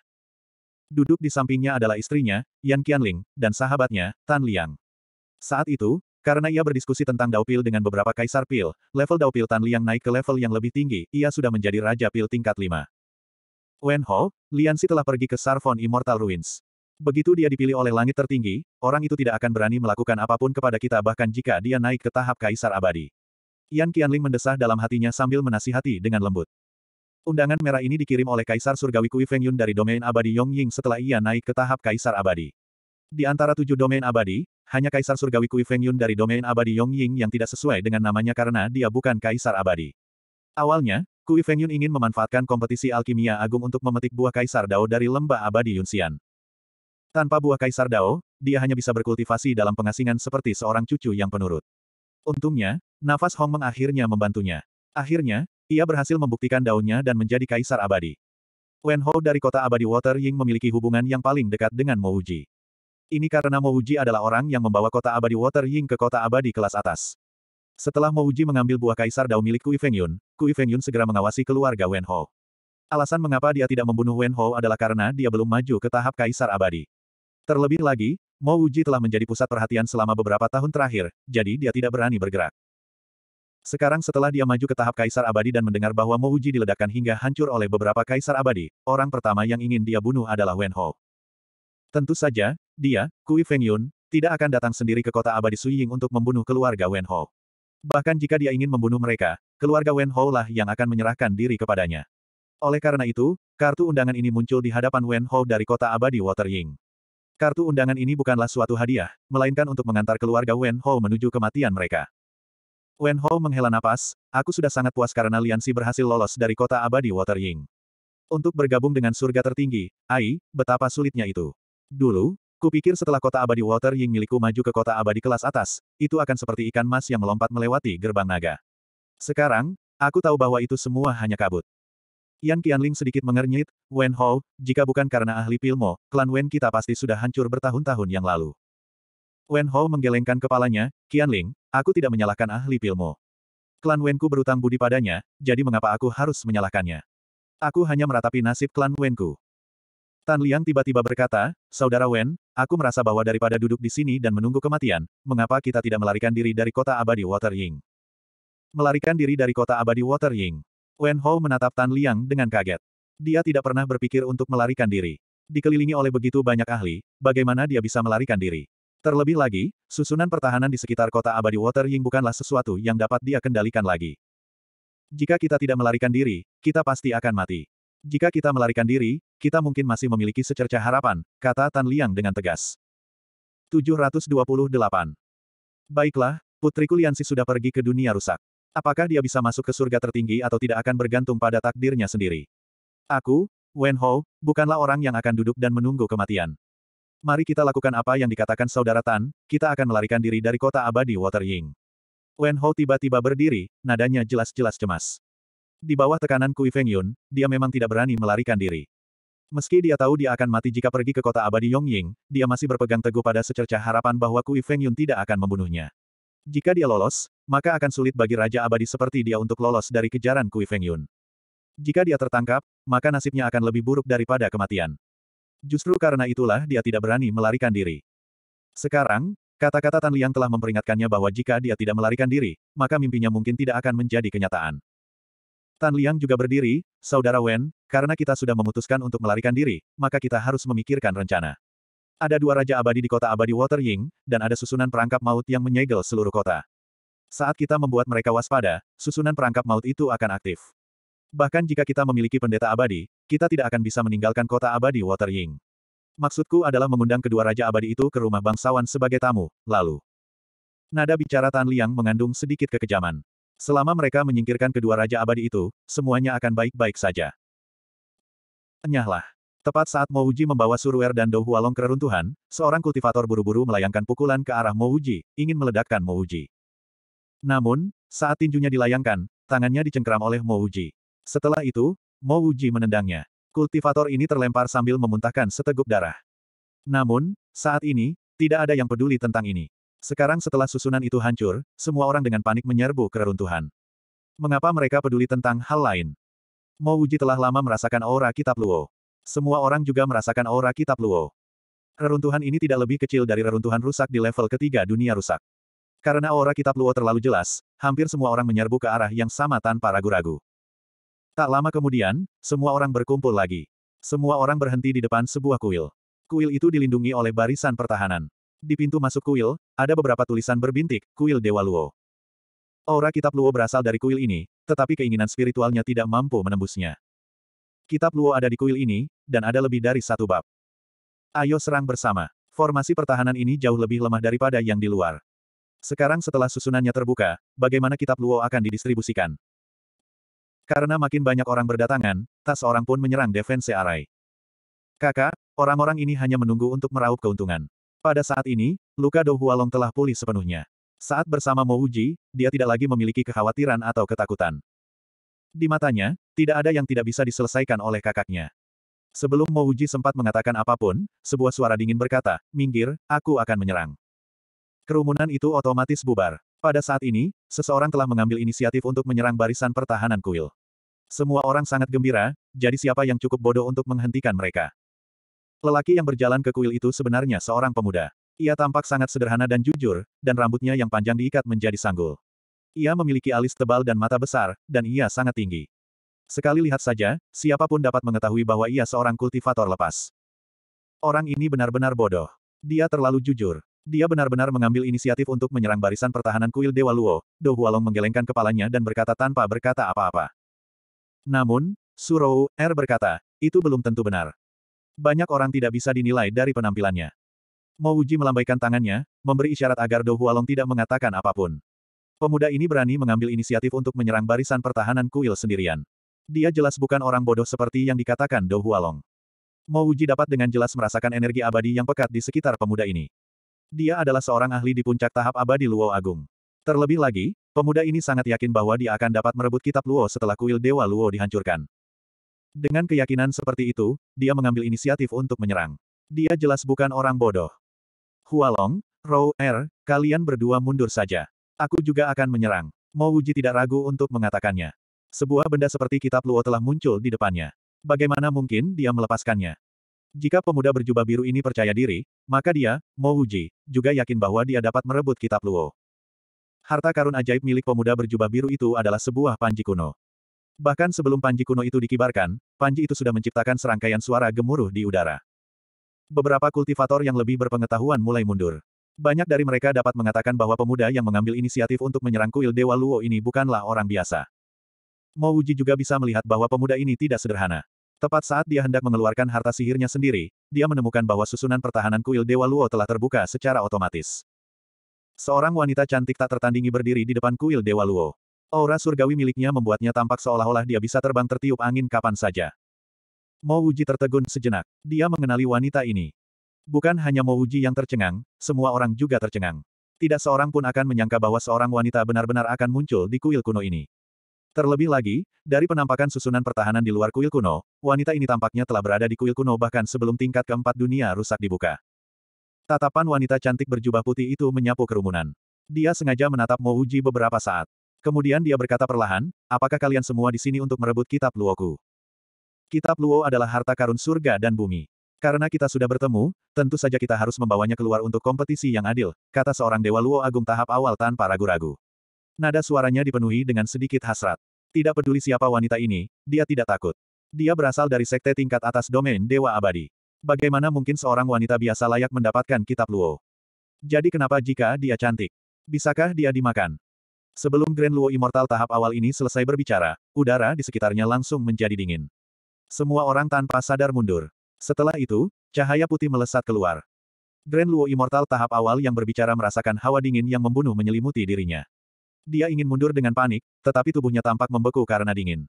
Speaker 1: Duduk di sampingnya adalah istrinya, Yan Qianling, dan sahabatnya, Tan Liang. Saat itu, karena ia berdiskusi tentang Dao Pil dengan beberapa kaisar pil, level Dao Pil Tan Liang naik ke level yang lebih tinggi, ia sudah menjadi Raja Pil tingkat 5. Wen Ho, Lian Si telah pergi ke Sarfon Immortal Ruins. Begitu dia dipilih oleh langit tertinggi, orang itu tidak akan berani melakukan apapun kepada kita bahkan jika dia naik ke tahap kaisar abadi. Yan Qianling mendesah dalam hatinya sambil menasihati dengan lembut. Undangan merah ini dikirim oleh Kaisar Surgawi Kui Feng Yun dari domain abadi Yongying setelah ia naik ke tahap Kaisar Abadi. Di antara tujuh domain abadi, hanya Kaisar Surgawi Kui Feng Yun dari domain abadi Yongying yang tidak sesuai dengan namanya karena dia bukan Kaisar Abadi. Awalnya, Kui Feng Yun ingin memanfaatkan kompetisi alkimia agung untuk memetik buah Kaisar Dao dari lembah abadi Yunxian. Tanpa buah Kaisar Dao, dia hanya bisa berkultivasi dalam pengasingan seperti seorang cucu yang penurut. Untungnya, nafas Meng akhirnya membantunya. Akhirnya, ia berhasil membuktikan daunnya dan menjadi kaisar abadi. Wen Hou dari kota abadi Water Ying memiliki hubungan yang paling dekat dengan Mo Uji. Ini karena Mo Uji adalah orang yang membawa kota abadi Water Ying ke kota abadi kelas atas. Setelah Mo Uji mengambil buah kaisar dao milik Kui Feng Yun, Kui Feng Yun segera mengawasi keluarga Wen Hou. Alasan mengapa dia tidak membunuh Wen Hou adalah karena dia belum maju ke tahap kaisar abadi. Terlebih lagi, Mo Uji telah menjadi pusat perhatian selama beberapa tahun terakhir, jadi dia tidak berani bergerak. Sekarang setelah dia maju ke tahap Kaisar Abadi dan mendengar bahwa Mouji diledakkan hingga hancur oleh beberapa Kaisar Abadi, orang pertama yang ingin dia bunuh adalah Wen Ho. Tentu saja, dia, Kui Feng Yun, tidak akan datang sendiri ke kota Abadi Suying untuk membunuh keluarga Wen Ho. Bahkan jika dia ingin membunuh mereka, keluarga Wen Ho lah yang akan menyerahkan diri kepadanya. Oleh karena itu, kartu undangan ini muncul di hadapan Wen Ho dari kota Abadi Water Ying. Kartu undangan ini bukanlah suatu hadiah, melainkan untuk mengantar keluarga Wen Ho menuju kematian mereka. Wen Ho menghela napas, aku sudah sangat puas karena Liansi berhasil lolos dari kota abadi Water Ying. Untuk bergabung dengan surga tertinggi, Ai, betapa sulitnya itu. Dulu, kupikir setelah kota abadi Water Ying milikku maju ke kota abadi kelas atas, itu akan seperti ikan mas yang melompat melewati gerbang naga. Sekarang, aku tahu bahwa itu semua hanya kabut. Yan Qianling sedikit mengernyit, Wen Ho, jika bukan karena ahli pilmo, klan Wen kita pasti sudah hancur bertahun-tahun yang lalu. Wen Hao menggelengkan kepalanya, Qian Ling, aku tidak menyalahkan ahli pilmu. Klan Wenku berutang budi padanya, jadi mengapa aku harus menyalahkannya? Aku hanya meratapi nasib klan Wenku. Tan Liang tiba-tiba berkata, Saudara Wen, aku merasa bahwa daripada duduk di sini dan menunggu kematian, mengapa kita tidak melarikan diri dari kota abadi Watering? Melarikan diri dari kota abadi Watering. Wen Ho menatap Tan Liang dengan kaget. Dia tidak pernah berpikir untuk melarikan diri. Dikelilingi oleh begitu banyak ahli, bagaimana dia bisa melarikan diri? Terlebih lagi, susunan pertahanan di sekitar kota abadi Water Ying bukanlah sesuatu yang dapat dia kendalikan lagi. Jika kita tidak melarikan diri, kita pasti akan mati. Jika kita melarikan diri, kita mungkin masih memiliki secerca harapan, kata Tan Liang dengan tegas. 728. Baiklah, putri Kuliansi sudah pergi ke dunia rusak. Apakah dia bisa masuk ke surga tertinggi atau tidak akan bergantung pada takdirnya sendiri. Aku, Wen Ho, bukanlah orang yang akan duduk dan menunggu kematian. Mari kita lakukan apa yang dikatakan saudara Tan, kita akan melarikan diri dari kota abadi Watering. Wen Ho tiba-tiba berdiri, nadanya jelas-jelas cemas. Di bawah tekanan Kui Feng Yun, dia memang tidak berani melarikan diri. Meski dia tahu dia akan mati jika pergi ke kota abadi Yongying, dia masih berpegang teguh pada secercah harapan bahwa Kui Feng Yun tidak akan membunuhnya. Jika dia lolos, maka akan sulit bagi Raja Abadi seperti dia untuk lolos dari kejaran Kui Feng Yun. Jika dia tertangkap, maka nasibnya akan lebih buruk daripada kematian. Justru karena itulah dia tidak berani melarikan diri. Sekarang, kata-kata Tan Liang telah memperingatkannya bahwa jika dia tidak melarikan diri, maka mimpinya mungkin tidak akan menjadi kenyataan. Tan Liang juga berdiri, Saudara Wen, karena kita sudah memutuskan untuk melarikan diri, maka kita harus memikirkan rencana. Ada dua raja abadi di kota abadi Water Ying, dan ada susunan perangkap maut yang menyegel seluruh kota. Saat kita membuat mereka waspada, susunan perangkap maut itu akan aktif. Bahkan jika kita memiliki pendeta abadi, kita tidak akan bisa meninggalkan kota abadi Watering. Maksudku adalah mengundang kedua raja abadi itu ke rumah bangsawan sebagai tamu, lalu. Nada bicara Tan Liang mengandung sedikit kekejaman. Selama mereka menyingkirkan kedua raja abadi itu, semuanya akan baik-baik saja. Enyahlah. Tepat saat Mo Uji membawa Surwer dan Dou Hualong ke seorang kultivator buru-buru melayangkan pukulan ke arah Mo Uji, ingin meledakkan Mo Uji. Namun, saat tinjunya dilayangkan, tangannya dicengkram oleh Mo Uji. Setelah itu, Mo Wuji menendangnya. Kultivator ini terlempar sambil memuntahkan seteguk darah. Namun, saat ini, tidak ada yang peduli tentang ini. Sekarang setelah susunan itu hancur, semua orang dengan panik menyerbu keruntuhan. Mengapa mereka peduli tentang hal lain? Mo Wuji telah lama merasakan aura kitab Luo. Semua orang juga merasakan aura kitab Luo. Reruntuhan ini tidak lebih kecil dari reruntuhan rusak di level ketiga dunia rusak. Karena aura kitab Luo terlalu jelas, hampir semua orang menyerbu ke arah yang sama tanpa ragu-ragu. Tak lama kemudian, semua orang berkumpul lagi. Semua orang berhenti di depan sebuah kuil. Kuil itu dilindungi oleh barisan pertahanan. Di pintu masuk kuil, ada beberapa tulisan berbintik, kuil Dewa Luo. Aura kitab Luo berasal dari kuil ini, tetapi keinginan spiritualnya tidak mampu menembusnya. Kitab Luo ada di kuil ini, dan ada lebih dari satu bab. Ayo serang bersama. Formasi pertahanan ini jauh lebih lemah daripada yang di luar. Sekarang setelah susunannya terbuka, bagaimana kitab Luo akan didistribusikan? Karena makin banyak orang berdatangan, tak seorang pun menyerang defense Arai. Kakak, orang-orang ini hanya menunggu untuk meraup keuntungan. Pada saat ini, luka Do Hualong telah pulih sepenuhnya. Saat bersama Mo Uji, dia tidak lagi memiliki kekhawatiran atau ketakutan. Di matanya, tidak ada yang tidak bisa diselesaikan oleh kakaknya. Sebelum Mo Uji sempat mengatakan apapun, sebuah suara dingin berkata, minggir, aku akan menyerang. Kerumunan itu otomatis bubar. Pada saat ini, seseorang telah mengambil inisiatif untuk menyerang barisan pertahanan kuil. Semua orang sangat gembira, jadi siapa yang cukup bodoh untuk menghentikan mereka? Lelaki yang berjalan ke kuil itu sebenarnya seorang pemuda. Ia tampak sangat sederhana dan jujur, dan rambutnya yang panjang diikat menjadi sanggul. Ia memiliki alis tebal dan mata besar, dan ia sangat tinggi. Sekali lihat saja, siapapun dapat mengetahui bahwa ia seorang kultivator lepas. Orang ini benar-benar bodoh. Dia terlalu jujur. Dia benar-benar mengambil inisiatif untuk menyerang barisan pertahanan kuil Dewa Luo, Do Hualong menggelengkan kepalanya dan berkata tanpa berkata apa-apa. Namun, Surou R er berkata, itu belum tentu benar. Banyak orang tidak bisa dinilai dari penampilannya. Mo Uji melambaikan tangannya, memberi isyarat agar Do Hualong tidak mengatakan apapun. Pemuda ini berani mengambil inisiatif untuk menyerang barisan pertahanan kuil sendirian. Dia jelas bukan orang bodoh seperti yang dikatakan Do Hualong. Mo Uji dapat dengan jelas merasakan energi abadi yang pekat di sekitar pemuda ini. Dia adalah seorang ahli di puncak tahap abadi Luo Agung. Terlebih lagi, pemuda ini sangat yakin bahwa dia akan dapat merebut kitab Luo setelah kuil Dewa Luo dihancurkan. Dengan keyakinan seperti itu, dia mengambil inisiatif untuk menyerang. Dia jelas bukan orang bodoh. Hualong, Rou, Er, kalian berdua mundur saja. Aku juga akan menyerang. Mo Wuji tidak ragu untuk mengatakannya. Sebuah benda seperti kitab Luo telah muncul di depannya. Bagaimana mungkin dia melepaskannya? Jika pemuda berjubah biru ini percaya diri, maka dia, Mo Wuji, juga yakin bahwa dia dapat merebut kitab Luo. Harta karun ajaib milik pemuda berjubah biru itu adalah sebuah panji kuno. Bahkan sebelum panji kuno itu dikibarkan, panji itu sudah menciptakan serangkaian suara gemuruh di udara. Beberapa kultivator yang lebih berpengetahuan mulai mundur. Banyak dari mereka dapat mengatakan bahwa pemuda yang mengambil inisiatif untuk menyerang kuil Dewa Luo ini bukanlah orang biasa. Mo Wuji juga bisa melihat bahwa pemuda ini tidak sederhana. Tepat saat dia hendak mengeluarkan harta sihirnya sendiri, dia menemukan bahwa susunan pertahanan kuil Dewa Luo telah terbuka secara otomatis. Seorang wanita cantik tak tertandingi berdiri di depan kuil Dewa Luo. Aura surgawi miliknya membuatnya tampak seolah-olah dia bisa terbang tertiup angin kapan saja. Mo Wuji tertegun sejenak. Dia mengenali wanita ini. Bukan hanya Mo Wuji yang tercengang, semua orang juga tercengang. Tidak seorang pun akan menyangka bahwa seorang wanita benar-benar akan muncul di kuil kuno ini. Terlebih lagi, dari penampakan susunan pertahanan di luar kuil kuno, wanita ini tampaknya telah berada di kuil kuno bahkan sebelum tingkat keempat dunia rusak dibuka. Tatapan wanita cantik berjubah putih itu menyapu kerumunan. Dia sengaja menatap Mo Uji beberapa saat. Kemudian dia berkata perlahan, apakah kalian semua di sini untuk merebut kitab Luoku? Kitab Luo adalah harta karun surga dan bumi. Karena kita sudah bertemu, tentu saja kita harus membawanya keluar untuk kompetisi yang adil, kata seorang Dewa Luo Agung tahap awal tanpa ragu-ragu. Nada suaranya dipenuhi dengan sedikit hasrat. Tidak peduli siapa wanita ini, dia tidak takut. Dia berasal dari sekte tingkat atas domain Dewa Abadi. Bagaimana mungkin seorang wanita biasa layak mendapatkan kitab Luo? Jadi kenapa jika dia cantik? Bisakah dia dimakan? Sebelum Grand Luo Immortal tahap awal ini selesai berbicara, udara di sekitarnya langsung menjadi dingin. Semua orang tanpa sadar mundur. Setelah itu, cahaya putih melesat keluar. Grand Luo Immortal tahap awal yang berbicara merasakan hawa dingin yang membunuh menyelimuti dirinya. Dia ingin mundur dengan panik, tetapi tubuhnya tampak membeku karena dingin.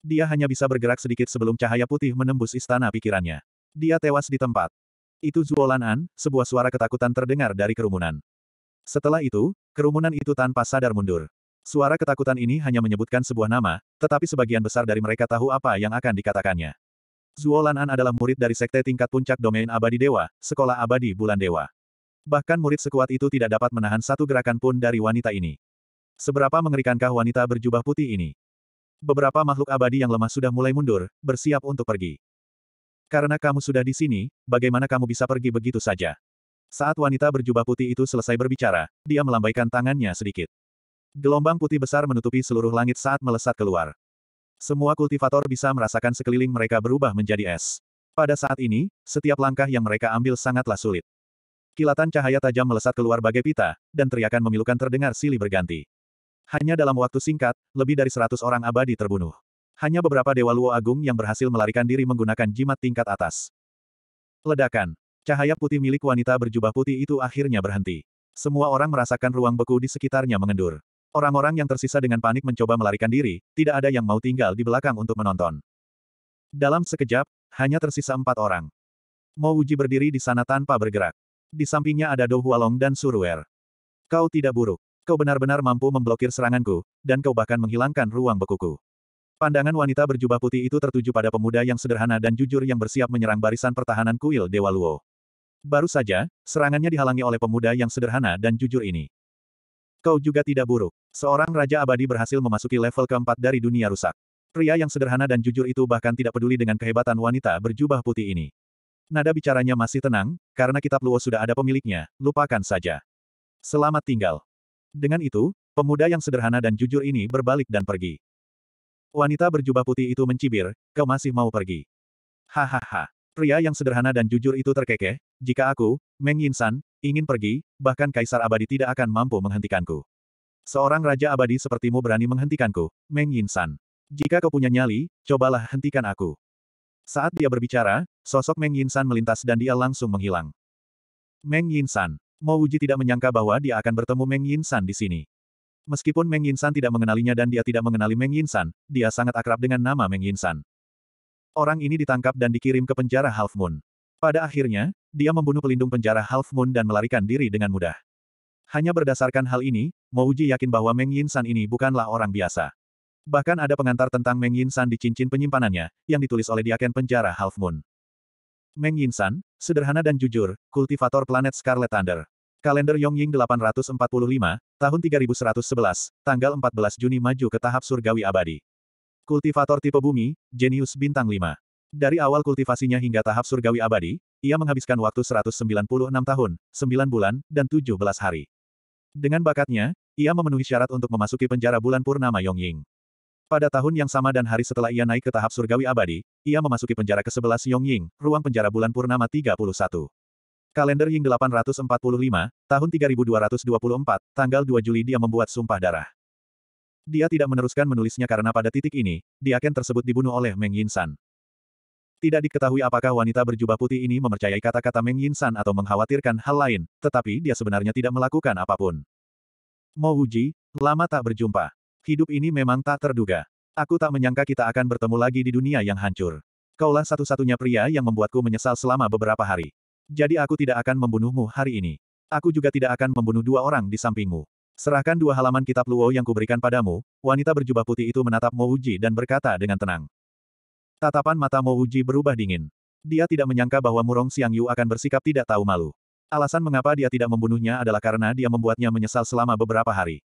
Speaker 1: Dia hanya bisa bergerak sedikit sebelum cahaya putih menembus istana pikirannya. Dia tewas di tempat. Itu Zuolanan, sebuah suara ketakutan terdengar dari kerumunan. Setelah itu, kerumunan itu tanpa sadar mundur. Suara ketakutan ini hanya menyebutkan sebuah nama, tetapi sebagian besar dari mereka tahu apa yang akan dikatakannya. Zuolanan adalah murid dari sekte tingkat puncak domain abadi dewa, sekolah abadi bulan dewa. Bahkan murid sekuat itu tidak dapat menahan satu gerakan pun dari wanita ini. Seberapa mengerikankah wanita berjubah putih ini? Beberapa makhluk abadi yang lemah sudah mulai mundur, bersiap untuk pergi. Karena kamu sudah di sini, bagaimana kamu bisa pergi begitu saja? Saat wanita berjubah putih itu selesai berbicara, dia melambaikan tangannya sedikit. Gelombang putih besar menutupi seluruh langit saat melesat keluar. Semua kultivator bisa merasakan sekeliling mereka berubah menjadi es. Pada saat ini, setiap langkah yang mereka ambil sangatlah sulit. Kilatan cahaya tajam melesat keluar bagai pita, dan teriakan memilukan terdengar silih berganti. Hanya dalam waktu singkat, lebih dari seratus orang abadi terbunuh. Hanya beberapa Dewa Luo Agung yang berhasil melarikan diri menggunakan jimat tingkat atas. Ledakan. Cahaya putih milik wanita berjubah putih itu akhirnya berhenti. Semua orang merasakan ruang beku di sekitarnya mengendur. Orang-orang yang tersisa dengan panik mencoba melarikan diri, tidak ada yang mau tinggal di belakang untuk menonton. Dalam sekejap, hanya tersisa empat orang. Mo Wuji berdiri di sana tanpa bergerak. Di sampingnya ada Do Hualong dan Suruer. Kau tidak buruk. Kau benar-benar mampu memblokir seranganku, dan kau bahkan menghilangkan ruang bekuku. Pandangan wanita berjubah putih itu tertuju pada pemuda yang sederhana dan jujur yang bersiap menyerang barisan pertahanan kuil Dewa Luo. Baru saja, serangannya dihalangi oleh pemuda yang sederhana dan jujur ini. Kau juga tidak buruk. Seorang Raja Abadi berhasil memasuki level keempat dari dunia rusak. Pria yang sederhana dan jujur itu bahkan tidak peduli dengan kehebatan wanita berjubah putih ini. Nada bicaranya masih tenang, karena kitab Luo sudah ada pemiliknya, lupakan saja. Selamat tinggal. Dengan itu, pemuda yang sederhana dan jujur ini berbalik dan pergi. Wanita berjubah putih itu mencibir, kau masih mau pergi. Hahaha. Pria yang sederhana dan jujur itu terkekeh, jika aku, Meng Yinsan, ingin pergi, bahkan Kaisar Abadi tidak akan mampu menghentikanku. Seorang Raja Abadi sepertimu berani menghentikanku, Meng Yinsan. Jika kau punya nyali, cobalah hentikan aku. Saat dia berbicara, sosok Meng Yinsan melintas dan dia langsung menghilang. Meng Yinsan, Mo Uji tidak menyangka bahwa dia akan bertemu Meng Yinsan di sini. Meskipun Meng Yinsan tidak mengenalinya dan dia tidak mengenali Meng Yinsan, dia sangat akrab dengan nama Meng Yinsan. Orang ini ditangkap dan dikirim ke penjara Half Moon. Pada akhirnya, dia membunuh pelindung penjara Half Moon dan melarikan diri dengan mudah. Hanya berdasarkan hal ini, Mo Uji yakin bahwa Meng Yinsan ini bukanlah orang biasa. Bahkan ada pengantar tentang Meng Yinsan di cincin penyimpanannya, yang ditulis oleh diaken penjara Half Moon. Meng Yinsan, sederhana dan jujur, kultivator planet Scarlet Thunder. Kalender Yongying 845, tahun 3111, tanggal 14 Juni maju ke tahap surgawi abadi. Kultivator tipe bumi, jenius Bintang 5. Dari awal kultivasinya hingga tahap surgawi abadi, ia menghabiskan waktu 196 tahun, 9 bulan, dan 17 hari. Dengan bakatnya, ia memenuhi syarat untuk memasuki penjara bulan purnama Yongying. Pada tahun yang sama dan hari setelah ia naik ke tahap surgawi abadi, ia memasuki penjara ke-11 Yongying, ruang penjara bulan purnama 31. Kalender Ying 845, tahun 3224, tanggal 2 Juli dia membuat sumpah darah. Dia tidak meneruskan menulisnya karena pada titik ini, dia akan tersebut dibunuh oleh Meng Yinsan. Tidak diketahui apakah wanita berjubah putih ini mempercayai kata-kata Meng Yinsan atau mengkhawatirkan hal lain, tetapi dia sebenarnya tidak melakukan apapun. Mo Wuji, lama tak berjumpa. Hidup ini memang tak terduga. Aku tak menyangka kita akan bertemu lagi di dunia yang hancur. Kaulah satu-satunya pria yang membuatku menyesal selama beberapa hari. Jadi aku tidak akan membunuhmu hari ini. Aku juga tidak akan membunuh dua orang di sampingmu. Serahkan dua halaman kitab Luo yang kuberikan padamu, wanita berjubah putih itu menatap Mouji dan berkata dengan tenang. Tatapan mata Mouji berubah dingin. Dia tidak menyangka bahwa Murong Xiang Yu akan bersikap tidak tahu malu. Alasan mengapa dia tidak membunuhnya adalah karena dia membuatnya menyesal selama beberapa hari.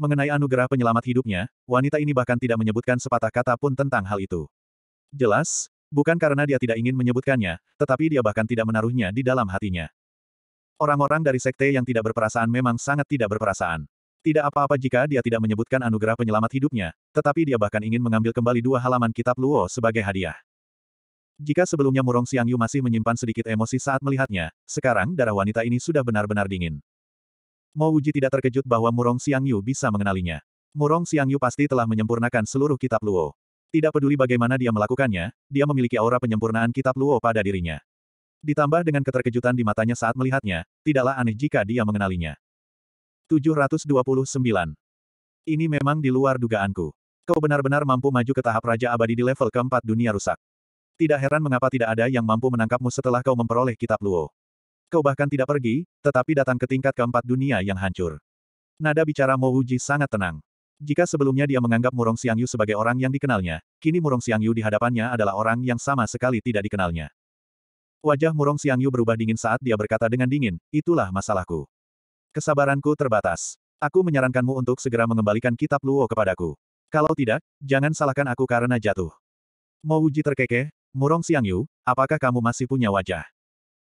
Speaker 1: Mengenai anugerah penyelamat hidupnya, wanita ini bahkan tidak menyebutkan sepatah kata pun tentang hal itu. Jelas, bukan karena dia tidak ingin menyebutkannya, tetapi dia bahkan tidak menaruhnya di dalam hatinya. Orang-orang dari sekte yang tidak berperasaan memang sangat tidak berperasaan. Tidak apa-apa jika dia tidak menyebutkan anugerah penyelamat hidupnya, tetapi dia bahkan ingin mengambil kembali dua halaman kitab Luo sebagai hadiah. Jika sebelumnya Murong Yu masih menyimpan sedikit emosi saat melihatnya, sekarang darah wanita ini sudah benar-benar dingin. Mo Wuji tidak terkejut bahwa Murong Yu bisa mengenalinya. Murong Yu pasti telah menyempurnakan seluruh kitab Luo. Tidak peduli bagaimana dia melakukannya, dia memiliki aura penyempurnaan kitab Luo pada dirinya. Ditambah dengan keterkejutan di matanya saat melihatnya, tidaklah aneh jika dia mengenalinya. 729. Ini memang di luar dugaanku. Kau benar-benar mampu maju ke tahap Raja Abadi di level keempat dunia rusak. Tidak heran mengapa tidak ada yang mampu menangkapmu setelah kau memperoleh kitab Luo. Kau bahkan tidak pergi, tetapi datang ke tingkat keempat dunia yang hancur. Nada bicara Mo Wuji sangat tenang. Jika sebelumnya dia menganggap Murong Xiangyu sebagai orang yang dikenalnya, kini Murong Xiangyu di hadapannya adalah orang yang sama sekali tidak dikenalnya. Wajah Murong Xiangyu berubah dingin saat dia berkata dengan dingin, itulah masalahku. Kesabaranku terbatas. Aku menyarankanmu untuk segera mengembalikan kitab Luo kepadaku. Kalau tidak, jangan salahkan aku karena jatuh. Mo Wuji terkekeh, Murong Xiangyu, apakah kamu masih punya wajah?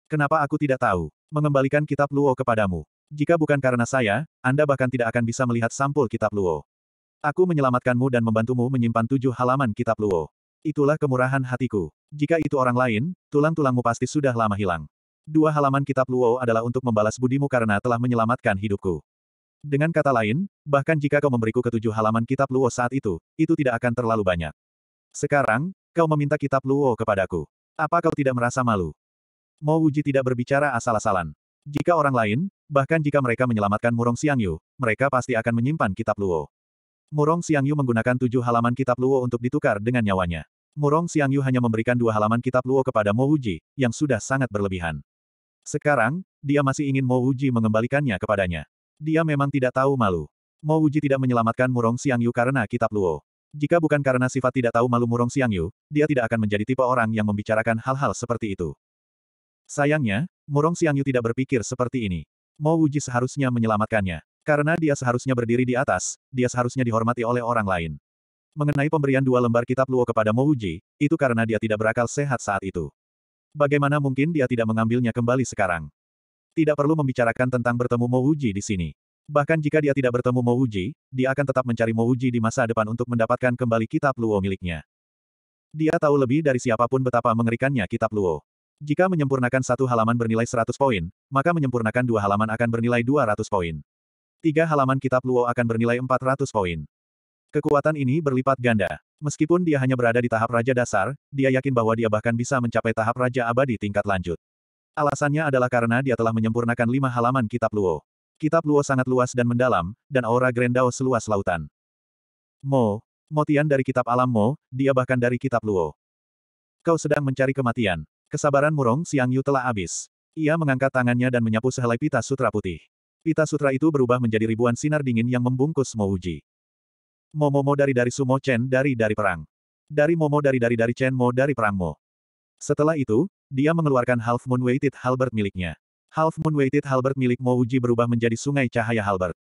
Speaker 1: Kenapa aku tidak tahu? Mengembalikan kitab Luo kepadamu. Jika bukan karena saya, Anda bahkan tidak akan bisa melihat sampul kitab Luo. Aku menyelamatkanmu dan membantumu menyimpan tujuh halaman kitab Luo. Itulah kemurahan hatiku. Jika itu orang lain, tulang-tulangmu pasti sudah lama hilang. Dua halaman kitab Luo adalah untuk membalas budimu karena telah menyelamatkan hidupku. Dengan kata lain, bahkan jika kau memberiku ketujuh halaman kitab Luo saat itu, itu tidak akan terlalu banyak. Sekarang, kau meminta kitab Luo kepadaku. Apa kau tidak merasa malu? Mo Wuji tidak berbicara asal-asalan. Jika orang lain, bahkan jika mereka menyelamatkan Murong Xiangyu, mereka pasti akan menyimpan kitab Luo. Murong Xiangyu menggunakan tujuh halaman kitab Luo untuk ditukar dengan nyawanya. Murong Xiangyu hanya memberikan dua halaman kitab Luo kepada Mo Wuji, yang sudah sangat berlebihan. Sekarang, dia masih ingin Mo Wuji mengembalikannya kepadanya. Dia memang tidak tahu malu. Mo Wuji tidak menyelamatkan Murong Xiangyu karena kitab Luo. Jika bukan karena sifat tidak tahu malu Murong Xiangyu, dia tidak akan menjadi tipe orang yang membicarakan hal-hal seperti itu. Sayangnya, Murong Xiangyu tidak berpikir seperti ini. Mo Wuji seharusnya menyelamatkannya. Karena dia seharusnya berdiri di atas, dia seharusnya dihormati oleh orang lain. Mengenai pemberian dua lembar kitab Luo kepada Mo Wuji, itu karena dia tidak berakal sehat saat itu. Bagaimana mungkin dia tidak mengambilnya kembali sekarang? Tidak perlu membicarakan tentang bertemu Mo Wuji di sini. Bahkan jika dia tidak bertemu Mo Wuji, dia akan tetap mencari Mo Wuji di masa depan untuk mendapatkan kembali kitab Luo miliknya. Dia tahu lebih dari siapapun betapa mengerikannya kitab Luo. Jika menyempurnakan satu halaman bernilai 100 poin, maka menyempurnakan dua halaman akan bernilai 200 poin. Tiga halaman kitab Luo akan bernilai 400 poin. Kekuatan ini berlipat ganda. Meskipun dia hanya berada di tahap Raja Dasar, dia yakin bahwa dia bahkan bisa mencapai tahap Raja Abadi tingkat lanjut. Alasannya adalah karena dia telah menyempurnakan lima halaman kitab Luo. Kitab Luo sangat luas dan mendalam, dan aura Grendao seluas lautan. Mo, Motian dari kitab alam Mo, dia bahkan dari kitab Luo. Kau sedang mencari kematian. Kesabaran Murong Siangyu Yu telah habis. Ia mengangkat tangannya dan menyapu sehelai pita sutra putih. Pita sutra itu berubah menjadi ribuan sinar dingin yang membungkus Mo Uji. Momomo dari dari Sumo Chen dari dari perang. Dari Momo dari dari dari Chen Mo dari perang Mo. Setelah itu, dia mengeluarkan Half Moon Weighted Halbert miliknya. Half Moon Weighted Halbert milik Mo Uji berubah menjadi sungai cahaya Halbert.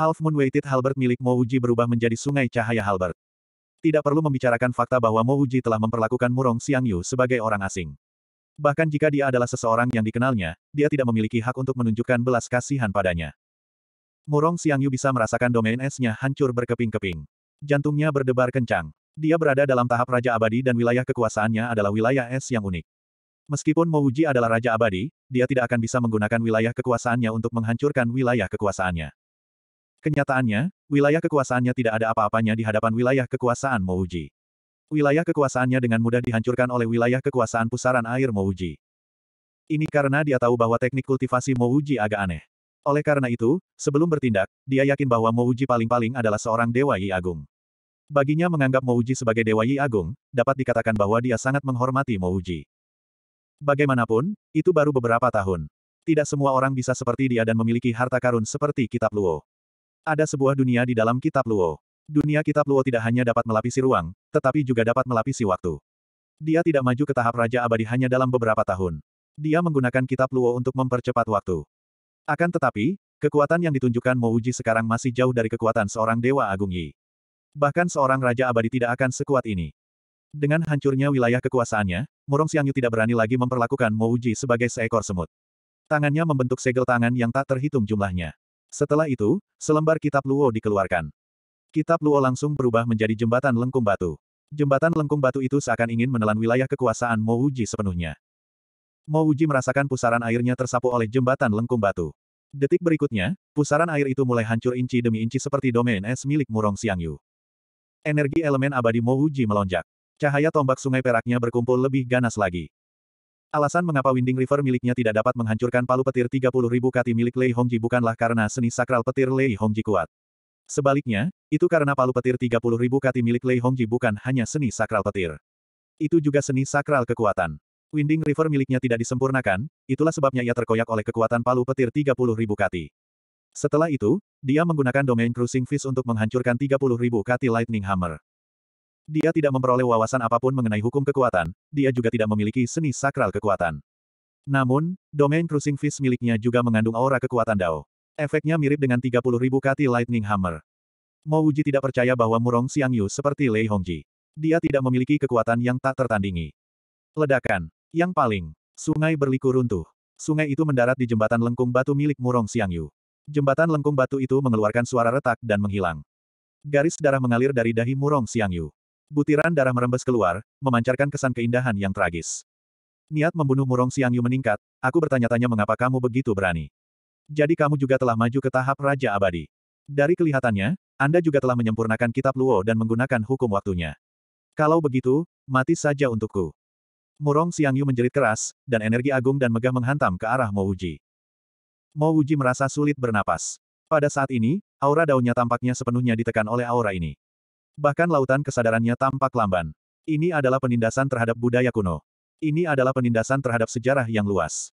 Speaker 1: Half Moon Weighted Halbert milik Mo Uji berubah menjadi sungai cahaya Halbert. Tidak perlu membicarakan fakta bahwa Mo Uji telah memperlakukan Murong Xiangyu sebagai orang asing. Bahkan jika dia adalah seseorang yang dikenalnya, dia tidak memiliki hak untuk menunjukkan belas kasihan padanya. Murong Xiangyu bisa merasakan domain esnya hancur berkeping-keping. Jantungnya berdebar kencang. Dia berada dalam tahap Raja Abadi dan wilayah kekuasaannya adalah wilayah es yang unik. Meskipun Mo Wuji adalah Raja Abadi, dia tidak akan bisa menggunakan wilayah kekuasaannya untuk menghancurkan wilayah kekuasaannya. Kenyataannya, wilayah kekuasaannya tidak ada apa-apanya di hadapan wilayah kekuasaan Mouji. Wilayah kekuasaannya dengan mudah dihancurkan oleh wilayah kekuasaan pusaran air Mouji. Ini karena dia tahu bahwa teknik kultivasi Mouji agak aneh. Oleh karena itu, sebelum bertindak, dia yakin bahwa Mouji paling-paling adalah seorang Dewa Yi Agung. Baginya menganggap Mouji sebagai Dewa Yi Agung, dapat dikatakan bahwa dia sangat menghormati Mouji. Bagaimanapun, itu baru beberapa tahun. Tidak semua orang bisa seperti dia dan memiliki harta karun seperti Kitab Luo. Ada sebuah dunia di dalam kitab Luo. Dunia kitab Luo tidak hanya dapat melapisi ruang, tetapi juga dapat melapisi waktu. Dia tidak maju ke tahap Raja Abadi hanya dalam beberapa tahun. Dia menggunakan kitab Luo untuk mempercepat waktu. Akan tetapi, kekuatan yang ditunjukkan Mo Uji sekarang masih jauh dari kekuatan seorang Dewa Agung Yi. Bahkan seorang Raja Abadi tidak akan sekuat ini. Dengan hancurnya wilayah kekuasaannya, Murong Xiangyu tidak berani lagi memperlakukan Mo Uji sebagai seekor semut. Tangannya membentuk segel tangan yang tak terhitung jumlahnya. Setelah itu, selembar kitab Luo dikeluarkan. Kitab Luo langsung berubah menjadi jembatan lengkung batu. Jembatan lengkung batu itu seakan ingin menelan wilayah kekuasaan Mo Uji sepenuhnya. Mo Uji merasakan pusaran airnya tersapu oleh jembatan lengkung batu. Detik berikutnya, pusaran air itu mulai hancur inci demi inci seperti domain es milik Murong Xiangyu. Energi elemen abadi Mo Uji melonjak. Cahaya tombak sungai peraknya berkumpul lebih ganas lagi. Alasan mengapa Winding River miliknya tidak dapat menghancurkan palu petir ribu kati milik Lei Hongji bukanlah karena seni sakral petir Lei Hongji kuat. Sebaliknya, itu karena palu petir ribu kati milik Lei Hongji bukan hanya seni sakral petir. Itu juga seni sakral kekuatan. Winding River miliknya tidak disempurnakan, itulah sebabnya ia terkoyak oleh kekuatan palu petir ribu kati. Setelah itu, dia menggunakan domain Cruising Fist untuk menghancurkan ribu kati Lightning Hammer. Dia tidak memperoleh wawasan apapun mengenai hukum kekuatan, dia juga tidak memiliki seni sakral kekuatan. Namun, domain cruising fist miliknya juga mengandung aura kekuatan Dao. Efeknya mirip dengan 30.000 kati Lightning Hammer. Mo Wuji tidak percaya bahwa Murong Xiangyu seperti Lei Hongji. Dia tidak memiliki kekuatan yang tak tertandingi. Ledakan. Yang paling. Sungai berliku runtuh. Sungai itu mendarat di jembatan lengkung batu milik Murong Xiangyu. Jembatan lengkung batu itu mengeluarkan suara retak dan menghilang. Garis darah mengalir dari dahi Murong Xiangyu. Butiran darah merembes keluar, memancarkan kesan keindahan yang tragis. Niat membunuh Murong Yu meningkat, aku bertanya-tanya mengapa kamu begitu berani. Jadi kamu juga telah maju ke tahap Raja Abadi. Dari kelihatannya, Anda juga telah menyempurnakan kitab Luo dan menggunakan hukum waktunya. Kalau begitu, mati saja untukku. Murong Yu menjerit keras, dan energi agung dan megah menghantam ke arah Mo Uji. Mo Uji merasa sulit bernapas. Pada saat ini, aura daunnya tampaknya sepenuhnya ditekan oleh aura ini. Bahkan lautan kesadarannya tampak lamban. Ini adalah penindasan terhadap budaya kuno. Ini adalah penindasan terhadap sejarah yang luas.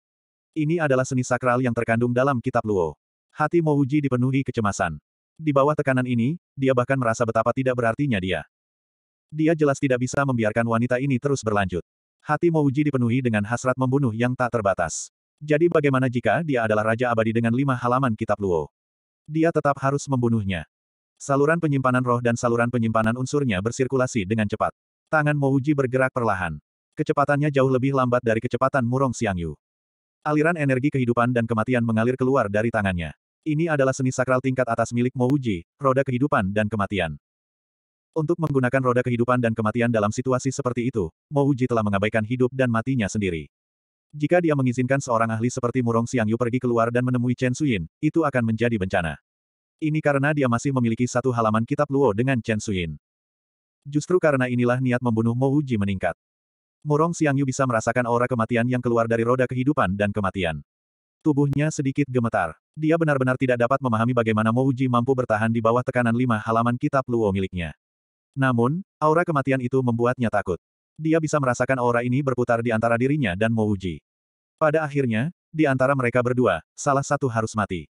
Speaker 1: Ini adalah seni sakral yang terkandung dalam kitab Luo. Hati Mouji dipenuhi kecemasan. Di bawah tekanan ini, dia bahkan merasa betapa tidak berartinya dia. Dia jelas tidak bisa membiarkan wanita ini terus berlanjut. Hati Mouji dipenuhi dengan hasrat membunuh yang tak terbatas. Jadi bagaimana jika dia adalah Raja Abadi dengan lima halaman kitab Luo? Dia tetap harus membunuhnya. Saluran penyimpanan roh dan saluran penyimpanan unsurnya bersirkulasi dengan cepat. Tangan Mouji bergerak perlahan. Kecepatannya jauh lebih lambat dari kecepatan Murong Xiangyu. Aliran energi kehidupan dan kematian mengalir keluar dari tangannya. Ini adalah seni sakral tingkat atas milik Mouji, roda kehidupan dan kematian. Untuk menggunakan roda kehidupan dan kematian dalam situasi seperti itu, Mouji telah mengabaikan hidup dan matinya sendiri. Jika dia mengizinkan seorang ahli seperti Murong Xiangyu pergi keluar dan menemui Chen Suyin, itu akan menjadi bencana. Ini karena dia masih memiliki satu halaman kitab Luo dengan Chen Suyin. Justru karena inilah niat membunuh Mo Uji meningkat. Murong Yu bisa merasakan aura kematian yang keluar dari roda kehidupan dan kematian. Tubuhnya sedikit gemetar. Dia benar-benar tidak dapat memahami bagaimana Mo Uji mampu bertahan di bawah tekanan lima halaman kitab Luo miliknya. Namun, aura kematian itu membuatnya takut. Dia bisa merasakan aura ini berputar di antara dirinya dan Mo Uji. Pada akhirnya, di antara mereka berdua, salah satu harus mati.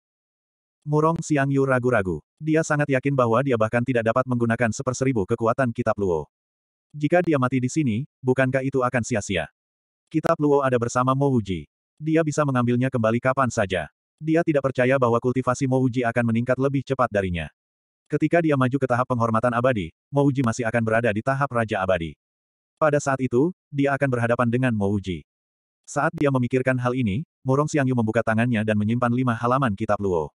Speaker 1: Murong Xiang Yu ragu-ragu. Dia sangat yakin bahwa dia bahkan tidak dapat menggunakan seperseribu kekuatan kitab Luo. Jika dia mati di sini, bukankah itu akan sia-sia? Kitab Luo ada bersama Mo Wuji. Dia bisa mengambilnya kembali kapan saja. Dia tidak percaya bahwa kultivasi Mo Wuji akan meningkat lebih cepat darinya. Ketika dia maju ke tahap penghormatan abadi, Mo Wuji masih akan berada di tahap Raja Abadi. Pada saat itu, dia akan berhadapan dengan Mo Wuji. Saat dia memikirkan hal ini, Murong Xiangyu membuka tangannya dan menyimpan lima halaman kitab Luo.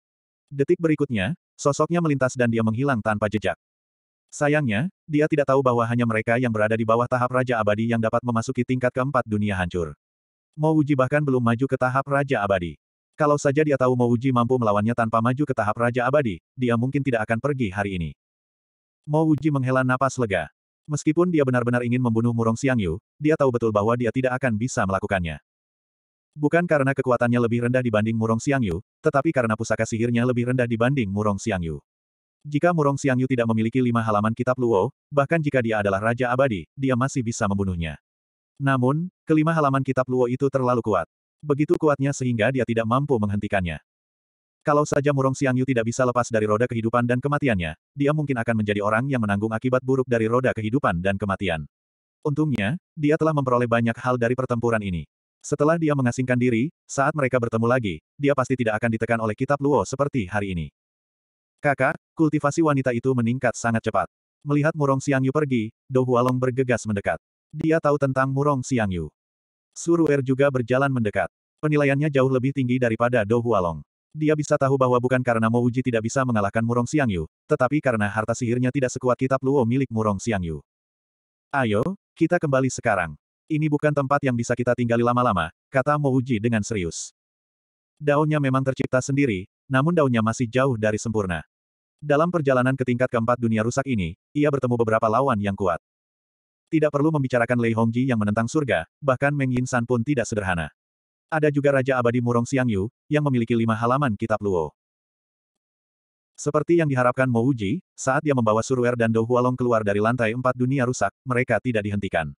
Speaker 1: Detik berikutnya, sosoknya melintas dan dia menghilang tanpa jejak. Sayangnya, dia tidak tahu bahwa hanya mereka yang berada di bawah tahap Raja Abadi yang dapat memasuki tingkat keempat dunia hancur. Mouji bahkan belum maju ke tahap Raja Abadi. Kalau saja dia tahu Mouji mampu melawannya tanpa maju ke tahap Raja Abadi, dia mungkin tidak akan pergi hari ini. Mouji menghela napas lega. Meskipun dia benar-benar ingin membunuh Murong Xiangyu, dia tahu betul bahwa dia tidak akan bisa melakukannya. Bukan karena kekuatannya lebih rendah dibanding Murong Xiangyu, tetapi karena pusaka sihirnya lebih rendah dibanding Murong Xiangyu. Jika Murong Xiangyu tidak memiliki lima halaman kitab Luo, bahkan jika dia adalah Raja Abadi, dia masih bisa membunuhnya. Namun, kelima halaman kitab Luo itu terlalu kuat. Begitu kuatnya sehingga dia tidak mampu menghentikannya. Kalau saja Murong Xiangyu tidak bisa lepas dari roda kehidupan dan kematiannya, dia mungkin akan menjadi orang yang menanggung akibat buruk dari roda kehidupan dan kematian. Untungnya, dia telah memperoleh banyak hal dari pertempuran ini. Setelah dia mengasingkan diri, saat mereka bertemu lagi, dia pasti tidak akan ditekan oleh kitab Luo seperti hari ini. Kakak, kultivasi wanita itu meningkat sangat cepat. Melihat Murong Xiangyu pergi, Dou Hualong bergegas mendekat. Dia tahu tentang Murong Xiangyu. Suruer juga berjalan mendekat. Penilaiannya jauh lebih tinggi daripada Dou Hualong. Dia bisa tahu bahwa bukan karena Mo Uji tidak bisa mengalahkan Murong Xiangyu, tetapi karena harta sihirnya tidak sekuat kitab Luo milik Murong Xiangyu. Ayo, kita kembali sekarang. Ini bukan tempat yang bisa kita tinggali lama-lama, kata Mouji dengan serius. Daunnya memang tercipta sendiri, namun daunnya masih jauh dari sempurna. Dalam perjalanan ke tingkat keempat dunia rusak ini, ia bertemu beberapa lawan yang kuat. Tidak perlu membicarakan Lei Hongji yang menentang surga, bahkan Meng Yin San pun tidak sederhana. Ada juga Raja Abadi Murong Yu, yang memiliki lima halaman kitab Luo. Seperti yang diharapkan Mo Uji, saat dia membawa Suruer dan Do Hualong keluar dari lantai empat dunia rusak, mereka tidak dihentikan.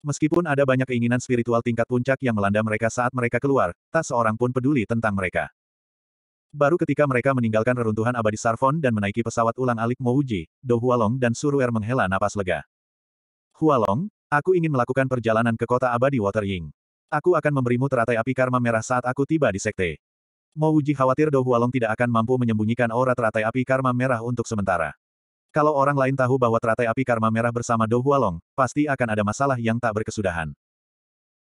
Speaker 1: Meskipun ada banyak keinginan spiritual tingkat puncak yang melanda mereka saat mereka keluar, tak seorang pun peduli tentang mereka. Baru ketika mereka meninggalkan reruntuhan abadi Sarfon dan menaiki pesawat ulang-alik Mouji, Do Hualong dan Suruer menghela napas lega. Hualong, aku ingin melakukan perjalanan ke kota abadi Watering. Aku akan memberimu teratai api karma merah saat aku tiba di sekte. Mouji khawatir Do Hualong tidak akan mampu menyembunyikan aura teratai api karma merah untuk sementara. Kalau orang lain tahu bahwa teratai api karma merah bersama Dou Hualong, pasti akan ada masalah yang tak berkesudahan.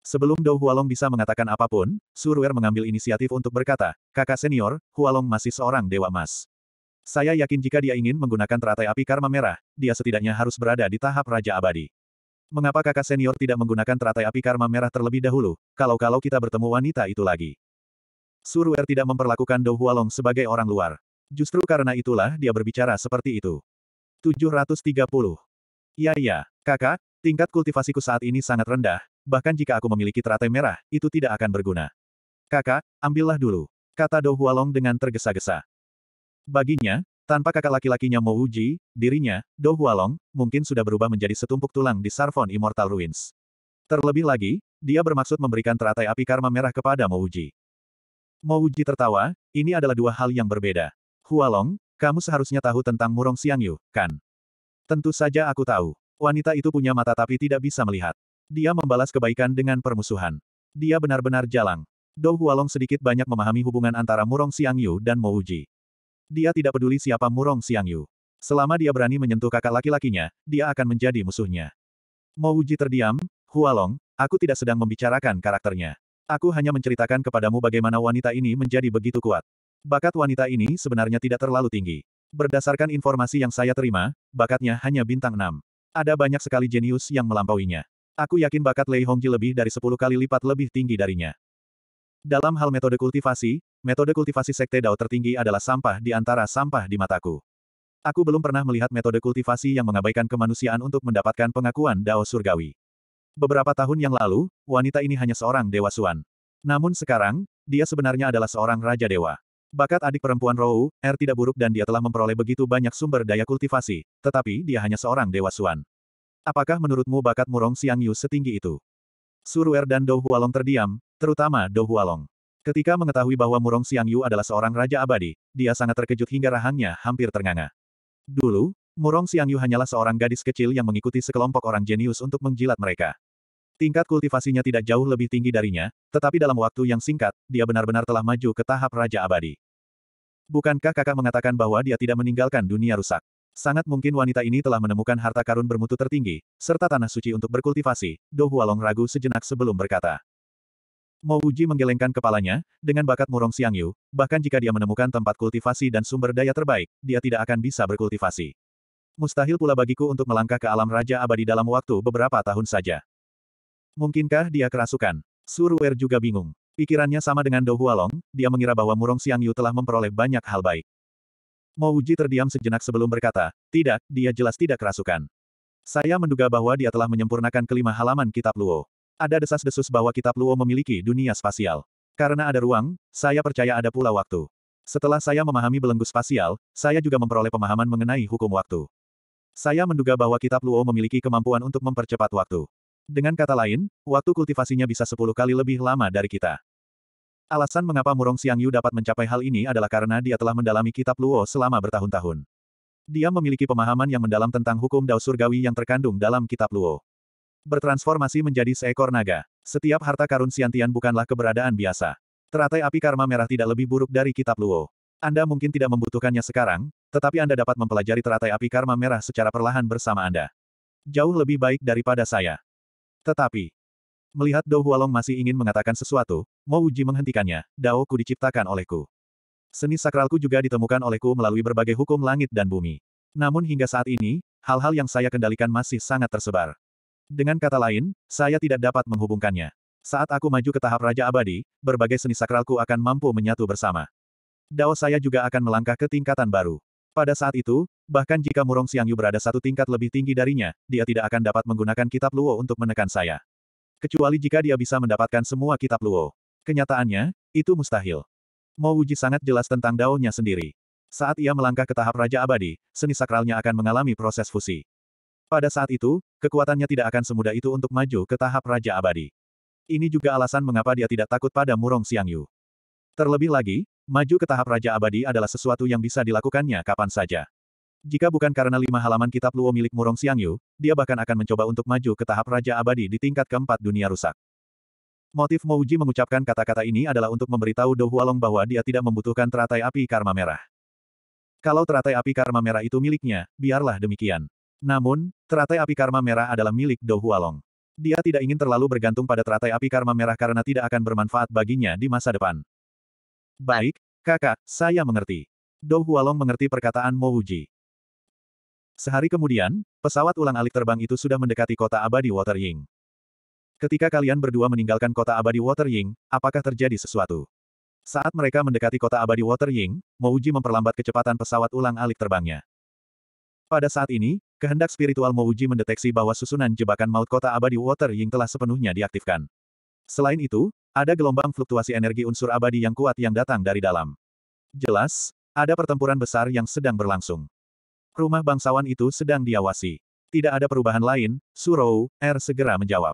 Speaker 1: Sebelum Dou Hualong bisa mengatakan apapun, Surwer mengambil inisiatif untuk berkata, kakak senior, Hualong masih seorang dewa emas. Saya yakin jika dia ingin menggunakan teratai api karma merah, dia setidaknya harus berada di tahap Raja Abadi. Mengapa kakak senior tidak menggunakan teratai api karma merah terlebih dahulu, kalau-kalau kita bertemu wanita itu lagi? Surwer tidak memperlakukan Dou Hualong sebagai orang luar. Justru karena itulah dia berbicara seperti itu. 730. Ya ya, kakak, tingkat kultivasiku saat ini sangat rendah, bahkan jika aku memiliki teratai merah, itu tidak akan berguna. Kakak, ambillah dulu, kata Do Hualong dengan tergesa-gesa. Baginya, tanpa kakak laki-lakinya Mo Uji, dirinya, Do Hualong, mungkin sudah berubah menjadi setumpuk tulang di Sarfon Immortal Ruins. Terlebih lagi, dia bermaksud memberikan teratai api karma merah kepada Mo Uji. tertawa, ini adalah dua hal yang berbeda. Hualong, kamu seharusnya tahu tentang Murong Xiangyu, kan? Tentu saja aku tahu. Wanita itu punya mata tapi tidak bisa melihat. Dia membalas kebaikan dengan permusuhan. Dia benar-benar jalang. Dou Hualong sedikit banyak memahami hubungan antara Murong Xiangyu dan Mo Uji. Dia tidak peduli siapa Murong Xiangyu. Selama dia berani menyentuh kakak laki-lakinya, dia akan menjadi musuhnya. Mo Uji terdiam, Hualong, aku tidak sedang membicarakan karakternya. Aku hanya menceritakan kepadamu bagaimana wanita ini menjadi begitu kuat. Bakat wanita ini sebenarnya tidak terlalu tinggi. Berdasarkan informasi yang saya terima, bakatnya hanya bintang 6. Ada banyak sekali jenius yang melampauinya. Aku yakin bakat Lei Hongji lebih dari 10 kali lipat lebih tinggi darinya. Dalam hal metode kultivasi, metode kultivasi Sekte Dao tertinggi adalah sampah di antara sampah di mataku. Aku belum pernah melihat metode kultivasi yang mengabaikan kemanusiaan untuk mendapatkan pengakuan Dao Surgawi. Beberapa tahun yang lalu, wanita ini hanya seorang Dewa Suan. Namun sekarang, dia sebenarnya adalah seorang Raja Dewa. Bakat adik perempuan Rou, Er tidak buruk dan dia telah memperoleh begitu banyak sumber daya kultivasi, tetapi dia hanya seorang dewa Suan. Apakah menurutmu bakat Murong Siang Yu setinggi itu? Suru Er dan Dou Hualong terdiam, terutama Dou Hualong. Ketika mengetahui bahwa Murong Siang Yu adalah seorang raja abadi, dia sangat terkejut hingga rahangnya hampir ternganga. Dulu, Murong Siang Yu hanyalah seorang gadis kecil yang mengikuti sekelompok orang jenius untuk menjilat mereka. Tingkat kultivasinya tidak jauh lebih tinggi darinya, tetapi dalam waktu yang singkat, dia benar-benar telah maju ke tahap Raja Abadi. Bukankah kakak mengatakan bahwa dia tidak meninggalkan dunia rusak? Sangat mungkin wanita ini telah menemukan harta karun bermutu tertinggi, serta tanah suci untuk berkultivasi, Do Hualong ragu sejenak sebelum berkata. Mo Uji menggelengkan kepalanya, dengan bakat murong Siang Yu, bahkan jika dia menemukan tempat kultivasi dan sumber daya terbaik, dia tidak akan bisa berkultivasi. Mustahil pula bagiku untuk melangkah ke alam Raja Abadi dalam waktu beberapa tahun saja. Mungkinkah dia kerasukan? Suruer juga bingung. Pikirannya sama dengan Dou Hualong, dia mengira bahwa Murong Xiang Yu telah memperoleh banyak hal baik. Mo Uji terdiam sejenak sebelum berkata, tidak, dia jelas tidak kerasukan. Saya menduga bahwa dia telah menyempurnakan kelima halaman kitab Luo. Ada desas-desus bahwa kitab Luo memiliki dunia spasial. Karena ada ruang, saya percaya ada pula waktu. Setelah saya memahami belenggu spasial, saya juga memperoleh pemahaman mengenai hukum waktu. Saya menduga bahwa kitab Luo memiliki kemampuan untuk mempercepat waktu. Dengan kata lain, waktu kultivasinya bisa sepuluh kali lebih lama dari kita. Alasan mengapa Murong Yu dapat mencapai hal ini adalah karena dia telah mendalami kitab Luo selama bertahun-tahun. Dia memiliki pemahaman yang mendalam tentang hukum Dao Surgawi yang terkandung dalam kitab Luo. Bertransformasi menjadi seekor naga. Setiap harta karun siantian bukanlah keberadaan biasa. Teratai api karma merah tidak lebih buruk dari kitab Luo. Anda mungkin tidak membutuhkannya sekarang, tetapi Anda dapat mempelajari teratai api karma merah secara perlahan bersama Anda. Jauh lebih baik daripada saya. Tetapi, Melihat Dou Hualong masih ingin mengatakan sesuatu, Mo Uji menghentikannya, Dao ku diciptakan olehku. Seni sakralku juga ditemukan olehku melalui berbagai hukum langit dan bumi. Namun hingga saat ini, hal-hal yang saya kendalikan masih sangat tersebar. Dengan kata lain, saya tidak dapat menghubungkannya. Saat aku maju ke tahap Raja Abadi, berbagai seni sakralku akan mampu menyatu bersama. Dao saya juga akan melangkah ke tingkatan baru. Pada saat itu, bahkan jika Murong Xiangyu berada satu tingkat lebih tinggi darinya, dia tidak akan dapat menggunakan kitab Luo untuk menekan saya. Kecuali jika dia bisa mendapatkan semua kitab Luo. Kenyataannya, itu mustahil. Mo Wuji sangat jelas tentang daunnya sendiri. Saat ia melangkah ke tahap Raja Abadi, seni sakralnya akan mengalami proses fusi. Pada saat itu, kekuatannya tidak akan semudah itu untuk maju ke tahap Raja Abadi. Ini juga alasan mengapa dia tidak takut pada Murong Yu. Terlebih lagi, maju ke tahap Raja Abadi adalah sesuatu yang bisa dilakukannya kapan saja. Jika bukan karena lima halaman kitab Luo milik Murong Xiangyu, dia bahkan akan mencoba untuk maju ke tahap Raja Abadi di tingkat keempat dunia rusak. Motif Mouji mengucapkan kata-kata ini adalah untuk memberitahu Dou Hualong bahwa dia tidak membutuhkan teratai api karma merah. Kalau teratai api karma merah itu miliknya, biarlah demikian. Namun, teratai api karma merah adalah milik Dou Hualong. Dia tidak ingin terlalu bergantung pada teratai api karma merah karena tidak akan bermanfaat baginya di masa depan. Baik, kakak, saya mengerti. Dou Hualong mengerti perkataan Mouji. Sehari kemudian, pesawat ulang-alik terbang itu sudah mendekati kota abadi Water Ying. Ketika kalian berdua meninggalkan kota abadi Water Ying, apakah terjadi sesuatu? Saat mereka mendekati kota abadi Water Ying, Mouji memperlambat kecepatan pesawat ulang-alik terbangnya. Pada saat ini, kehendak spiritual Mouji mendeteksi bahwa susunan jebakan maut kota abadi Water Ying telah sepenuhnya diaktifkan. Selain itu, ada gelombang fluktuasi energi unsur abadi yang kuat yang datang dari dalam. Jelas, ada pertempuran besar yang sedang berlangsung. Rumah bangsawan itu sedang diawasi. Tidak ada perubahan lain, Surou, R er segera menjawab.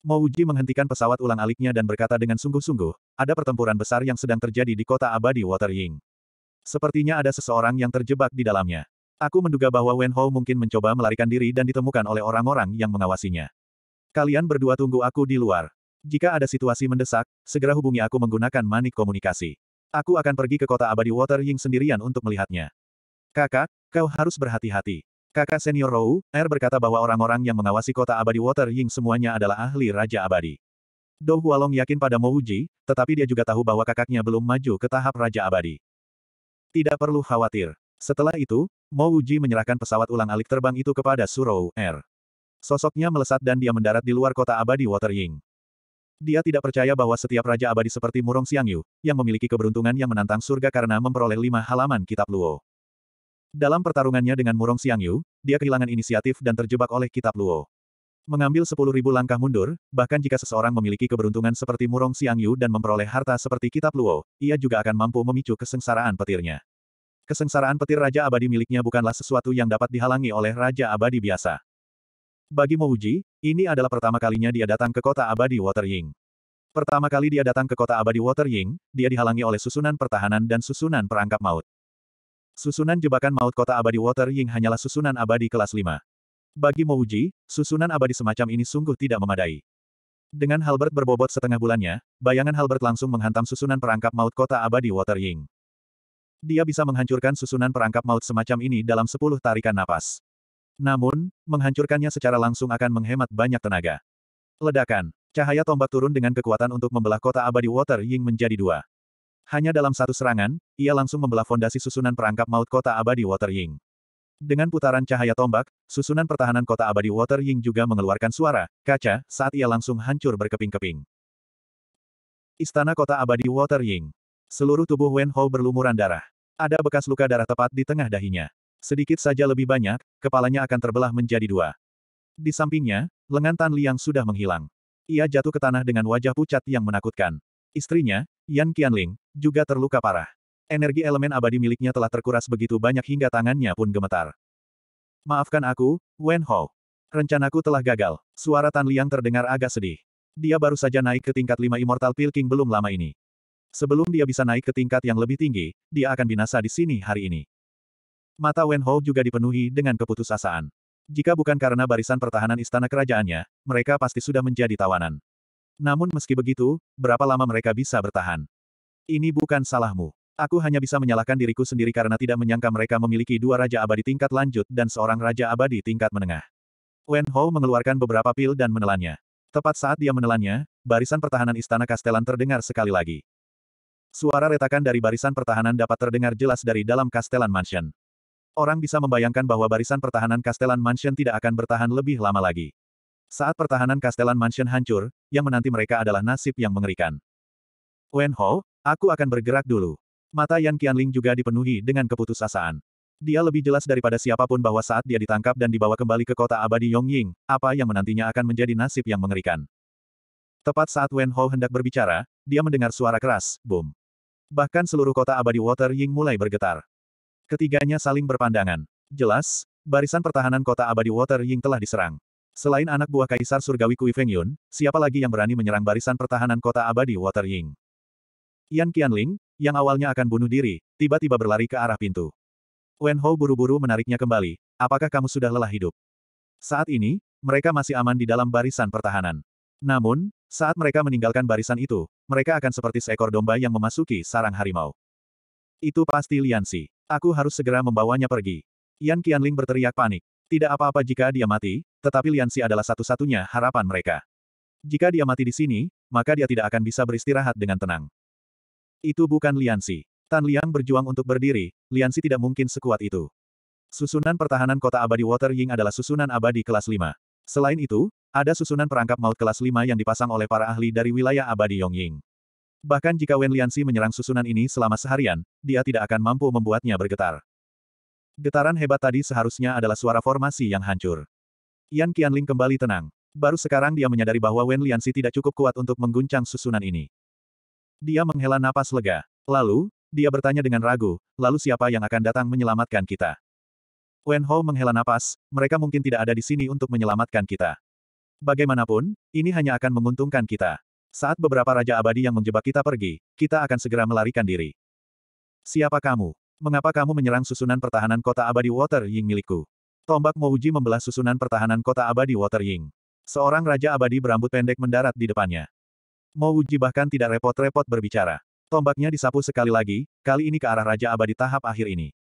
Speaker 1: Mouji menghentikan pesawat ulang aliknya dan berkata dengan sungguh-sungguh, ada pertempuran besar yang sedang terjadi di kota abadi Water Ying. Sepertinya ada seseorang yang terjebak di dalamnya. Aku menduga bahwa Wen Hou mungkin mencoba melarikan diri dan ditemukan oleh orang-orang yang mengawasinya. Kalian berdua tunggu aku di luar. Jika ada situasi mendesak, segera hubungi aku menggunakan manik komunikasi. Aku akan pergi ke kota abadi Water Ying sendirian untuk melihatnya. Kakak, Kau harus berhati-hati. Kakak senior Rou, Er berkata bahwa orang-orang yang mengawasi kota abadi Water Ying semuanya adalah ahli Raja Abadi. Dou Hualong yakin pada Mo Uji, tetapi dia juga tahu bahwa kakaknya belum maju ke tahap Raja Abadi. Tidak perlu khawatir. Setelah itu, Mo Uji menyerahkan pesawat ulang alik terbang itu kepada Surou Er. Sosoknya melesat dan dia mendarat di luar kota abadi Water Ying. Dia tidak percaya bahwa setiap Raja Abadi seperti Murong Xiangyu, yang memiliki keberuntungan yang menantang surga karena memperoleh lima halaman kitab Luo. Dalam pertarungannya dengan Murong Xiangyu, dia kehilangan inisiatif dan terjebak oleh kitab Luo. Mengambil 10.000 langkah mundur, bahkan jika seseorang memiliki keberuntungan seperti Murong Xiangyu dan memperoleh harta seperti kitab Luo, ia juga akan mampu memicu kesengsaraan petirnya. Kesengsaraan petir Raja Abadi miliknya bukanlah sesuatu yang dapat dihalangi oleh Raja Abadi biasa. Bagi Mo Mouji, ini adalah pertama kalinya dia datang ke kota Abadi Watering. Pertama kali dia datang ke kota abadi Watering, dia dihalangi oleh susunan pertahanan dan susunan perangkap maut. Susunan jebakan maut kota abadi Water Ying hanyalah susunan abadi kelas 5. Bagi Mouji, susunan abadi semacam ini sungguh tidak memadai. Dengan Halbert berbobot setengah bulannya, bayangan Halbert langsung menghantam susunan perangkap maut kota abadi Water Ying. Dia bisa menghancurkan susunan perangkap maut semacam ini dalam 10 tarikan napas. Namun, menghancurkannya secara langsung akan menghemat banyak tenaga. Ledakan, cahaya tombak turun dengan kekuatan untuk membelah kota abadi Water Ying menjadi dua. Hanya dalam satu serangan, ia langsung membelah fondasi susunan perangkap maut kota abadi Water Ying. Dengan putaran cahaya tombak, susunan pertahanan kota abadi Water Ying juga mengeluarkan suara, kaca, saat ia langsung hancur berkeping-keping. Istana kota abadi Water Ying. Seluruh tubuh Wen Ho berlumuran darah. Ada bekas luka darah tepat di tengah dahinya. Sedikit saja lebih banyak, kepalanya akan terbelah menjadi dua. Di sampingnya, lengan Tan Liang sudah menghilang. Ia jatuh ke tanah dengan wajah pucat yang menakutkan. Istrinya, Yan Qianling, juga terluka parah. Energi elemen abadi miliknya telah terkuras begitu banyak hingga tangannya pun gemetar. Maafkan aku, Wen Hou. Rencanaku telah gagal. Suara Tan Liang terdengar agak sedih. Dia baru saja naik ke tingkat 5 Immortal Pil King belum lama ini. Sebelum dia bisa naik ke tingkat yang lebih tinggi, dia akan binasa di sini hari ini. Mata Wen Hou juga dipenuhi dengan keputusasaan. Jika bukan karena barisan pertahanan istana kerajaannya, mereka pasti sudah menjadi tawanan. Namun meski begitu, berapa lama mereka bisa bertahan? Ini bukan salahmu. Aku hanya bisa menyalahkan diriku sendiri karena tidak menyangka mereka memiliki dua raja abadi tingkat lanjut dan seorang raja abadi tingkat menengah. Wen Hou mengeluarkan beberapa pil dan menelannya. Tepat saat dia menelannya, barisan pertahanan istana Kastelan terdengar sekali lagi. Suara retakan dari barisan pertahanan dapat terdengar jelas dari dalam Kastelan Mansion. Orang bisa membayangkan bahwa barisan pertahanan Kastelan Mansion tidak akan bertahan lebih lama lagi. Saat pertahanan Castellan Mansion hancur, yang menanti mereka adalah nasib yang mengerikan. Wen Ho, aku akan bergerak dulu. Mata Yan Qianling juga dipenuhi dengan keputusasaan. Dia lebih jelas daripada siapapun bahwa saat dia ditangkap dan dibawa kembali ke kota abadi Yong Ying, apa yang menantinya akan menjadi nasib yang mengerikan. Tepat saat Wen Ho hendak berbicara, dia mendengar suara keras, boom. Bahkan seluruh kota abadi Water Ying mulai bergetar. Ketiganya saling berpandangan. Jelas, barisan pertahanan kota abadi Water Ying telah diserang. Selain anak buah Kaisar Surgawi Kui Feng Yun, siapa lagi yang berani menyerang barisan pertahanan kota abadi Watering? Ying? Yan Qianling, yang awalnya akan bunuh diri, tiba-tiba berlari ke arah pintu. Wen Hou buru-buru menariknya kembali, apakah kamu sudah lelah hidup? Saat ini, mereka masih aman di dalam barisan pertahanan. Namun, saat mereka meninggalkan barisan itu, mereka akan seperti seekor domba yang memasuki sarang harimau. Itu pasti Lian Si. Aku harus segera membawanya pergi. Yan Qianling berteriak panik. Tidak apa-apa jika dia mati, tetapi Liansi adalah satu-satunya harapan mereka. Jika dia mati di sini, maka dia tidak akan bisa beristirahat dengan tenang. Itu bukan Liansi. Tan Liang berjuang untuk berdiri, Liansi tidak mungkin sekuat itu. Susunan pertahanan kota abadi Water Ying adalah susunan abadi kelas 5. Selain itu, ada susunan perangkap maut kelas 5 yang dipasang oleh para ahli dari wilayah abadi Yongying. Bahkan jika Wen Liansi menyerang susunan ini selama seharian, dia tidak akan mampu membuatnya bergetar. Getaran hebat tadi seharusnya adalah suara formasi yang hancur. Yan Qianling kembali tenang. Baru sekarang dia menyadari bahwa Wen Lianxi tidak cukup kuat untuk mengguncang susunan ini. Dia menghela napas lega. Lalu, dia bertanya dengan ragu, lalu siapa yang akan datang menyelamatkan kita? Wen Ho menghela napas, mereka mungkin tidak ada di sini untuk menyelamatkan kita. Bagaimanapun, ini hanya akan menguntungkan kita. Saat beberapa Raja Abadi yang menjebak kita pergi, kita akan segera melarikan diri. Siapa kamu? Mengapa kamu menyerang susunan pertahanan kota abadi Water Ying milikku? Tombak Mouji membelah susunan pertahanan kota abadi Water Ying. Seorang raja abadi berambut pendek mendarat di depannya. Mouji bahkan tidak repot-repot berbicara. Tombaknya disapu sekali lagi, kali ini ke arah raja abadi tahap akhir ini.